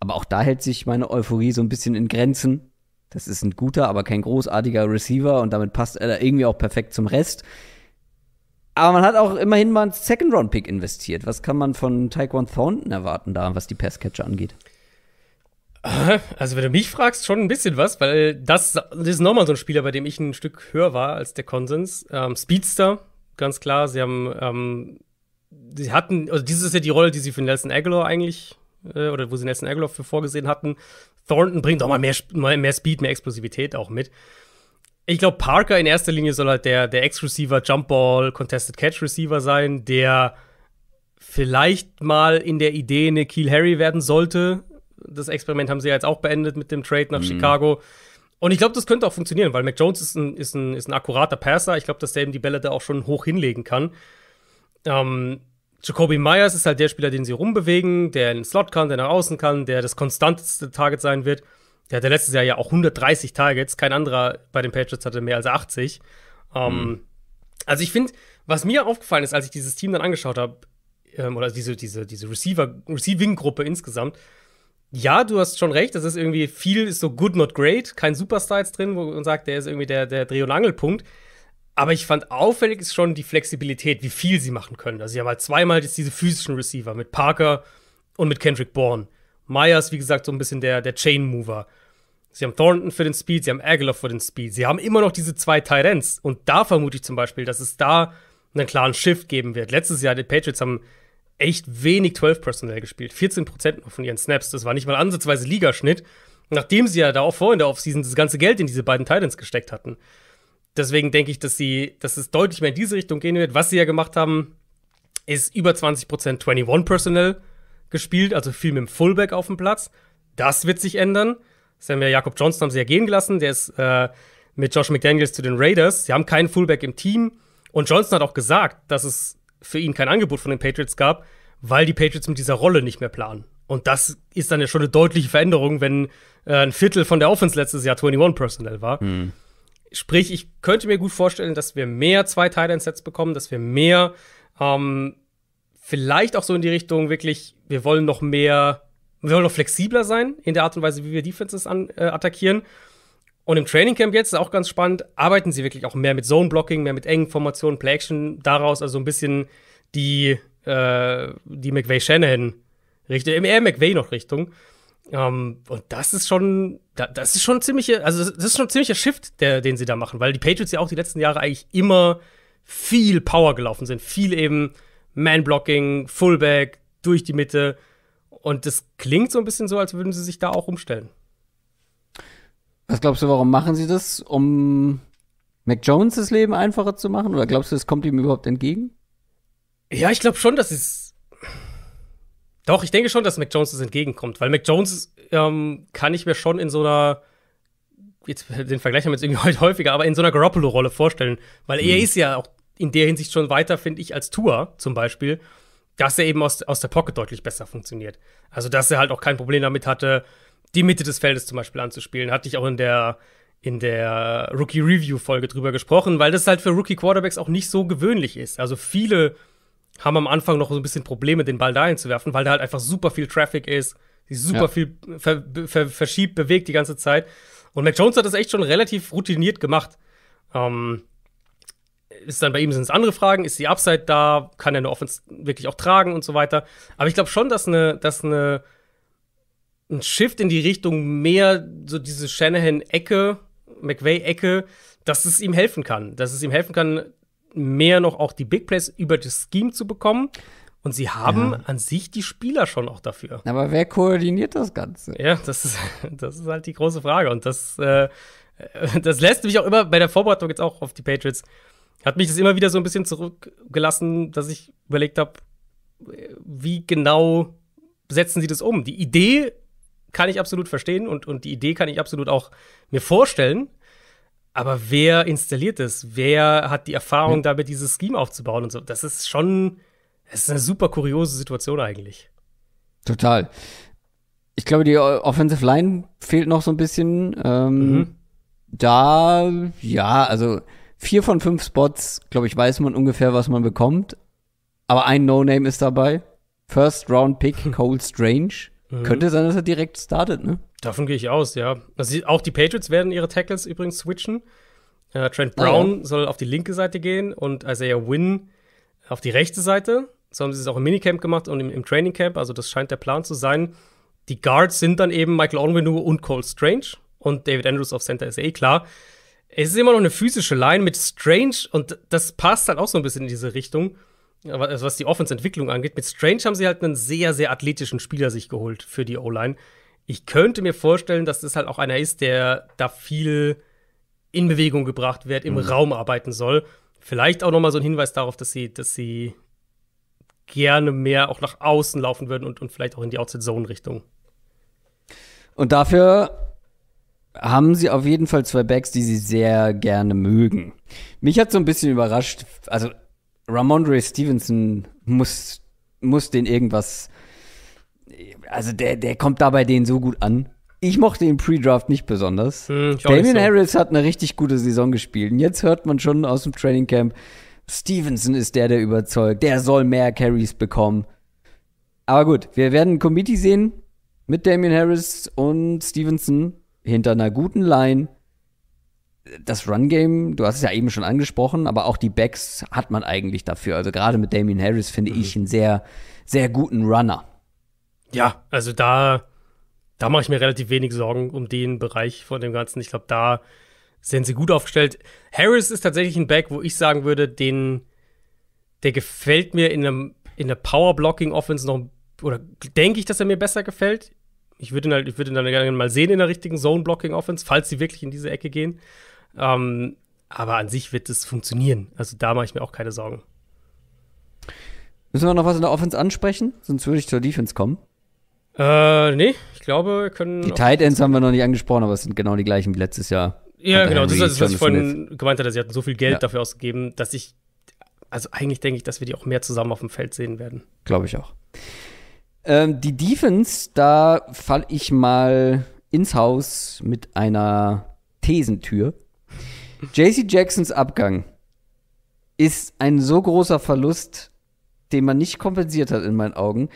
Aber auch da hält sich meine Euphorie so ein bisschen in Grenzen. Das ist ein guter, aber kein großartiger Receiver und damit passt er irgendwie auch perfekt zum Rest. Aber man hat auch immerhin mal einen Second-Round-Pick investiert. Was kann man von Taekwon Thornton erwarten da, was die Passcatcher angeht? Also, wenn du mich fragst, schon ein bisschen was, weil das, das ist nochmal so ein Spieler, bei dem ich ein Stück höher war als der Konsens. Ähm, Speedster, ganz klar. Sie haben, ähm, sie hatten, also, dieses ist ja die Rolle, die sie für Nelson Aguilar eigentlich, äh, oder wo sie Nelson Aguilar für vorgesehen hatten. Thornton bringt auch mal mehr, mehr Speed, mehr Explosivität auch mit. Ich glaube, Parker in erster Linie soll halt der, der Ex-Receiver, Jumpball, Contested Catch-Receiver sein, der vielleicht mal in der Idee eine Keel Harry werden sollte. Das Experiment haben sie ja jetzt auch beendet mit dem Trade nach mhm. Chicago. Und ich glaube, das könnte auch funktionieren, weil Mac Jones ist ein, ist ein, ist ein akkurater Passer. Ich glaube, dass der eben die Bälle da auch schon hoch hinlegen kann. Ähm, Jacoby Myers ist halt der Spieler, den sie rumbewegen, der in den Slot kann, der nach außen kann, der das konstanteste Target sein wird. Der hatte letztes Jahr ja auch 130 Targets. Kein anderer bei den Patriots hatte mehr als 80. Ähm, mhm. Um, also ich finde, was mir aufgefallen ist, als ich dieses Team dann angeschaut habe, ähm, oder diese, diese, diese Receiving-Gruppe insgesamt, ja, du hast schon recht, das ist irgendwie viel, ist so good, not great, kein Superstar jetzt drin, wo man sagt, der ist irgendwie der, der Dreh- und Angelpunkt. Aber ich fand auffällig ist schon die Flexibilität, wie viel sie machen können. Also sie haben halt zweimal diese physischen Receiver mit Parker und mit Kendrick Bourne. Myers, wie gesagt, so ein bisschen der, der Chain Mover. Sie haben Thornton für den Speed, sie haben Aguilar für den Speed. Sie haben immer noch diese zwei Tyrants. Und da vermute ich zum Beispiel, dass es da einen klaren Shift geben wird. Letztes Jahr, die Patriots haben echt wenig 12 personell gespielt. 14 Prozent von ihren Snaps. Das war nicht mal ansatzweise Ligaschnitt. Nachdem sie ja da auch vorhin der Offseason das ganze Geld in diese beiden Tyrants gesteckt hatten deswegen denke ich, dass sie, dass es deutlich mehr in diese Richtung gehen wird. Was sie ja gemacht haben, ist über 20% 21 Personnel gespielt, also viel mit dem Fullback auf dem Platz. Das wird sich ändern. Das haben wir Jakob Johnson haben sie ja gehen gelassen, der ist äh, mit Josh McDaniels zu den Raiders. Sie haben keinen Fullback im Team. Und Johnson hat auch gesagt, dass es für ihn kein Angebot von den Patriots gab, weil die Patriots mit dieser Rolle nicht mehr planen. Und das ist dann ja schon eine deutliche Veränderung, wenn äh, ein Viertel von der Offense letztes Jahr 21 Personnel war. Hm. Sprich, ich könnte mir gut vorstellen, dass wir mehr zwei Titan Sets bekommen, dass wir mehr ähm, vielleicht auch so in die Richtung wirklich, wir wollen noch mehr, wir wollen noch flexibler sein in der Art und Weise, wie wir Defenses an, äh, attackieren. Und im Training Camp jetzt ist auch ganz spannend, arbeiten sie wirklich auch mehr mit Zone Blocking, mehr mit engen Formationen, Play Action daraus, also ein bisschen die, äh, die McVay Shanahan Richtung, eher McVay noch Richtung. Um, ähm, und das ist schon, das ist schon ziemliche, also das ist schon ein ziemlicher Shift, der, den sie da machen, weil die Patriots ja auch die letzten Jahre eigentlich immer viel Power gelaufen sind, viel eben Man-Blocking, Fullback durch die Mitte. Und das klingt so ein bisschen so, als würden sie sich da auch umstellen. Was glaubst du, warum machen sie das? Um Mac Jones das Leben einfacher zu machen? Oder glaubst du, es kommt ihm überhaupt entgegen? Ja, ich glaube schon, dass es doch, ich denke schon, dass Mac Jones das entgegenkommt, weil Mac Jones ähm, kann ich mir schon in so einer, jetzt, den Vergleich haben wir jetzt irgendwie heute häufiger, aber in so einer Garoppolo-Rolle vorstellen, weil mhm. er ist ja auch in der Hinsicht schon weiter, finde ich, als Tour zum Beispiel, dass er eben aus, aus der Pocket deutlich besser funktioniert. Also, dass er halt auch kein Problem damit hatte, die Mitte des Feldes zum Beispiel anzuspielen. Hatte ich auch in der, in der Rookie-Review-Folge drüber gesprochen, weil das halt für Rookie-Quarterbacks auch nicht so gewöhnlich ist. Also, viele haben am Anfang noch so ein bisschen Probleme, den Ball dahin zu werfen, weil da halt einfach super viel Traffic ist, die super ja. viel ver ver verschiebt, bewegt die ganze Zeit. Und Mac Jones hat das echt schon relativ routiniert gemacht. Ähm, ist dann bei ihm sind es andere Fragen, ist die Upside da, kann er eine Offense wirklich auch tragen und so weiter. Aber ich glaube schon, dass eine, dass eine ein Shift in die Richtung mehr so diese Shanahan-Ecke, McVay-Ecke, dass es ihm helfen kann. Dass es ihm helfen kann, mehr noch auch die Big Plays über das Scheme zu bekommen. Und sie haben ja. an sich die Spieler schon auch dafür. Aber wer koordiniert das Ganze? Ja, das ist, das ist halt die große Frage. Und das, äh, das lässt mich auch immer bei der Vorbereitung jetzt auch auf die Patriots, hat mich das immer wieder so ein bisschen zurückgelassen, dass ich überlegt habe, wie genau setzen sie das um? Die Idee kann ich absolut verstehen und, und die Idee kann ich absolut auch mir vorstellen. Aber wer installiert es? Wer hat die Erfahrung, ja. damit dieses Scheme aufzubauen und so? Das ist schon, es ist eine super kuriose Situation eigentlich. Total. Ich glaube, die Offensive Line fehlt noch so ein bisschen. Ähm, mhm. Da, ja, also vier von fünf Spots, glaube ich, weiß man ungefähr, was man bekommt. Aber ein No-Name ist dabei. First Round Pick, Cole Strange. Mhm. Könnte sein, dass er direkt startet, ne? Davon gehe ich aus, ja. Also, auch die Patriots werden ihre Tackles übrigens switchen. Äh, Trent Brown ah, ja. soll auf die linke Seite gehen und Isaiah Wynn auf die rechte Seite. So haben sie es auch im Minicamp gemacht und im, im Training Camp. Also, das scheint der Plan zu sein. Die Guards sind dann eben Michael Onwenu und Cole Strange. Und David Andrews auf Center ist eh klar. Es ist immer noch eine physische Line mit Strange und das passt halt auch so ein bisschen in diese Richtung also was die Offense-Entwicklung angeht, mit Strange haben sie halt einen sehr, sehr athletischen Spieler sich geholt für die O-Line. Ich könnte mir vorstellen, dass das halt auch einer ist, der da viel in Bewegung gebracht wird, im mhm. Raum arbeiten soll. Vielleicht auch noch mal so ein Hinweis darauf, dass sie, dass sie gerne mehr auch nach außen laufen würden und, und vielleicht auch in die Outside-Zone-Richtung. Und dafür haben sie auf jeden Fall zwei Backs, die sie sehr gerne mögen. Mich hat so ein bisschen überrascht, also Ramondre Stevenson muss, muss den irgendwas. Also der, der kommt dabei bei denen so gut an. Ich mochte ihn Pre-Draft nicht besonders. Hm, Damien so. Harris hat eine richtig gute Saison gespielt. Und jetzt hört man schon aus dem Training Camp, Stevenson ist der, der überzeugt. Der soll mehr Carries bekommen. Aber gut, wir werden ein Committee sehen mit Damien Harris und Stevenson hinter einer guten Line das Run-Game, du hast es ja eben schon angesprochen, aber auch die Backs hat man eigentlich dafür. Also gerade mit Damien Harris finde mhm. ich einen sehr, sehr guten Runner. Ja, also da, da mache ich mir relativ wenig Sorgen um den Bereich von dem Ganzen. Ich glaube, da sind sie gut aufgestellt. Harris ist tatsächlich ein Back, wo ich sagen würde, den, der gefällt mir in einem in der Power Blocking Offense noch oder denke ich, dass er mir besser gefällt. Ich würde ihn halt, ich würde ihn dann gerne mal sehen in der richtigen Zone Blocking Offense, falls sie wirklich in diese Ecke gehen. Ähm, aber an sich wird es funktionieren. Also da mache ich mir auch keine Sorgen. Müssen wir noch was in der Offense ansprechen? Sonst würde ich zur Defense kommen. Äh, nee, ich glaube, wir können. Die Tight Ends haben wir noch nicht angesprochen, aber es sind genau die gleichen wie letztes Jahr. Ja, genau, Henry, das ist das, was ich vorhin gemeint hatte. Sie hatten so viel Geld ja. dafür ausgegeben, dass ich. Also eigentlich denke ich, dass wir die auch mehr zusammen auf dem Feld sehen werden. Glaube ich auch. Ähm, die Defense, da falle ich mal ins Haus mit einer Thesentür. JC Jacksons Abgang ist ein so großer Verlust, den man nicht kompensiert hat in meinen Augen,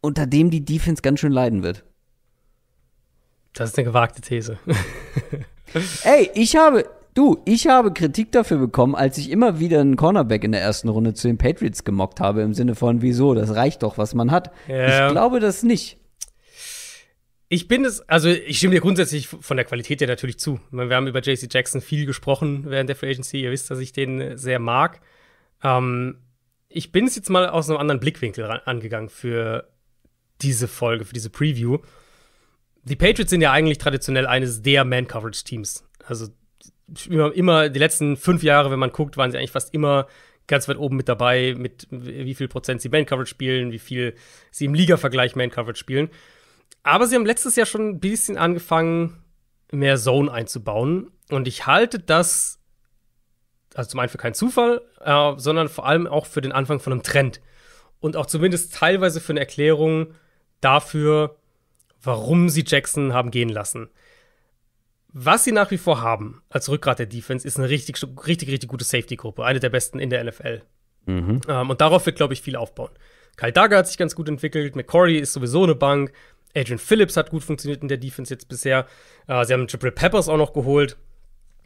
unter dem die Defense ganz schön leiden wird. Das ist eine gewagte These. Ey, ich habe, du, ich habe Kritik dafür bekommen, als ich immer wieder einen Cornerback in der ersten Runde zu den Patriots gemockt habe, im Sinne von, wieso, das reicht doch, was man hat. Ja. Ich glaube das nicht. Ich bin es, also ich stimme dir grundsätzlich von der Qualität ja natürlich zu. Wir haben über JC Jackson viel gesprochen während der Free Agency. Ihr wisst, dass ich den sehr mag. Ähm, ich bin es jetzt mal aus einem anderen Blickwinkel angegangen für diese Folge, für diese Preview. Die Patriots sind ja eigentlich traditionell eines der Man-Coverage-Teams. Also immer, die letzten fünf Jahre, wenn man guckt, waren sie eigentlich fast immer ganz weit oben mit dabei, mit wie viel Prozent sie Man-Coverage spielen, wie viel sie im Liga-Vergleich Man-Coverage spielen. Aber sie haben letztes Jahr schon ein bisschen angefangen, mehr Zone einzubauen. Und ich halte das, also zum einen für keinen Zufall, äh, sondern vor allem auch für den Anfang von einem Trend. Und auch zumindest teilweise für eine Erklärung dafür, warum sie Jackson haben gehen lassen. Was sie nach wie vor haben als Rückgrat der Defense, ist eine richtig, richtig, richtig gute Safety-Gruppe. Eine der besten in der NFL. Mhm. Ähm, und darauf wird, glaube ich, viel aufbauen. Kyle Dagger hat sich ganz gut entwickelt. McCory ist sowieso eine Bank. Adrian Phillips hat gut funktioniert in der Defense jetzt bisher. Äh, sie haben Jabril Peppers auch noch geholt.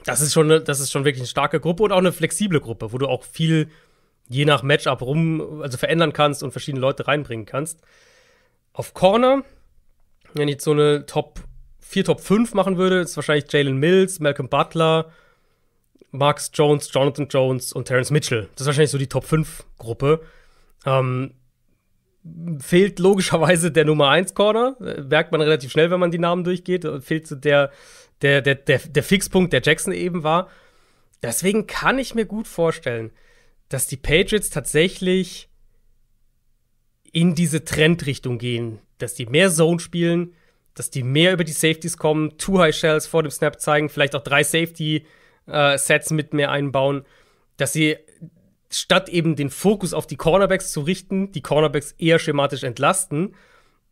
Das ist, schon eine, das ist schon wirklich eine starke Gruppe und auch eine flexible Gruppe, wo du auch viel je nach Matchup rum, also verändern kannst und verschiedene Leute reinbringen kannst. Auf Corner, wenn ich jetzt so eine Top 4, Top 5 machen würde, ist wahrscheinlich Jalen Mills, Malcolm Butler, Max Jones, Jonathan Jones und Terrence Mitchell. Das ist wahrscheinlich so die Top 5 Gruppe. Ähm, fehlt logischerweise der Nummer 1 Corner. Merkt man relativ schnell, wenn man die Namen durchgeht. Fehlt der, der, der, der, der Fixpunkt, der Jackson eben war. Deswegen kann ich mir gut vorstellen, dass die Patriots tatsächlich in diese Trendrichtung gehen, dass die mehr Zone spielen, dass die mehr über die Safeties kommen, Two High Shells vor dem Snap zeigen, vielleicht auch drei Safety äh, Sets mit mehr einbauen, dass sie statt eben den Fokus auf die Cornerbacks zu richten, die Cornerbacks eher schematisch entlasten.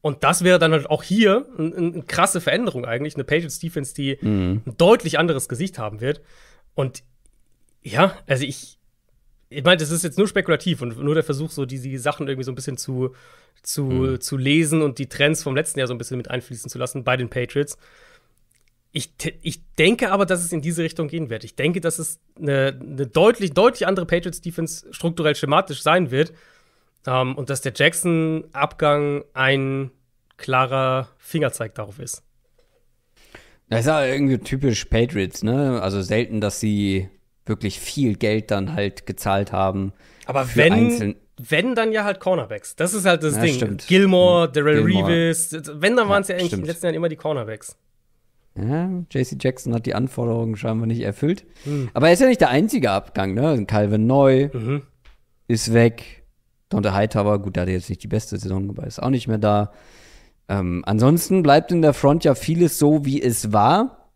Und das wäre dann halt auch hier eine ein krasse Veränderung eigentlich. Eine Patriots Defense, die mhm. ein deutlich anderes Gesicht haben wird. Und ja, also ich, ich meine, das ist jetzt nur spekulativ und nur der Versuch, so diese Sachen irgendwie so ein bisschen zu, zu, mhm. zu lesen und die Trends vom letzten Jahr so ein bisschen mit einfließen zu lassen bei den Patriots. Ich, ich denke aber, dass es in diese Richtung gehen wird. Ich denke, dass es eine, eine deutlich, deutlich andere Patriots-Defense strukturell schematisch sein wird. Um, ähm, und dass der Jackson-Abgang ein klarer Fingerzeig darauf ist. Das ist ja irgendwie typisch Patriots, ne? Also selten, dass sie wirklich viel Geld dann halt gezahlt haben. Aber wenn, Einzel wenn dann ja halt Cornerbacks. Das ist halt das ja, Ding. Stimmt. Gilmore, hm. Darrell Revis. Wenn, dann waren es ja eigentlich in den letzten Jahren immer die Cornerbacks. Ja, JC Jackson hat die Anforderungen scheinbar nicht erfüllt. Mhm. Aber er ist ja nicht der einzige Abgang, ne? Calvin Neu mhm. ist weg. Dante Hightower, gut, da hat er jetzt nicht die beste Saison, aber ist auch nicht mehr da. Ähm, ansonsten bleibt in der Front ja vieles so, wie es war.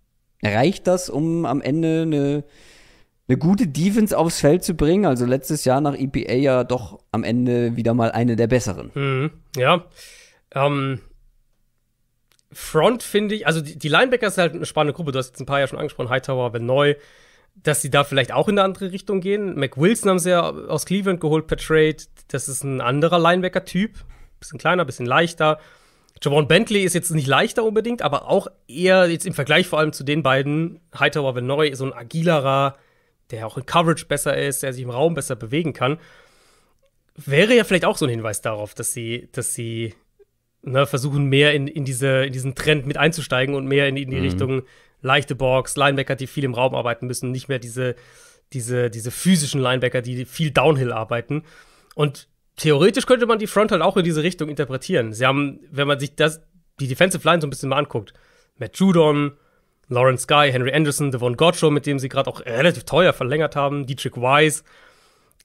Reicht das, um am Ende eine, eine gute Defense aufs Feld zu bringen? Also letztes Jahr nach EPA ja doch am Ende wieder mal eine der besseren. Mhm. Ja. Ähm, Front finde ich, also die, die Linebacker ist halt eine spannende Gruppe. Du hast jetzt ein paar ja schon angesprochen, Hightower, wenn neu, dass sie da vielleicht auch in eine andere Richtung gehen. Mac Wilson haben sie ja aus Cleveland geholt per Trade. Das ist ein anderer Linebacker-Typ. Bisschen kleiner, bisschen leichter. Javon Bentley ist jetzt nicht leichter unbedingt, aber auch eher jetzt im Vergleich vor allem zu den beiden, Hightower, wenn neu, so ein agilerer, der auch in Coverage besser ist, der sich im Raum besser bewegen kann wäre ja vielleicht auch so ein Hinweis darauf, dass sie, dass sie ne, versuchen, mehr in, in, diese, in diesen Trend mit einzusteigen und mehr in, in die mhm. Richtung leichte Box, Linebacker, die viel im Raum arbeiten müssen, nicht mehr diese, diese, diese physischen Linebacker, die viel Downhill arbeiten. Und theoretisch könnte man die Front halt auch in diese Richtung interpretieren. Sie haben, wenn man sich das, die Defensive Line so ein bisschen mal anguckt, Matt Judon, Lawrence Guy, Henry Anderson, Devon Gottschall, mit dem sie gerade auch relativ teuer verlängert haben, Dietrich Wise.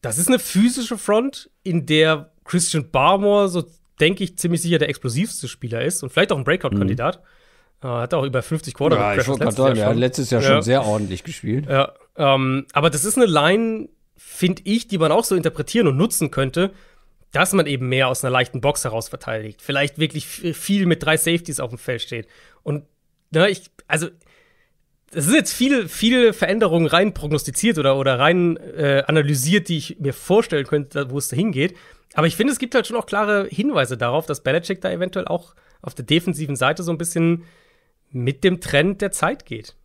Das ist eine physische Front, in der Christian Barmore so denke ich, ziemlich sicher der explosivste Spieler ist und vielleicht auch ein Breakout-Kandidat. Mhm. Äh, hat auch über 50 quarterback ja, ich letztes, toll, Jahr ja, letztes Jahr schon ja. sehr ordentlich gespielt. Ja, ähm, aber das ist eine Line, finde ich, die man auch so interpretieren und nutzen könnte, dass man eben mehr aus einer leichten Box heraus verteidigt. Vielleicht wirklich viel mit drei Safeties auf dem Feld steht. Und na, ne, ich, also es sind jetzt viele, viele Veränderungen rein prognostiziert oder, oder rein äh, analysiert, die ich mir vorstellen könnte, wo es hingeht. Aber ich finde, es gibt halt schon auch klare Hinweise darauf, dass Belichick da eventuell auch auf der defensiven Seite so ein bisschen mit dem Trend der Zeit geht.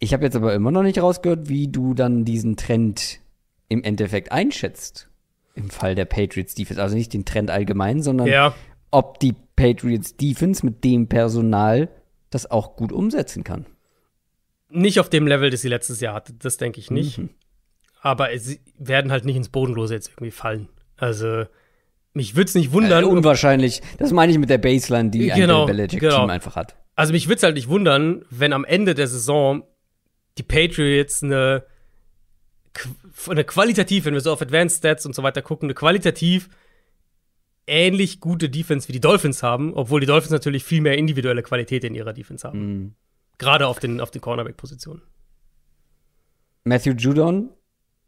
Ich habe jetzt aber immer noch nicht rausgehört, wie du dann diesen Trend im Endeffekt einschätzt. Im Fall der Patriots Defense. Also nicht den Trend allgemein, sondern ja. ob die Patriots Defense mit dem Personal das auch gut umsetzen kann. Nicht auf dem Level, das sie letztes Jahr hatte, das denke ich nicht. Mhm. Aber sie werden halt nicht ins Bodenlose jetzt irgendwie fallen. Also, mich würde es nicht wundern. Äh, unwahrscheinlich. Das meine ich mit der Baseline, die genau, ein Belichick-Team genau. einfach hat. Also, mich würde es halt nicht wundern, wenn am Ende der Saison die Patriots eine, eine qualitativ, wenn wir so auf Advanced Stats und so weiter gucken, eine qualitativ ähnlich gute Defense wie die Dolphins haben, obwohl die Dolphins natürlich viel mehr individuelle Qualität in ihrer Defense haben. Mhm. Gerade auf den, auf den Cornerback-Positionen. Matthew Judon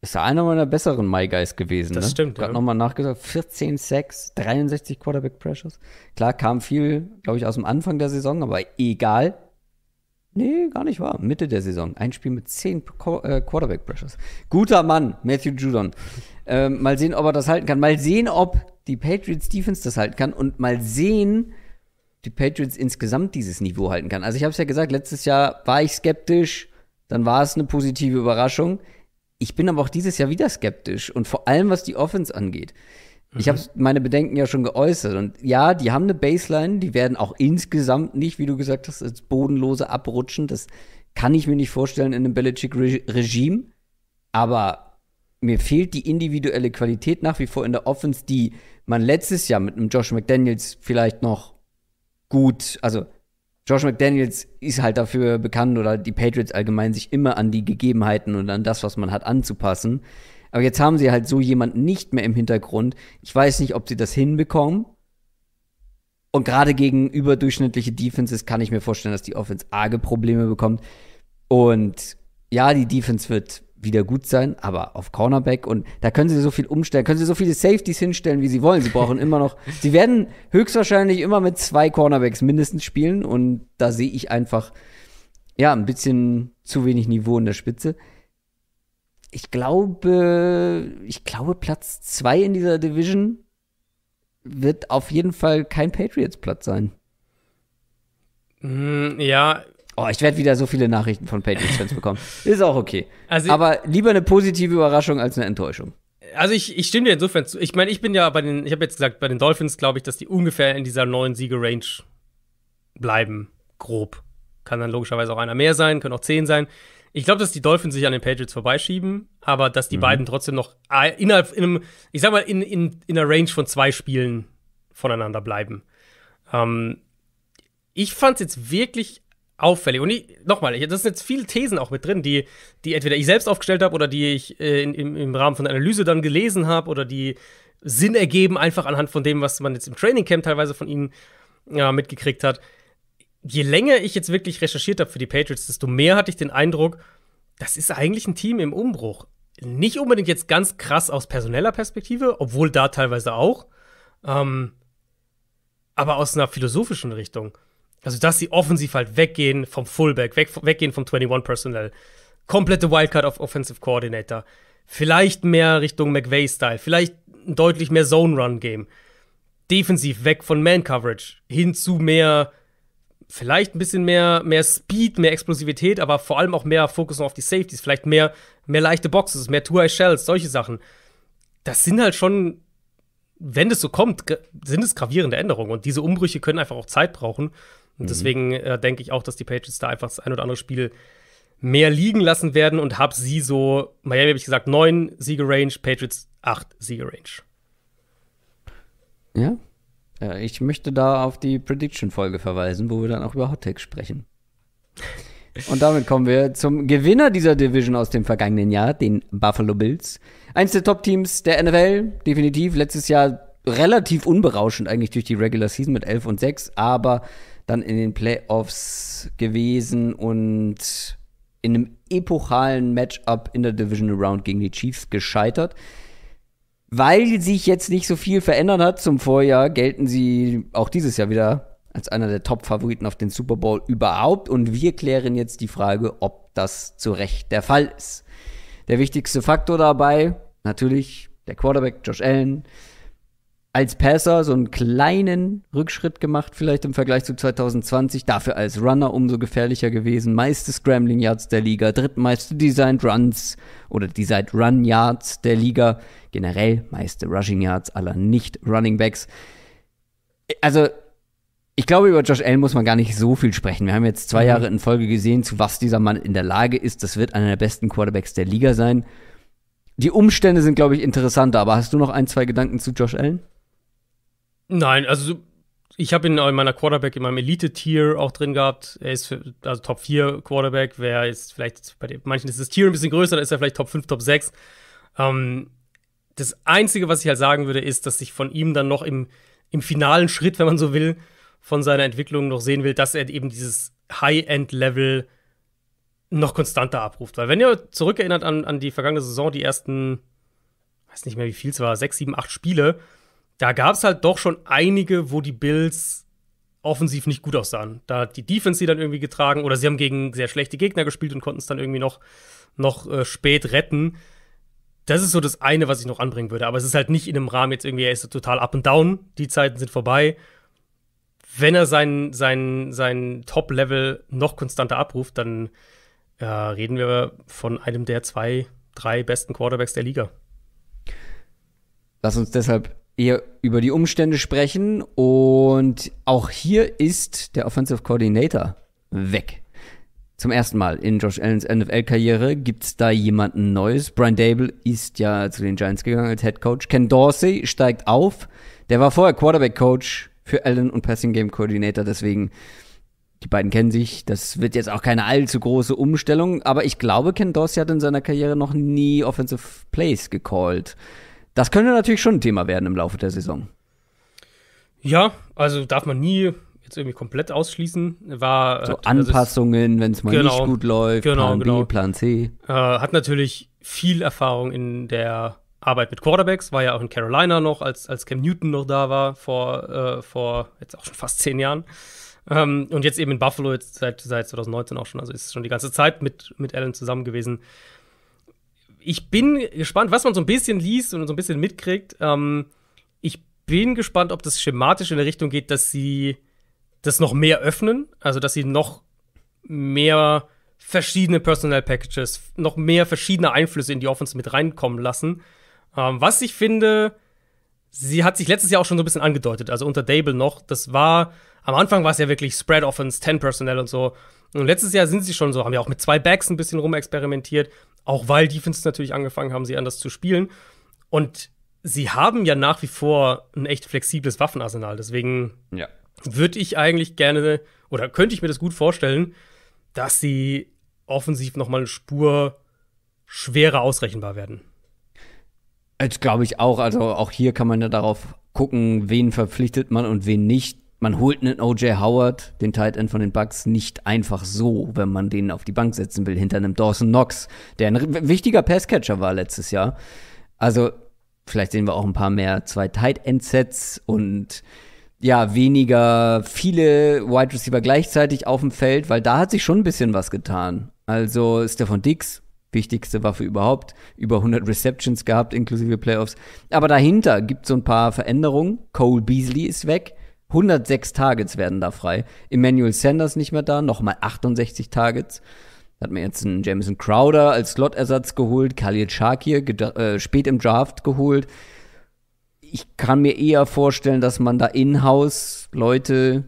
ist einer meiner besseren My Guys gewesen. Das ne? stimmt. Gerade ja. nochmal nachgesagt. 14 Sacks, 63 Quarterback Pressures. Klar kam viel, glaube ich, aus dem Anfang der Saison, aber egal. Nee, gar nicht wahr. Mitte der Saison. Ein Spiel mit 10 äh, Quarterback Pressures. Guter Mann, Matthew Judon. ähm, mal sehen, ob er das halten kann. Mal sehen, ob die Patriots Defense das halten kann. Und mal sehen, die Patriots insgesamt dieses Niveau halten kann. Also ich habe es ja gesagt, letztes Jahr war ich skeptisch, dann war es eine positive Überraschung. Ich bin aber auch dieses Jahr wieder skeptisch und vor allem was die Offense angeht. Mhm. Ich habe meine Bedenken ja schon geäußert und ja, die haben eine Baseline, die werden auch insgesamt nicht, wie du gesagt hast, als bodenlose abrutschen. Das kann ich mir nicht vorstellen in einem Belichick-Regime. Aber mir fehlt die individuelle Qualität nach wie vor in der Offense, die man letztes Jahr mit einem Josh McDaniels vielleicht noch gut, also Josh McDaniels ist halt dafür bekannt oder die Patriots allgemein sich immer an die Gegebenheiten und an das, was man hat, anzupassen. Aber jetzt haben sie halt so jemanden nicht mehr im Hintergrund. Ich weiß nicht, ob sie das hinbekommen. Und gerade gegen überdurchschnittliche Defenses kann ich mir vorstellen, dass die Offense arge Probleme bekommt. Und ja, die Defense wird wieder gut sein, aber auf Cornerback und da können sie so viel umstellen, können sie so viele Safeties hinstellen, wie sie wollen. Sie brauchen immer noch, sie werden höchstwahrscheinlich immer mit zwei Cornerbacks mindestens spielen und da sehe ich einfach, ja, ein bisschen zu wenig Niveau in der Spitze. Ich glaube, ich glaube, Platz zwei in dieser Division wird auf jeden Fall kein Patriots-Platz sein. Hm, ja, Oh, ich werde wieder so viele Nachrichten von Patriots-Fans bekommen. Ist auch okay. Also Aber lieber eine positive Überraschung als eine Enttäuschung. Also ich, ich stimme dir insofern zu. Ich meine, ich bin ja bei den, ich habe jetzt gesagt, bei den Dolphins glaube ich, dass die ungefähr in dieser neuen Siege-Range bleiben. Grob. Kann dann logischerweise auch einer mehr sein, können auch zehn sein. Ich glaube, dass die Dolphins sich an den Patriots vorbeischieben, aber dass die mhm. beiden trotzdem noch ah, innerhalb in einem, ich sag mal, in, in, in einer Range von zwei Spielen voneinander bleiben. Ähm, ich fand es jetzt wirklich auffällig. Und nochmal, das sind jetzt viele Thesen auch mit drin, die, die entweder ich selbst aufgestellt habe oder die ich äh, in, im, im, Rahmen von der Analyse dann gelesen habe oder die Sinn ergeben, einfach anhand von dem, was man jetzt im Trainingcamp teilweise von ihnen ja, mitgekriegt hat. Je länger ich jetzt wirklich recherchiert habe für die Patriots, desto mehr hatte ich den Eindruck, das ist eigentlich ein Team im Umbruch. Nicht unbedingt jetzt ganz krass aus personeller Perspektive, obwohl da teilweise auch, ähm, aber aus einer philosophischen Richtung also, dass sie offensiv halt weggehen vom Fullback, weg, weggehen vom 21-Personnel. Komplette Wildcard auf Offensive Coordinator. Vielleicht mehr Richtung McVay-Style. Vielleicht ein deutlich mehr Zone-Run-Game. Defensiv weg von Man-Coverage. Hin zu mehr, vielleicht ein bisschen mehr, mehr Speed, mehr Explosivität, aber vor allem auch mehr Fokus auf die Safeties. Vielleicht mehr, mehr leichte Boxes, mehr Two-Eye-Shells, solche Sachen. Das sind halt schon wenn das so kommt, sind es gravierende Änderungen. Und diese Umbrüche können einfach auch Zeit brauchen. Und mhm. deswegen äh, denke ich auch, dass die Patriots da einfach das ein oder andere Spiel mehr liegen lassen werden und habe sie so, Miami habe ich gesagt, neun Range, Patriots acht Siegerange. Ja. Ich möchte da auf die Prediction-Folge verweisen, wo wir dann auch über Hot Takes sprechen. Und damit kommen wir zum Gewinner dieser Division aus dem vergangenen Jahr, den Buffalo Bills. Eins der Top-Teams der NFL, definitiv. Letztes Jahr relativ unberauschend eigentlich durch die Regular Season mit 11 und 6, aber dann in den Playoffs gewesen und in einem epochalen Matchup in der Division Round gegen die Chiefs gescheitert. Weil sich jetzt nicht so viel verändert hat zum Vorjahr, gelten sie auch dieses Jahr wieder als einer der Top-Favoriten auf den Super Bowl überhaupt. Und wir klären jetzt die Frage, ob das zu Recht der Fall ist. Der wichtigste Faktor dabei, natürlich der Quarterback Josh Allen, als Passer so einen kleinen Rückschritt gemacht, vielleicht im Vergleich zu 2020. Dafür als Runner umso gefährlicher gewesen. Meiste Scrambling Yards der Liga, drittmeiste Designed Runs oder Designed Run Yards der Liga. Generell meiste Rushing Yards aller Nicht-Running Backs. Also, ich glaube, über Josh Allen muss man gar nicht so viel sprechen. Wir haben jetzt zwei mhm. Jahre in Folge gesehen, zu was dieser Mann in der Lage ist. Das wird einer der besten Quarterbacks der Liga sein. Die Umstände sind, glaube ich, interessanter. Aber hast du noch ein, zwei Gedanken zu Josh Allen? Nein, also ich habe ihn in meiner Quarterback, in meinem Elite-Tier auch drin gehabt. Er ist für, also Top 4 Quarterback, wer ist vielleicht, bei den, manchen ist das Tier ein bisschen größer, da ist er vielleicht Top 5, Top 6. Ähm, das Einzige, was ich halt sagen würde, ist, dass ich von ihm dann noch im, im finalen Schritt, wenn man so will, von seiner Entwicklung noch sehen will, dass er eben dieses High-End-Level noch konstanter abruft. Weil wenn ihr zurückerinnert an, an die vergangene Saison, die ersten, weiß nicht mehr wie viel es war, sechs, sieben, acht Spiele, da gab es halt doch schon einige, wo die Bills offensiv nicht gut aussahen. Da hat die Defense sie dann irgendwie getragen oder sie haben gegen sehr schlechte Gegner gespielt und konnten es dann irgendwie noch, noch äh, spät retten. Das ist so das eine, was ich noch anbringen würde. Aber es ist halt nicht in einem Rahmen jetzt irgendwie, er ist total up and down. Die Zeiten sind vorbei. Wenn er sein, sein, sein Top-Level noch konstanter abruft, dann äh, reden wir von einem der zwei, drei besten Quarterbacks der Liga. Lass uns deshalb eher über die Umstände sprechen. Und auch hier ist der Offensive Coordinator weg. Zum ersten Mal in Josh Allens NFL-Karriere gibt es da jemanden Neues. Brian Dable ist ja zu den Giants gegangen als Head Coach. Ken Dorsey steigt auf. Der war vorher Quarterback-Coach für Allen und Passing Game Coordinator. Deswegen, die beiden kennen sich. Das wird jetzt auch keine allzu große Umstellung. Aber ich glaube, Ken Dorsey hat in seiner Karriere noch nie Offensive Plays gecallt. Das könnte natürlich schon ein Thema werden im Laufe der Saison. Ja, also darf man nie jetzt irgendwie komplett ausschließen. War, äh, so Anpassungen, wenn es mal genau, nicht gut läuft, genau, Plan genau. B, Plan C. Äh, hat natürlich viel Erfahrung in der Arbeit mit Quarterbacks, war ja auch in Carolina noch, als, als Cam Newton noch da war, vor, äh, vor jetzt auch schon fast zehn Jahren. Ähm, und jetzt eben in Buffalo, jetzt seit, seit 2019 auch schon, also ist schon die ganze Zeit mit, mit Allen zusammen gewesen ich bin gespannt, was man so ein bisschen liest und so ein bisschen mitkriegt. Ähm, ich bin gespannt, ob das schematisch in der Richtung geht, dass sie das noch mehr öffnen, also dass sie noch mehr verschiedene Personal Packages, noch mehr verschiedene Einflüsse in die Offense mit reinkommen lassen. Ähm, was ich finde, sie hat sich letztes Jahr auch schon so ein bisschen angedeutet, also unter Dable noch. Das war am Anfang war es ja wirklich Spread Offense, 10 Personnel und so. Und letztes Jahr sind sie schon so, haben ja auch mit zwei Backs ein bisschen rumexperimentiert, auch weil Defense natürlich angefangen haben, sie anders zu spielen. Und sie haben ja nach wie vor ein echt flexibles Waffenarsenal. Deswegen ja. würde ich eigentlich gerne oder könnte ich mir das gut vorstellen, dass sie offensiv nochmal eine Spur schwerer ausrechenbar werden. Jetzt glaube ich auch, also auch hier kann man ja darauf gucken, wen verpflichtet man und wen nicht man holt einen O.J. Howard, den Tight End von den Bucks, nicht einfach so, wenn man den auf die Bank setzen will, hinter einem Dawson Knox, der ein wichtiger Passcatcher war letztes Jahr. Also vielleicht sehen wir auch ein paar mehr zwei Tight End Sets und ja, weniger viele Wide Receiver gleichzeitig auf dem Feld, weil da hat sich schon ein bisschen was getan. Also Stefan Dix, wichtigste Waffe überhaupt, über 100 Receptions gehabt, inklusive Playoffs. Aber dahinter gibt es so ein paar Veränderungen. Cole Beasley ist weg 106 Targets werden da frei. Emmanuel Sanders nicht mehr da, nochmal 68 Targets. Hat man jetzt einen Jameson Crowder als Slot-Ersatz geholt, Khalil Shakir äh, spät im Draft geholt. Ich kann mir eher vorstellen, dass man da in-house Leute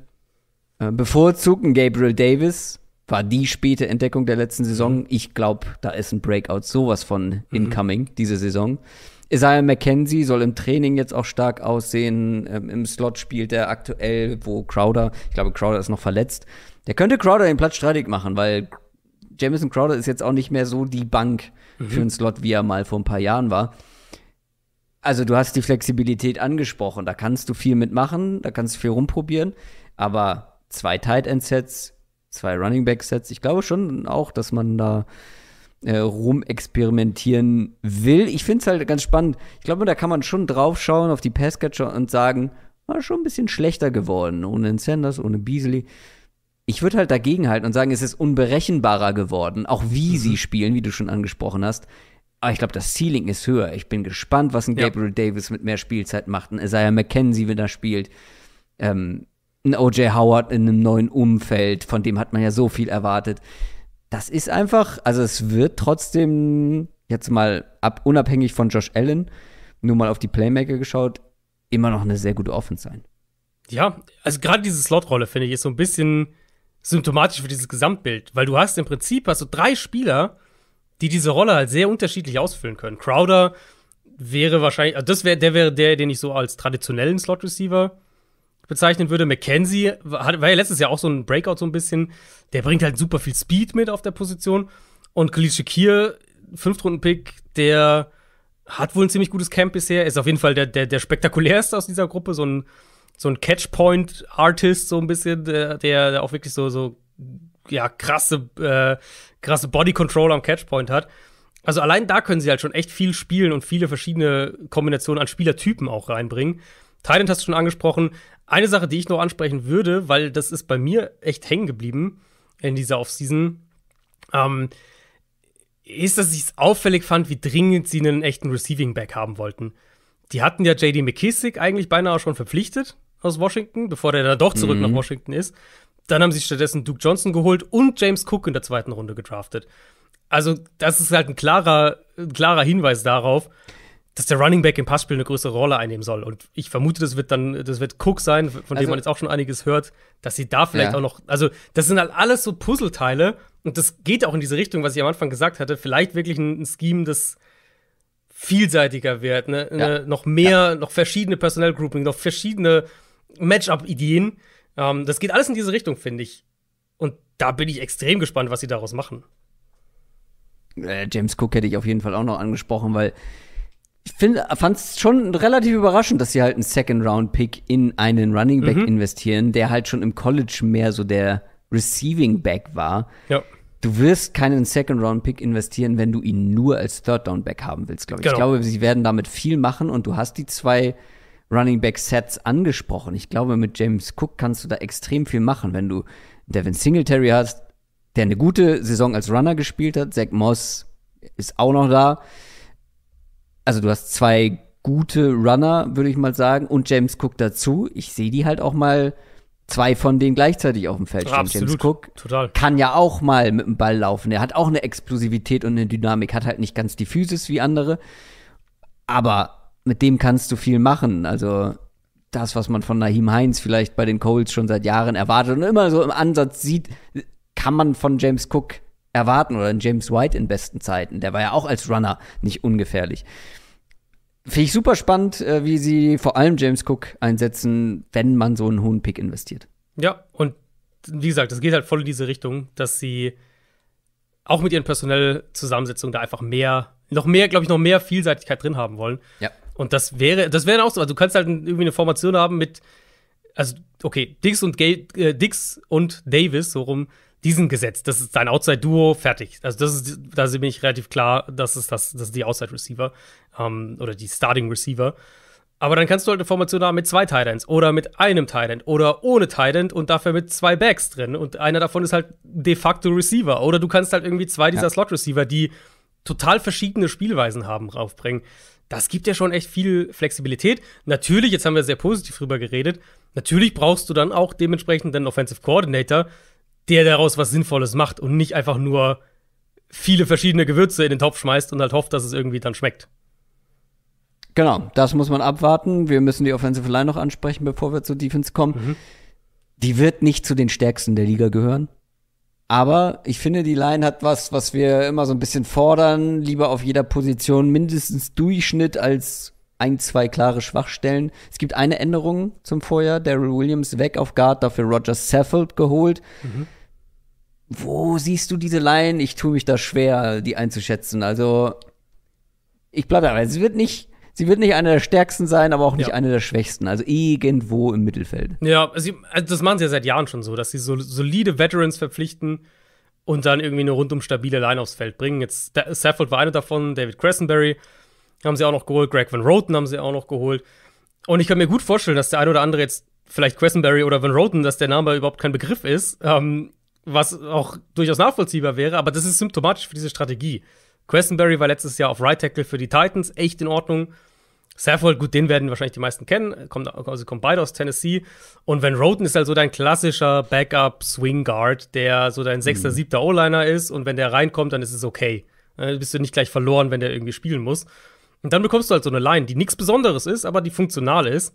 äh, bevorzugt. Gabriel Davis war die späte Entdeckung der letzten Saison. Mhm. Ich glaube, da ist ein Breakout sowas von mhm. incoming mhm. diese Saison. Isaiah McKenzie soll im Training jetzt auch stark aussehen. Ähm, Im Slot spielt er aktuell, wo Crowder, ich glaube, Crowder ist noch verletzt. Der könnte Crowder den Platz streitig machen, weil Jamison Crowder ist jetzt auch nicht mehr so die Bank mhm. für einen Slot, wie er mal vor ein paar Jahren war. Also, du hast die Flexibilität angesprochen. Da kannst du viel mitmachen, da kannst du viel rumprobieren. Aber zwei Tight End Sets, zwei Running Back Sets, ich glaube schon auch, dass man da äh, rumexperimentieren will. Ich finde es halt ganz spannend. Ich glaube, da kann man schon draufschauen auf die Passcatcher und sagen, war ah, schon ein bisschen schlechter geworden. Ohne Sanders, ohne Beasley. Ich würde halt dagegenhalten und sagen, es ist unberechenbarer geworden, auch wie mhm. sie spielen, wie du schon angesprochen hast. Aber ich glaube, das Ceiling ist höher. Ich bin gespannt, was ein ja. Gabriel Davis mit mehr Spielzeit macht, ein Isaiah McKenzie, wenn er spielt, ähm, ein O.J. Howard in einem neuen Umfeld, von dem hat man ja so viel erwartet das ist einfach, also es wird trotzdem jetzt mal ab, unabhängig von Josh Allen, nur mal auf die Playmaker geschaut, immer noch eine sehr gute Offense sein. Ja, also gerade diese Slot-Rolle finde ich ist so ein bisschen symptomatisch für dieses Gesamtbild, weil du hast im Prinzip hast du drei Spieler, die diese Rolle halt sehr unterschiedlich ausfüllen können. Crowder wäre wahrscheinlich, also das wäre der wäre der, den ich so als traditionellen Slot Receiver bezeichnen würde. McKenzie war, war ja letztes Jahr auch so ein Breakout so ein bisschen. Der bringt halt super viel Speed mit auf der Position. Und Khalid Shakir, Fünftrunden-Pick, der hat wohl ein ziemlich gutes Camp bisher. Ist auf jeden Fall der, der, der spektakulärste aus dieser Gruppe. So ein, so ein Catchpoint-Artist, so ein bisschen, der, der auch wirklich so, so ja, krasse, äh, krasse Body Control am Catchpoint hat. Also allein da können sie halt schon echt viel spielen und viele verschiedene Kombinationen an Spielertypen auch reinbringen. Trident hast du schon angesprochen, eine Sache, die ich noch ansprechen würde, weil das ist bei mir echt hängen geblieben in dieser Offseason, ähm, ist, dass ich es auffällig fand, wie dringend sie einen echten Receiving Back haben wollten. Die hatten ja JD McKissick eigentlich beinahe schon verpflichtet aus Washington, bevor der dann doch zurück mhm. nach Washington ist. Dann haben sie stattdessen Duke Johnson geholt und James Cook in der zweiten Runde gedraftet. Also, das ist halt ein klarer, ein klarer Hinweis darauf, dass der Running Back im Passspiel eine größere Rolle einnehmen soll. Und ich vermute, das wird dann, das wird Cook sein, von also, dem man jetzt auch schon einiges hört, dass sie da vielleicht ja. auch noch, also das sind halt alles so Puzzleteile und das geht auch in diese Richtung, was ich am Anfang gesagt hatte, vielleicht wirklich ein, ein Scheme, das vielseitiger wird, ne? Ja. noch mehr, ja. noch verschiedene Personal Grouping, noch verschiedene Matchup-Ideen. Ähm, das geht alles in diese Richtung, finde ich. Und da bin ich extrem gespannt, was sie daraus machen. Äh, James Cook hätte ich auf jeden Fall auch noch angesprochen, weil ich fand es schon relativ überraschend, dass sie halt einen Second-Round-Pick in einen Running Back mhm. investieren, der halt schon im College mehr so der Receiving Back war. Ja. Du wirst keinen Second-Round-Pick investieren, wenn du ihn nur als Third-Down-Back haben willst, glaube ich. Genau. Ich glaube, sie werden damit viel machen und du hast die zwei Running Back-Sets angesprochen. Ich glaube, mit James Cook kannst du da extrem viel machen, wenn du Devin Singletary hast, der eine gute Saison als Runner gespielt hat. Zach Moss ist auch noch da also du hast zwei gute Runner, würde ich mal sagen, und James Cook dazu. Ich sehe die halt auch mal zwei von denen gleichzeitig auf dem Feld stehen. James Cook Total. kann ja auch mal mit dem Ball laufen. Er hat auch eine Explosivität und eine Dynamik, hat halt nicht ganz die Physis wie andere, aber mit dem kannst du viel machen. Also das, was man von Nahim Heinz vielleicht bei den Colts schon seit Jahren erwartet und immer so im Ansatz sieht, kann man von James Cook erwarten. Oder ein James White in besten Zeiten. Der war ja auch als Runner nicht ungefährlich. Finde ich super spannend, äh, wie sie vor allem James Cook einsetzen, wenn man so einen hohen Pick investiert. Ja, und wie gesagt, es geht halt voll in diese Richtung, dass sie auch mit ihren personellen Zusammensetzungen da einfach mehr, noch mehr, glaube ich, noch mehr Vielseitigkeit drin haben wollen. Ja. Und das wäre, das wäre auch so. Also du kannst halt irgendwie eine Formation haben mit, also okay, Dix und Ga äh, Dix und Davis so rum diesen gesetzt. Das ist dein Outside-Duo, fertig. Also das ist, da bin ich relativ klar, das ist das, das ist die Outside-Receiver ähm, oder die Starting-Receiver. Aber dann kannst du halt eine Formation haben mit zwei Titans oder mit einem Titan oder ohne Titan und dafür mit zwei Backs drin. Und einer davon ist halt de facto Receiver. Oder du kannst halt irgendwie zwei dieser ja. Slot-Receiver, die total verschiedene Spielweisen haben, raufbringen. Das gibt ja schon echt viel Flexibilität. Natürlich, jetzt haben wir sehr positiv drüber geredet, natürlich brauchst du dann auch dementsprechend einen Offensive Coordinator, der daraus was Sinnvolles macht und nicht einfach nur viele verschiedene Gewürze in den Topf schmeißt und halt hofft, dass es irgendwie dann schmeckt. Genau, das muss man abwarten. Wir müssen die Offensive Line noch ansprechen, bevor wir zur Defense kommen. Mhm. Die wird nicht zu den stärksten der Liga gehören. Aber ich finde, die Line hat was, was wir immer so ein bisschen fordern. Lieber auf jeder Position mindestens Durchschnitt als ein, zwei klare Schwachstellen. Es gibt eine Änderung zum Vorjahr. Daryl Williams weg auf Guard, dafür Roger Saffold geholt. Mhm wo siehst du diese Line? Ich tue mich da schwer, die einzuschätzen. Also, ich bleibe dabei. Sie wird nicht, sie wird nicht eine der stärksten sein, aber auch nicht ja. eine der schwächsten. Also irgendwo im Mittelfeld. Ja, also das machen sie ja seit Jahren schon so, dass sie so solide Veterans verpflichten und dann irgendwie eine rundum stabile Line aufs Feld bringen. Jetzt Stafford war einer davon, David Cressenberry haben sie auch noch geholt, Greg Van Roten haben sie auch noch geholt. Und ich kann mir gut vorstellen, dass der eine oder andere jetzt vielleicht Cressenberry oder Van Roten, dass der Name überhaupt kein Begriff ist. Ähm, was auch durchaus nachvollziehbar wäre, aber das ist symptomatisch für diese Strategie. Questenberry war letztes Jahr auf Right Tackle für die Titans, echt in Ordnung. Saffold, gut, den werden wahrscheinlich die meisten kennen, kommt, also kommen beide aus Tennessee. Und Van Roten ist halt so dein klassischer Backup-Swing-Guard, der so dein sechster, mhm. siebter O-Liner ist und wenn der reinkommt, dann ist es okay. Dann äh, bist du nicht gleich verloren, wenn der irgendwie spielen muss. Und dann bekommst du halt so eine Line, die nichts Besonderes ist, aber die funktional ist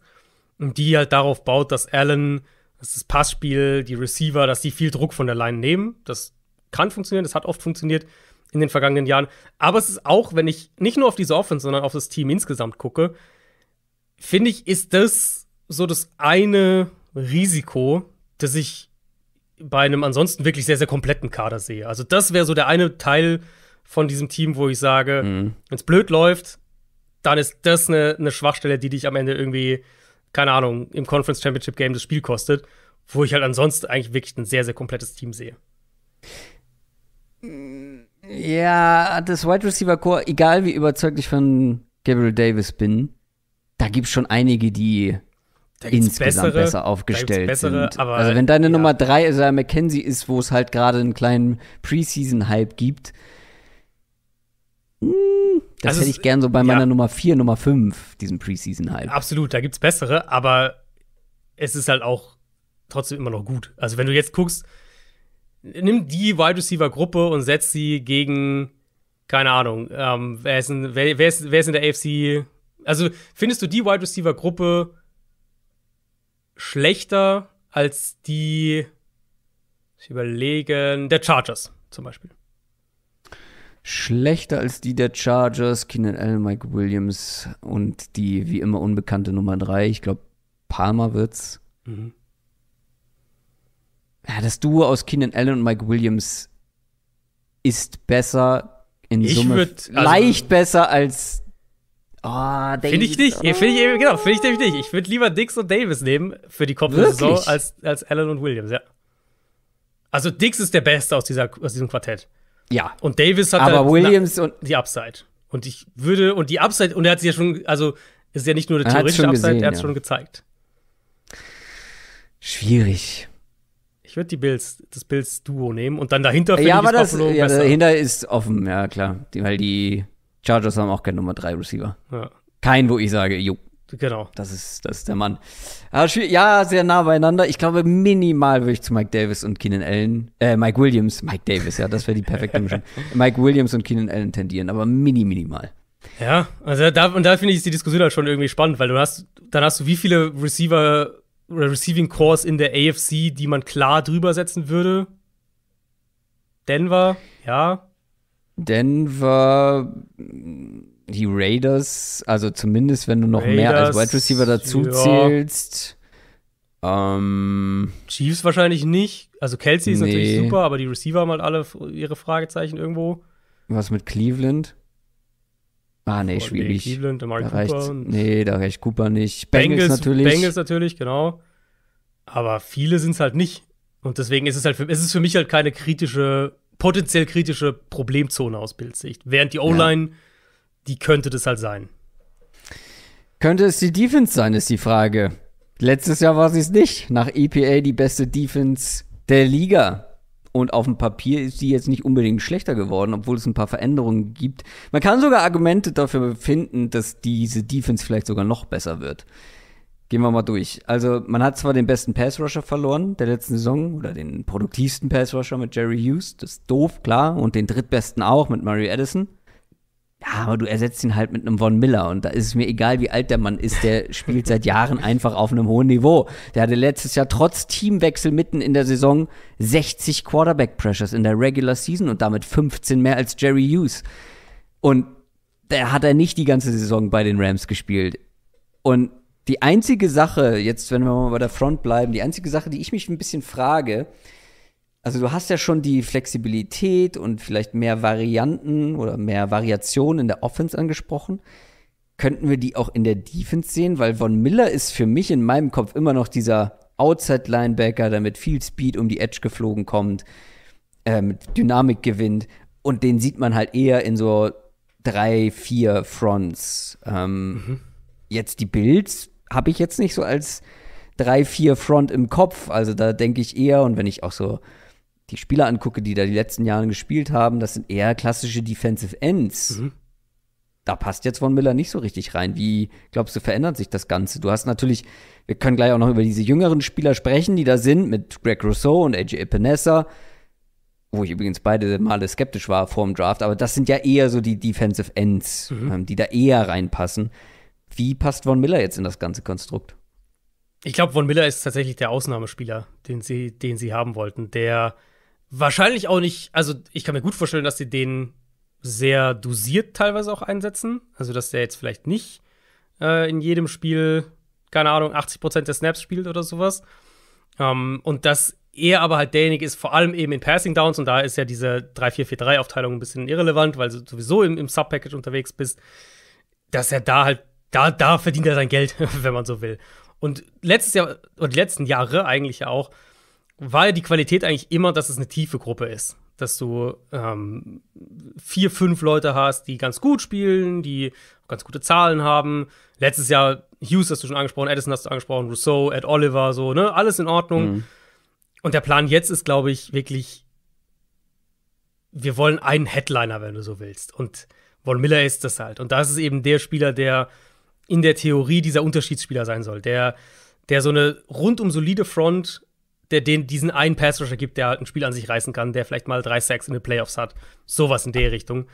und die halt darauf baut, dass Allen dass das Passspiel, die Receiver, dass die viel Druck von der Line nehmen. Das kann funktionieren, das hat oft funktioniert in den vergangenen Jahren. Aber es ist auch, wenn ich nicht nur auf diese Offense, sondern auf das Team insgesamt gucke, finde ich, ist das so das eine Risiko, das ich bei einem ansonsten wirklich sehr, sehr kompletten Kader sehe. Also, das wäre so der eine Teil von diesem Team, wo ich sage, mhm. wenn es blöd läuft, dann ist das eine, eine Schwachstelle, die dich am Ende irgendwie keine Ahnung, im Conference Championship Game das Spiel kostet, wo ich halt ansonsten eigentlich wirklich ein sehr, sehr komplettes Team sehe. Ja, das Wide Receiver Core, egal wie überzeugt ich von Gabriel Davis bin, da gibt es schon einige, die insgesamt bessere, besser aufgestellt bessere, sind. Aber, also wenn deine ja. Nummer 3 Isaiah also McKenzie ist, wo es halt gerade einen kleinen Preseason-Hype gibt, hm, das also hätte ich gern so bei meiner ja, Nummer 4, Nummer 5, diesen Preseason-Hype. Halt. Absolut, da gibt es bessere, aber es ist halt auch trotzdem immer noch gut. Also, wenn du jetzt guckst, nimm die Wide Receiver-Gruppe und setz sie gegen, keine Ahnung, ähm, wer, ist in, wer, wer, ist, wer ist in der AFC? Also, findest du die Wide Receiver-Gruppe schlechter als die, ich überlege, der Chargers zum Beispiel? schlechter als die der Chargers, Keenan Allen, Mike Williams und die wie immer unbekannte Nummer 3. Ich glaube, Palmer wird's. Mhm. Ja, das Duo aus Keenan Allen und Mike Williams ist besser in ich Summe würd, also, leicht besser als oh, ah, Finde ich nicht. Oh. Finde ich genau, finde ich nämlich nicht. Ich würde lieber Dix und Davis nehmen für die kommende Saison als, als Allen und Williams, ja. Also Dix ist der Beste aus, dieser, aus diesem Quartett. Ja. Und Davis hat aber halt Williams und die Upside. Und ich würde, und die Upside, und er hat sie ja schon, also ist ja nicht nur eine theoretische Upside, gesehen, er hat es ja. schon gezeigt. Schwierig. Ich würde die Bills, das Bills-Duo nehmen und dann dahinter finde ja, aber das, Buffalo ja, dahinter ist offen, ja klar. Die, weil die Chargers haben auch keinen Nummer 3 Receiver. Ja. Kein, wo ich sage, jo, Genau. Das ist, das ist der Mann. Ah, ja, sehr nah beieinander. Ich glaube, minimal würde ich zu Mike Davis und Keenan Allen, äh, Mike Williams, Mike Davis, ja, das wäre die perfekte Mischung. Mike Williams und Keenan Allen tendieren, aber mini, minimal. Ja, also da, und da finde ich die Diskussion halt schon irgendwie spannend, weil du hast, dann hast du wie viele Receiver oder Receiving Cores in der AFC, die man klar drüber setzen würde? Denver, ja. Denver, die Raiders, also zumindest wenn du noch Raiders, mehr als Wide Receiver dazu ja. zählst. Ähm, Chiefs wahrscheinlich nicht. Also Kelsey ist nee. natürlich super, aber die Receiver haben halt alle ihre Fragezeichen irgendwo. Was mit Cleveland? Ah, nee, oh, schwierig. Cleveland, da Cooper. nee, da reicht Cooper nicht. Bengals, Bengals, natürlich. Bengals natürlich, genau. Aber viele sind es halt nicht. Und deswegen ist es halt für, ist es für mich halt keine kritische, potenziell kritische Problemzone aus Bildsicht. Während die O-Line ja die könnte das halt sein. Könnte es die Defense sein, ist die Frage. Letztes Jahr war sie es nicht. Nach EPA die beste Defense der Liga. Und auf dem Papier ist sie jetzt nicht unbedingt schlechter geworden, obwohl es ein paar Veränderungen gibt. Man kann sogar Argumente dafür finden, dass diese Defense vielleicht sogar noch besser wird. Gehen wir mal durch. Also, man hat zwar den besten Passrusher verloren der letzten Saison oder den produktivsten Passrusher mit Jerry Hughes, das ist doof, klar, und den drittbesten auch mit Murray Addison. Ja, aber du ersetzt ihn halt mit einem Von Miller und da ist es mir egal, wie alt der Mann ist, der spielt seit Jahren einfach auf einem hohen Niveau. Der hatte letztes Jahr trotz Teamwechsel mitten in der Saison 60 Quarterback Pressures in der Regular Season und damit 15 mehr als Jerry Hughes. Und da hat er nicht die ganze Saison bei den Rams gespielt. Und die einzige Sache, jetzt wenn wir mal bei der Front bleiben, die einzige Sache, die ich mich ein bisschen frage, also du hast ja schon die Flexibilität und vielleicht mehr Varianten oder mehr Variationen in der Offense angesprochen. Könnten wir die auch in der Defense sehen? Weil Von Miller ist für mich in meinem Kopf immer noch dieser Outside-Linebacker, der mit viel Speed um die Edge geflogen kommt, äh, mit Dynamik gewinnt. Und den sieht man halt eher in so drei, vier Fronts. Ähm, mhm. Jetzt die Builds habe ich jetzt nicht so als drei, vier Front im Kopf. Also da denke ich eher, und wenn ich auch so die Spieler angucke, die da die letzten Jahre gespielt haben, das sind eher klassische Defensive Ends. Mhm. Da passt jetzt von Miller nicht so richtig rein. Wie glaubst du, verändert sich das Ganze? Du hast natürlich, wir können gleich auch noch über diese jüngeren Spieler sprechen, die da sind, mit Greg Rousseau und AJ Epinesa, wo ich übrigens beide Male skeptisch war vor dem Draft, aber das sind ja eher so die Defensive Ends, mhm. Ähm, die da eher reinpassen. Wie passt Von Miller jetzt in das ganze Konstrukt? Ich glaube, Von Miller ist tatsächlich der Ausnahmespieler, den sie, den sie haben wollten. Der Wahrscheinlich auch nicht, also ich kann mir gut vorstellen, dass sie den sehr dosiert teilweise auch einsetzen. Also, dass der jetzt vielleicht nicht äh, in jedem Spiel, keine Ahnung, 80% der Snaps spielt oder sowas. Ähm, und dass er aber halt derjenige ist, vor allem eben in Passing Downs, und da ist ja diese 3-4-4-3-Aufteilung ein bisschen irrelevant, weil du sowieso im, im Sub-Package unterwegs bist, dass er da halt, da, da verdient er sein Geld, wenn man so will. Und letztes Jahr, und die letzten Jahre eigentlich ja auch, war ja die Qualität eigentlich immer, dass es eine tiefe Gruppe ist. Dass du ähm, vier, fünf Leute hast, die ganz gut spielen, die ganz gute Zahlen haben. Letztes Jahr Hughes hast du schon angesprochen, Edison hast du angesprochen, Rousseau, Ed Oliver, so, ne? Alles in Ordnung. Mhm. Und der Plan jetzt ist, glaube ich, wirklich, wir wollen einen Headliner, wenn du so willst. Und Von Miller ist das halt. Und das ist eben der Spieler, der in der Theorie dieser Unterschiedsspieler sein soll. Der, der so eine rundum solide Front der den, diesen einen Passrusher gibt, der halt ein Spiel an sich reißen kann, der vielleicht mal drei Sacks in den Playoffs hat. Sowas in der Richtung.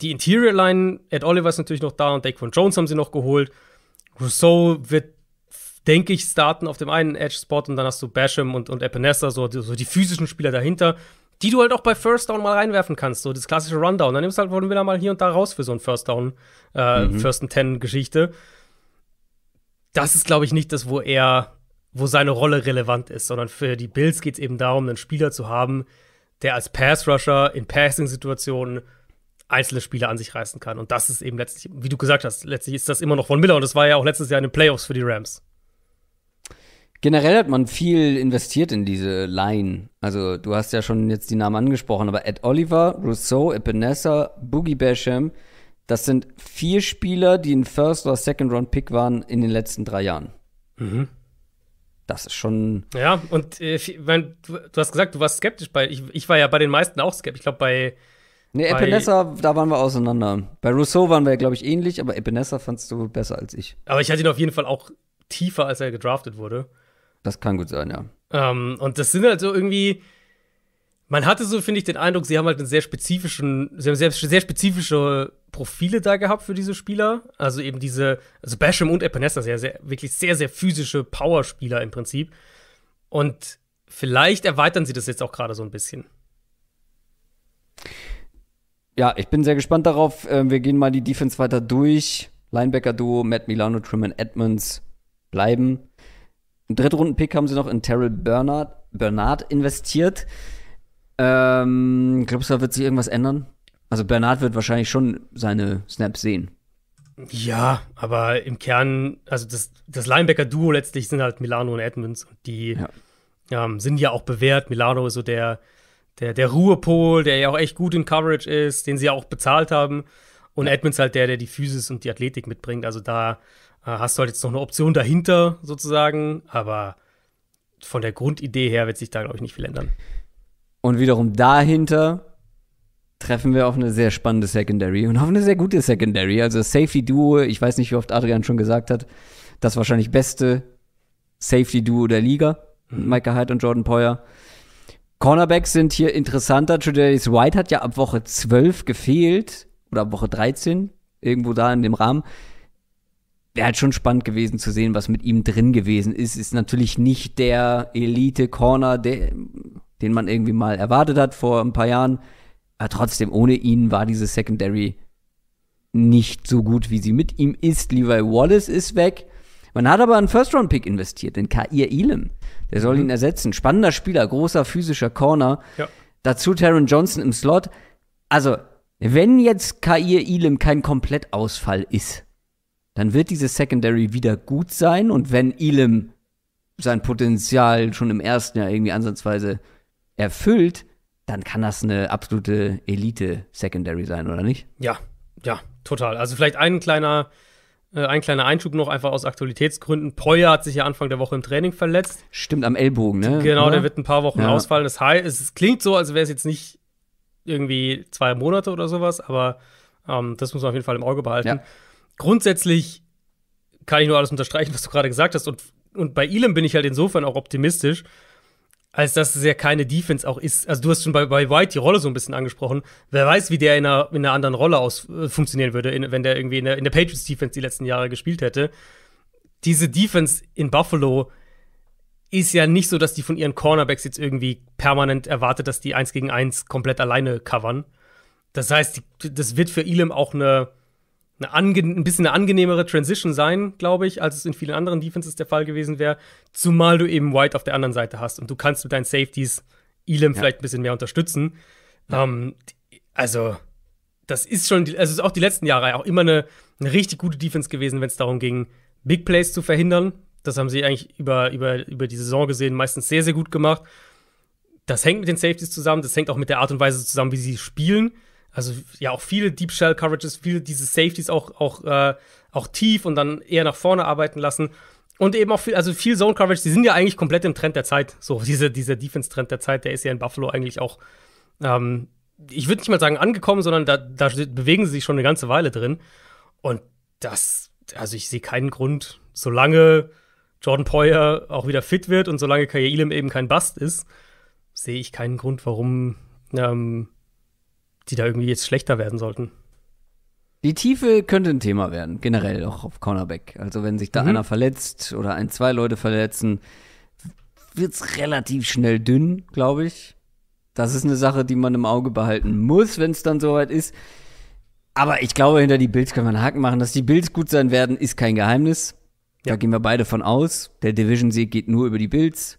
Die Interior Line, Ed Oliver ist natürlich noch da und von Jones haben sie noch geholt. Rousseau wird, denke ich, starten auf dem einen Edge-Spot und dann hast du Basham und, und Epinesa, so, so die physischen Spieler dahinter, die du halt auch bei First Down mal reinwerfen kannst, so das klassische Rundown. Dann nimmst du halt wohl wieder mal hier und da raus für so ein First Down, äh, mhm. First and Ten-Geschichte. Das ist, glaube ich, nicht das, wo er wo seine Rolle relevant ist, sondern für die Bills geht es eben darum, einen Spieler zu haben, der als Pass-Rusher in Passing-Situationen einzelne Spieler an sich reißen kann. Und das ist eben letztlich, wie du gesagt hast, letztlich ist das immer noch von Miller und das war ja auch letztes Jahr in den Playoffs für die Rams. Generell hat man viel investiert in diese Line. Also, du hast ja schon jetzt die Namen angesprochen, aber Ed Oliver, Rousseau, Epinesa, Boogie Basham, das sind vier Spieler, die ein First- oder Second-Round-Pick waren in den letzten drei Jahren. Mhm das ist schon. Ja, und äh, mein, du hast gesagt, du warst skeptisch bei. Ich, ich war ja bei den meisten auch skeptisch. Ich glaube, bei. Nee, Epinesa, da waren wir auseinander. Bei Rousseau waren wir, glaube ich, ähnlich, aber Epinesa fandst du besser als ich. Aber ich hatte ihn auf jeden Fall auch tiefer, als er gedraftet wurde. Das kann gut sein, ja. Ähm, und das sind halt so irgendwie man hatte so, finde ich, den Eindruck, sie haben halt einen sehr spezifischen, sie haben sehr, sehr spezifische Profile da gehabt für diese Spieler. Also eben diese, also Basham und Epenesta also sind ja sehr, wirklich sehr, sehr physische Powerspieler im Prinzip. Und vielleicht erweitern sie das jetzt auch gerade so ein bisschen. Ja, ich bin sehr gespannt darauf. Ähm, wir gehen mal die Defense weiter durch. Linebacker-Duo, Matt Milano, Truman Edmonds bleiben. Einen Drittrunden-Pick haben sie noch in Terrell Bernard, Bernard investiert. Ähm, glaubst du, da wird sich irgendwas ändern? Also Bernard wird wahrscheinlich schon seine Snaps sehen. Ja, aber im Kern, also das, das Linebacker-Duo letztlich sind halt Milano und Edmonds und die ja. Ähm, sind ja auch bewährt. Milano ist so der, der, der Ruhepol, der ja auch echt gut in Coverage ist, den sie ja auch bezahlt haben. Und ja. Edmonds halt der, der die Physis und die Athletik mitbringt. Also da äh, hast du halt jetzt noch eine Option dahinter sozusagen, aber von der Grundidee her wird sich da, glaube ich, nicht viel ändern. Und wiederum dahinter treffen wir auf eine sehr spannende Secondary und auf eine sehr gute Secondary. Also Safety Duo, ich weiß nicht, wie oft Adrian schon gesagt hat, das wahrscheinlich beste Safety Duo der Liga. Mhm. Micah Hyde und Jordan Poyer. Cornerbacks sind hier interessanter. Tredavious White hat ja ab Woche 12 gefehlt oder ab Woche 13, irgendwo da in dem Rahmen. Wäre halt schon spannend gewesen zu sehen, was mit ihm drin gewesen ist. Ist natürlich nicht der Elite-Corner, der den man irgendwie mal erwartet hat vor ein paar Jahren. Aber trotzdem, ohne ihn war diese Secondary nicht so gut, wie sie mit ihm ist. Levi Wallace ist weg. Man hat aber einen First-Round-Pick investiert, den Kair Elam. Der soll mhm. ihn ersetzen. Spannender Spieler, großer physischer Corner. Ja. Dazu Taron Johnson im Slot. Also, wenn jetzt Kair Elam kein Komplettausfall ist, dann wird diese Secondary wieder gut sein. Und wenn Elam sein Potenzial schon im ersten Jahr irgendwie ansatzweise erfüllt, dann kann das eine absolute Elite-Secondary sein, oder nicht? Ja, ja, total. Also vielleicht ein kleiner, äh, ein kleiner Einschub noch einfach aus Aktualitätsgründen. Poyer hat sich ja Anfang der Woche im Training verletzt. Stimmt, am Ellbogen, ne? Genau, oder? der wird ein paar Wochen ja. ausfallen. Das heißt, es klingt so, als wäre es jetzt nicht irgendwie zwei Monate oder sowas, aber ähm, das muss man auf jeden Fall im Auge behalten. Ja. Grundsätzlich kann ich nur alles unterstreichen, was du gerade gesagt hast. Und, und bei Elam bin ich halt insofern auch optimistisch, als dass es ja keine Defense auch ist. Also du hast schon bei, bei White die Rolle so ein bisschen angesprochen. Wer weiß, wie der in einer, in einer anderen Rolle aus äh, funktionieren würde, in, wenn der irgendwie in der, in der Patriots Defense die letzten Jahre gespielt hätte. Diese Defense in Buffalo ist ja nicht so, dass die von ihren Cornerbacks jetzt irgendwie permanent erwartet, dass die eins gegen eins komplett alleine covern. Das heißt, die, das wird für Elam auch eine eine ein bisschen eine angenehmere Transition sein, glaube ich, als es in vielen anderen Defenses der Fall gewesen wäre. Zumal du eben White auf der anderen Seite hast und du kannst mit deinen Safeties Elam ja. vielleicht ein bisschen mehr unterstützen. Ja. Ähm, also, das ist schon, also ist auch die letzten Jahre auch immer eine, eine richtig gute Defense gewesen, wenn es darum ging, Big Plays zu verhindern. Das haben sie eigentlich über, über, über die Saison gesehen, meistens sehr, sehr gut gemacht. Das hängt mit den Safeties zusammen, das hängt auch mit der Art und Weise zusammen, wie sie spielen also ja auch viele Deep Shell Coverages, viele diese Safeties auch, auch, äh, auch tief und dann eher nach vorne arbeiten lassen. Und eben auch viel, also viel Zone Coverage, die sind ja eigentlich komplett im Trend der Zeit. So, dieser, dieser Defense-Trend der Zeit, der ist ja in Buffalo eigentlich auch, ähm, ich würde nicht mal sagen angekommen, sondern da, da bewegen sie sich schon eine ganze Weile drin. Und das, also ich sehe keinen Grund, solange Jordan Poyer auch wieder fit wird und solange Kaya Elam eben kein Bust ist, sehe ich keinen Grund, warum ähm, die da irgendwie jetzt schlechter werden sollten. Die Tiefe könnte ein Thema werden, generell auch auf Cornerback. Also wenn sich da mhm. einer verletzt oder ein, zwei Leute verletzen, wird es relativ schnell dünn, glaube ich. Das ist eine Sache, die man im Auge behalten muss, wenn es dann soweit ist. Aber ich glaube, hinter die Bills können wir einen Haken machen. Dass die Bills gut sein werden, ist kein Geheimnis. Ja. Da gehen wir beide von aus. Der Division-Sieg geht nur über die Bills.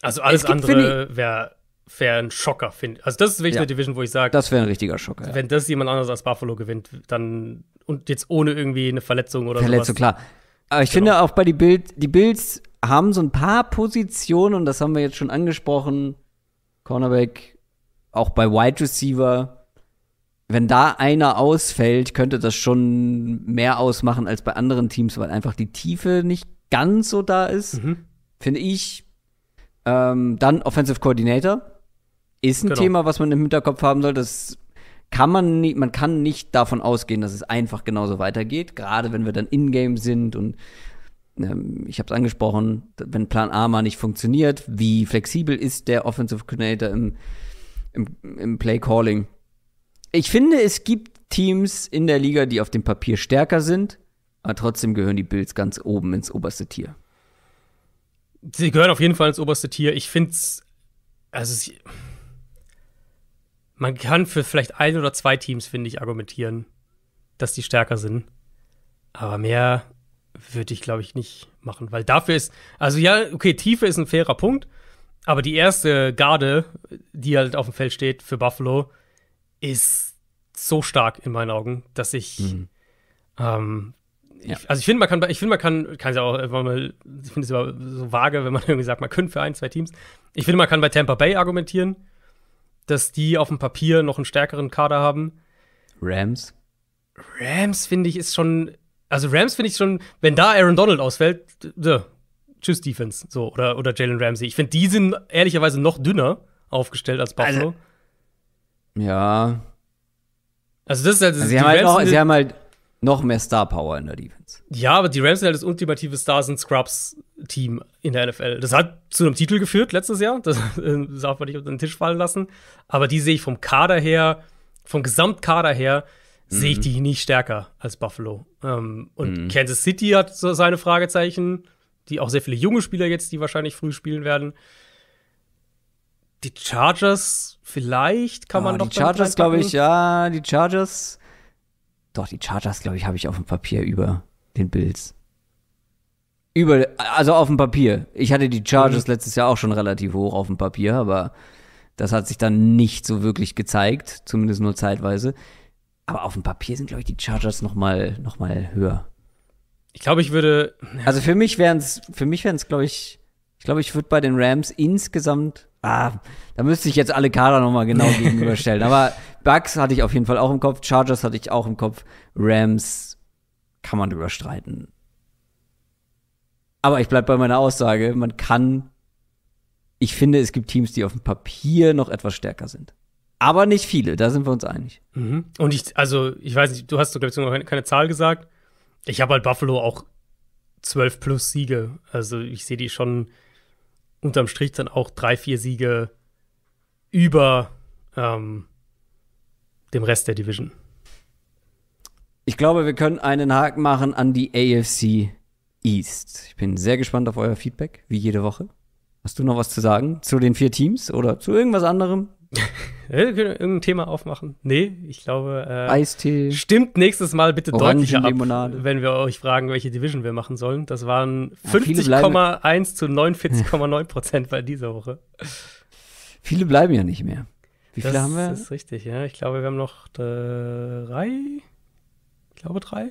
Also alles gibt, andere wäre wäre ein Schocker, finde ich. Also, das ist wirklich ja, eine Division, wo ich sage. Das wäre ein richtiger Schocker. Wenn ja. das jemand anderes als Buffalo gewinnt, dann. Und jetzt ohne irgendwie eine Verletzung oder so. Verletzung, sowas. klar. Aber ich genau. finde auch bei den Bills, die Bills haben so ein paar Positionen, und das haben wir jetzt schon angesprochen. Cornerback, auch bei Wide Receiver. Wenn da einer ausfällt, könnte das schon mehr ausmachen als bei anderen Teams, weil einfach die Tiefe nicht ganz so da ist. Mhm. Finde ich, ähm, dann Offensive Coordinator ist ein genau. Thema, was man im Hinterkopf haben soll. Das kann man nicht, man kann nicht davon ausgehen, dass es einfach genauso weitergeht. Gerade wenn wir dann in-game sind und ähm, ich habe es angesprochen, wenn Plan A mal nicht funktioniert, wie flexibel ist der Offensive Coordinator im, im, im Play Calling? Ich finde, es gibt Teams in der Liga, die auf dem Papier stärker sind, aber trotzdem gehören die Bills ganz oben ins oberste Tier. Sie gehört auf jeden Fall ins oberste Tier. Ich finde es, also sie, man kann für vielleicht ein oder zwei Teams, finde ich, argumentieren, dass die stärker sind. Aber mehr würde ich, glaube ich, nicht machen, weil dafür ist, also ja, okay, Tiefe ist ein fairer Punkt, aber die erste Garde, die halt auf dem Feld steht für Buffalo, ist so stark in meinen Augen, dass ich, mhm. ähm, ja. ich, also ich finde, man kann, ich finde, man kann, kann ja auch ich finde es immer so vage, wenn man irgendwie sagt, man könnte für ein, zwei Teams. Ich finde, man kann bei Tampa Bay argumentieren, dass die auf dem Papier noch einen stärkeren Kader haben. Rams. Rams finde ich ist schon, also Rams finde ich schon, wenn da Aaron Donald ausfällt, so, tschüss Defense, so oder oder Jalen Ramsey. Ich finde, die sind ehrlicherweise noch dünner aufgestellt als Buffalo. Also, ja. Also das ist halt, also sie, haben halt auch, sie haben halt noch mehr Star Power in der Defense. Ja, aber die Rams sind halt das ultimative Stars und Scrubs Team in der NFL. Das hat zu einem Titel geführt letztes Jahr. Das darf man nicht unter den Tisch fallen lassen. Aber die sehe ich vom Kader her, vom Gesamtkader her, mhm. sehe ich mhm. die nicht stärker als Buffalo. Ähm, und mhm. Kansas City hat so seine Fragezeichen, die auch sehr viele junge Spieler jetzt, die wahrscheinlich früh spielen werden. Die Chargers, vielleicht kann oh, man noch. Die Chargers, glaube ich, ja, die Chargers doch, die Chargers, glaube ich, habe ich auf dem Papier über den Bills. Über, also auf dem Papier. Ich hatte die Chargers mhm. letztes Jahr auch schon relativ hoch auf dem Papier, aber das hat sich dann nicht so wirklich gezeigt, zumindest nur zeitweise. Aber auf dem Papier sind, glaube ich, die Chargers nochmal noch mal höher. Ich glaube, ich würde. Also für mich wären es, für mich wären es, glaube ich, ich glaube, ich würde bei den Rams insgesamt. Ah, da müsste ich jetzt alle Kader nochmal genau gegenüberstellen. Aber Bugs hatte ich auf jeden Fall auch im Kopf, Chargers hatte ich auch im Kopf, Rams kann man drüber streiten. Aber ich bleibe bei meiner Aussage, man kann, ich finde, es gibt Teams, die auf dem Papier noch etwas stärker sind. Aber nicht viele, da sind wir uns einig. Mhm. Und ich, also, ich weiß nicht, du hast, glaube ich, noch keine, keine Zahl gesagt. Ich habe halt Buffalo auch 12 plus Siege. Also, ich sehe die schon unterm Strich dann auch drei, vier Siege über ähm, dem Rest der Division? Ich glaube, wir können einen Haken machen an die AFC East. Ich bin sehr gespannt auf euer Feedback, wie jede Woche. Hast du noch was zu sagen zu den vier Teams oder zu irgendwas anderem? Irgendein Thema aufmachen? Nee, ich glaube. Äh, Eistee. Stimmt nächstes Mal bitte deutlicher ab, wenn wir euch fragen, welche Division wir machen sollen. Das waren 50,1 ja, zu 49,9 Prozent bei dieser Woche. Viele bleiben ja nicht mehr. Wie das viele haben wir? Das ist richtig, ja. Ich glaube, wir haben noch drei. Ich glaube drei.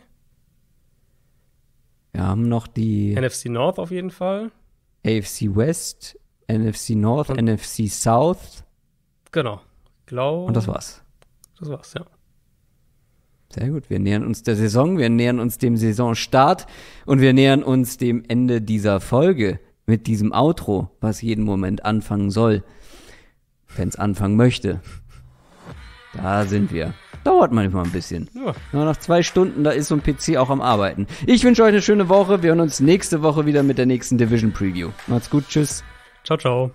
Wir haben noch die. NFC North auf jeden Fall. AFC West, NFC North, und NFC South. Genau. Glaube. Und das war's. Das war's, ja. Sehr gut. Wir nähern uns der Saison, wir nähern uns dem Saisonstart und wir nähern uns dem Ende dieser Folge mit diesem Outro, was jeden Moment anfangen soll wenn es anfangen möchte. Da sind wir. Dauert manchmal ein bisschen. Ja. Nur nach zwei Stunden, da ist so ein PC auch am Arbeiten. Ich wünsche euch eine schöne Woche. Wir hören uns nächste Woche wieder mit der nächsten Division Preview. Macht's gut, tschüss. Ciao, ciao.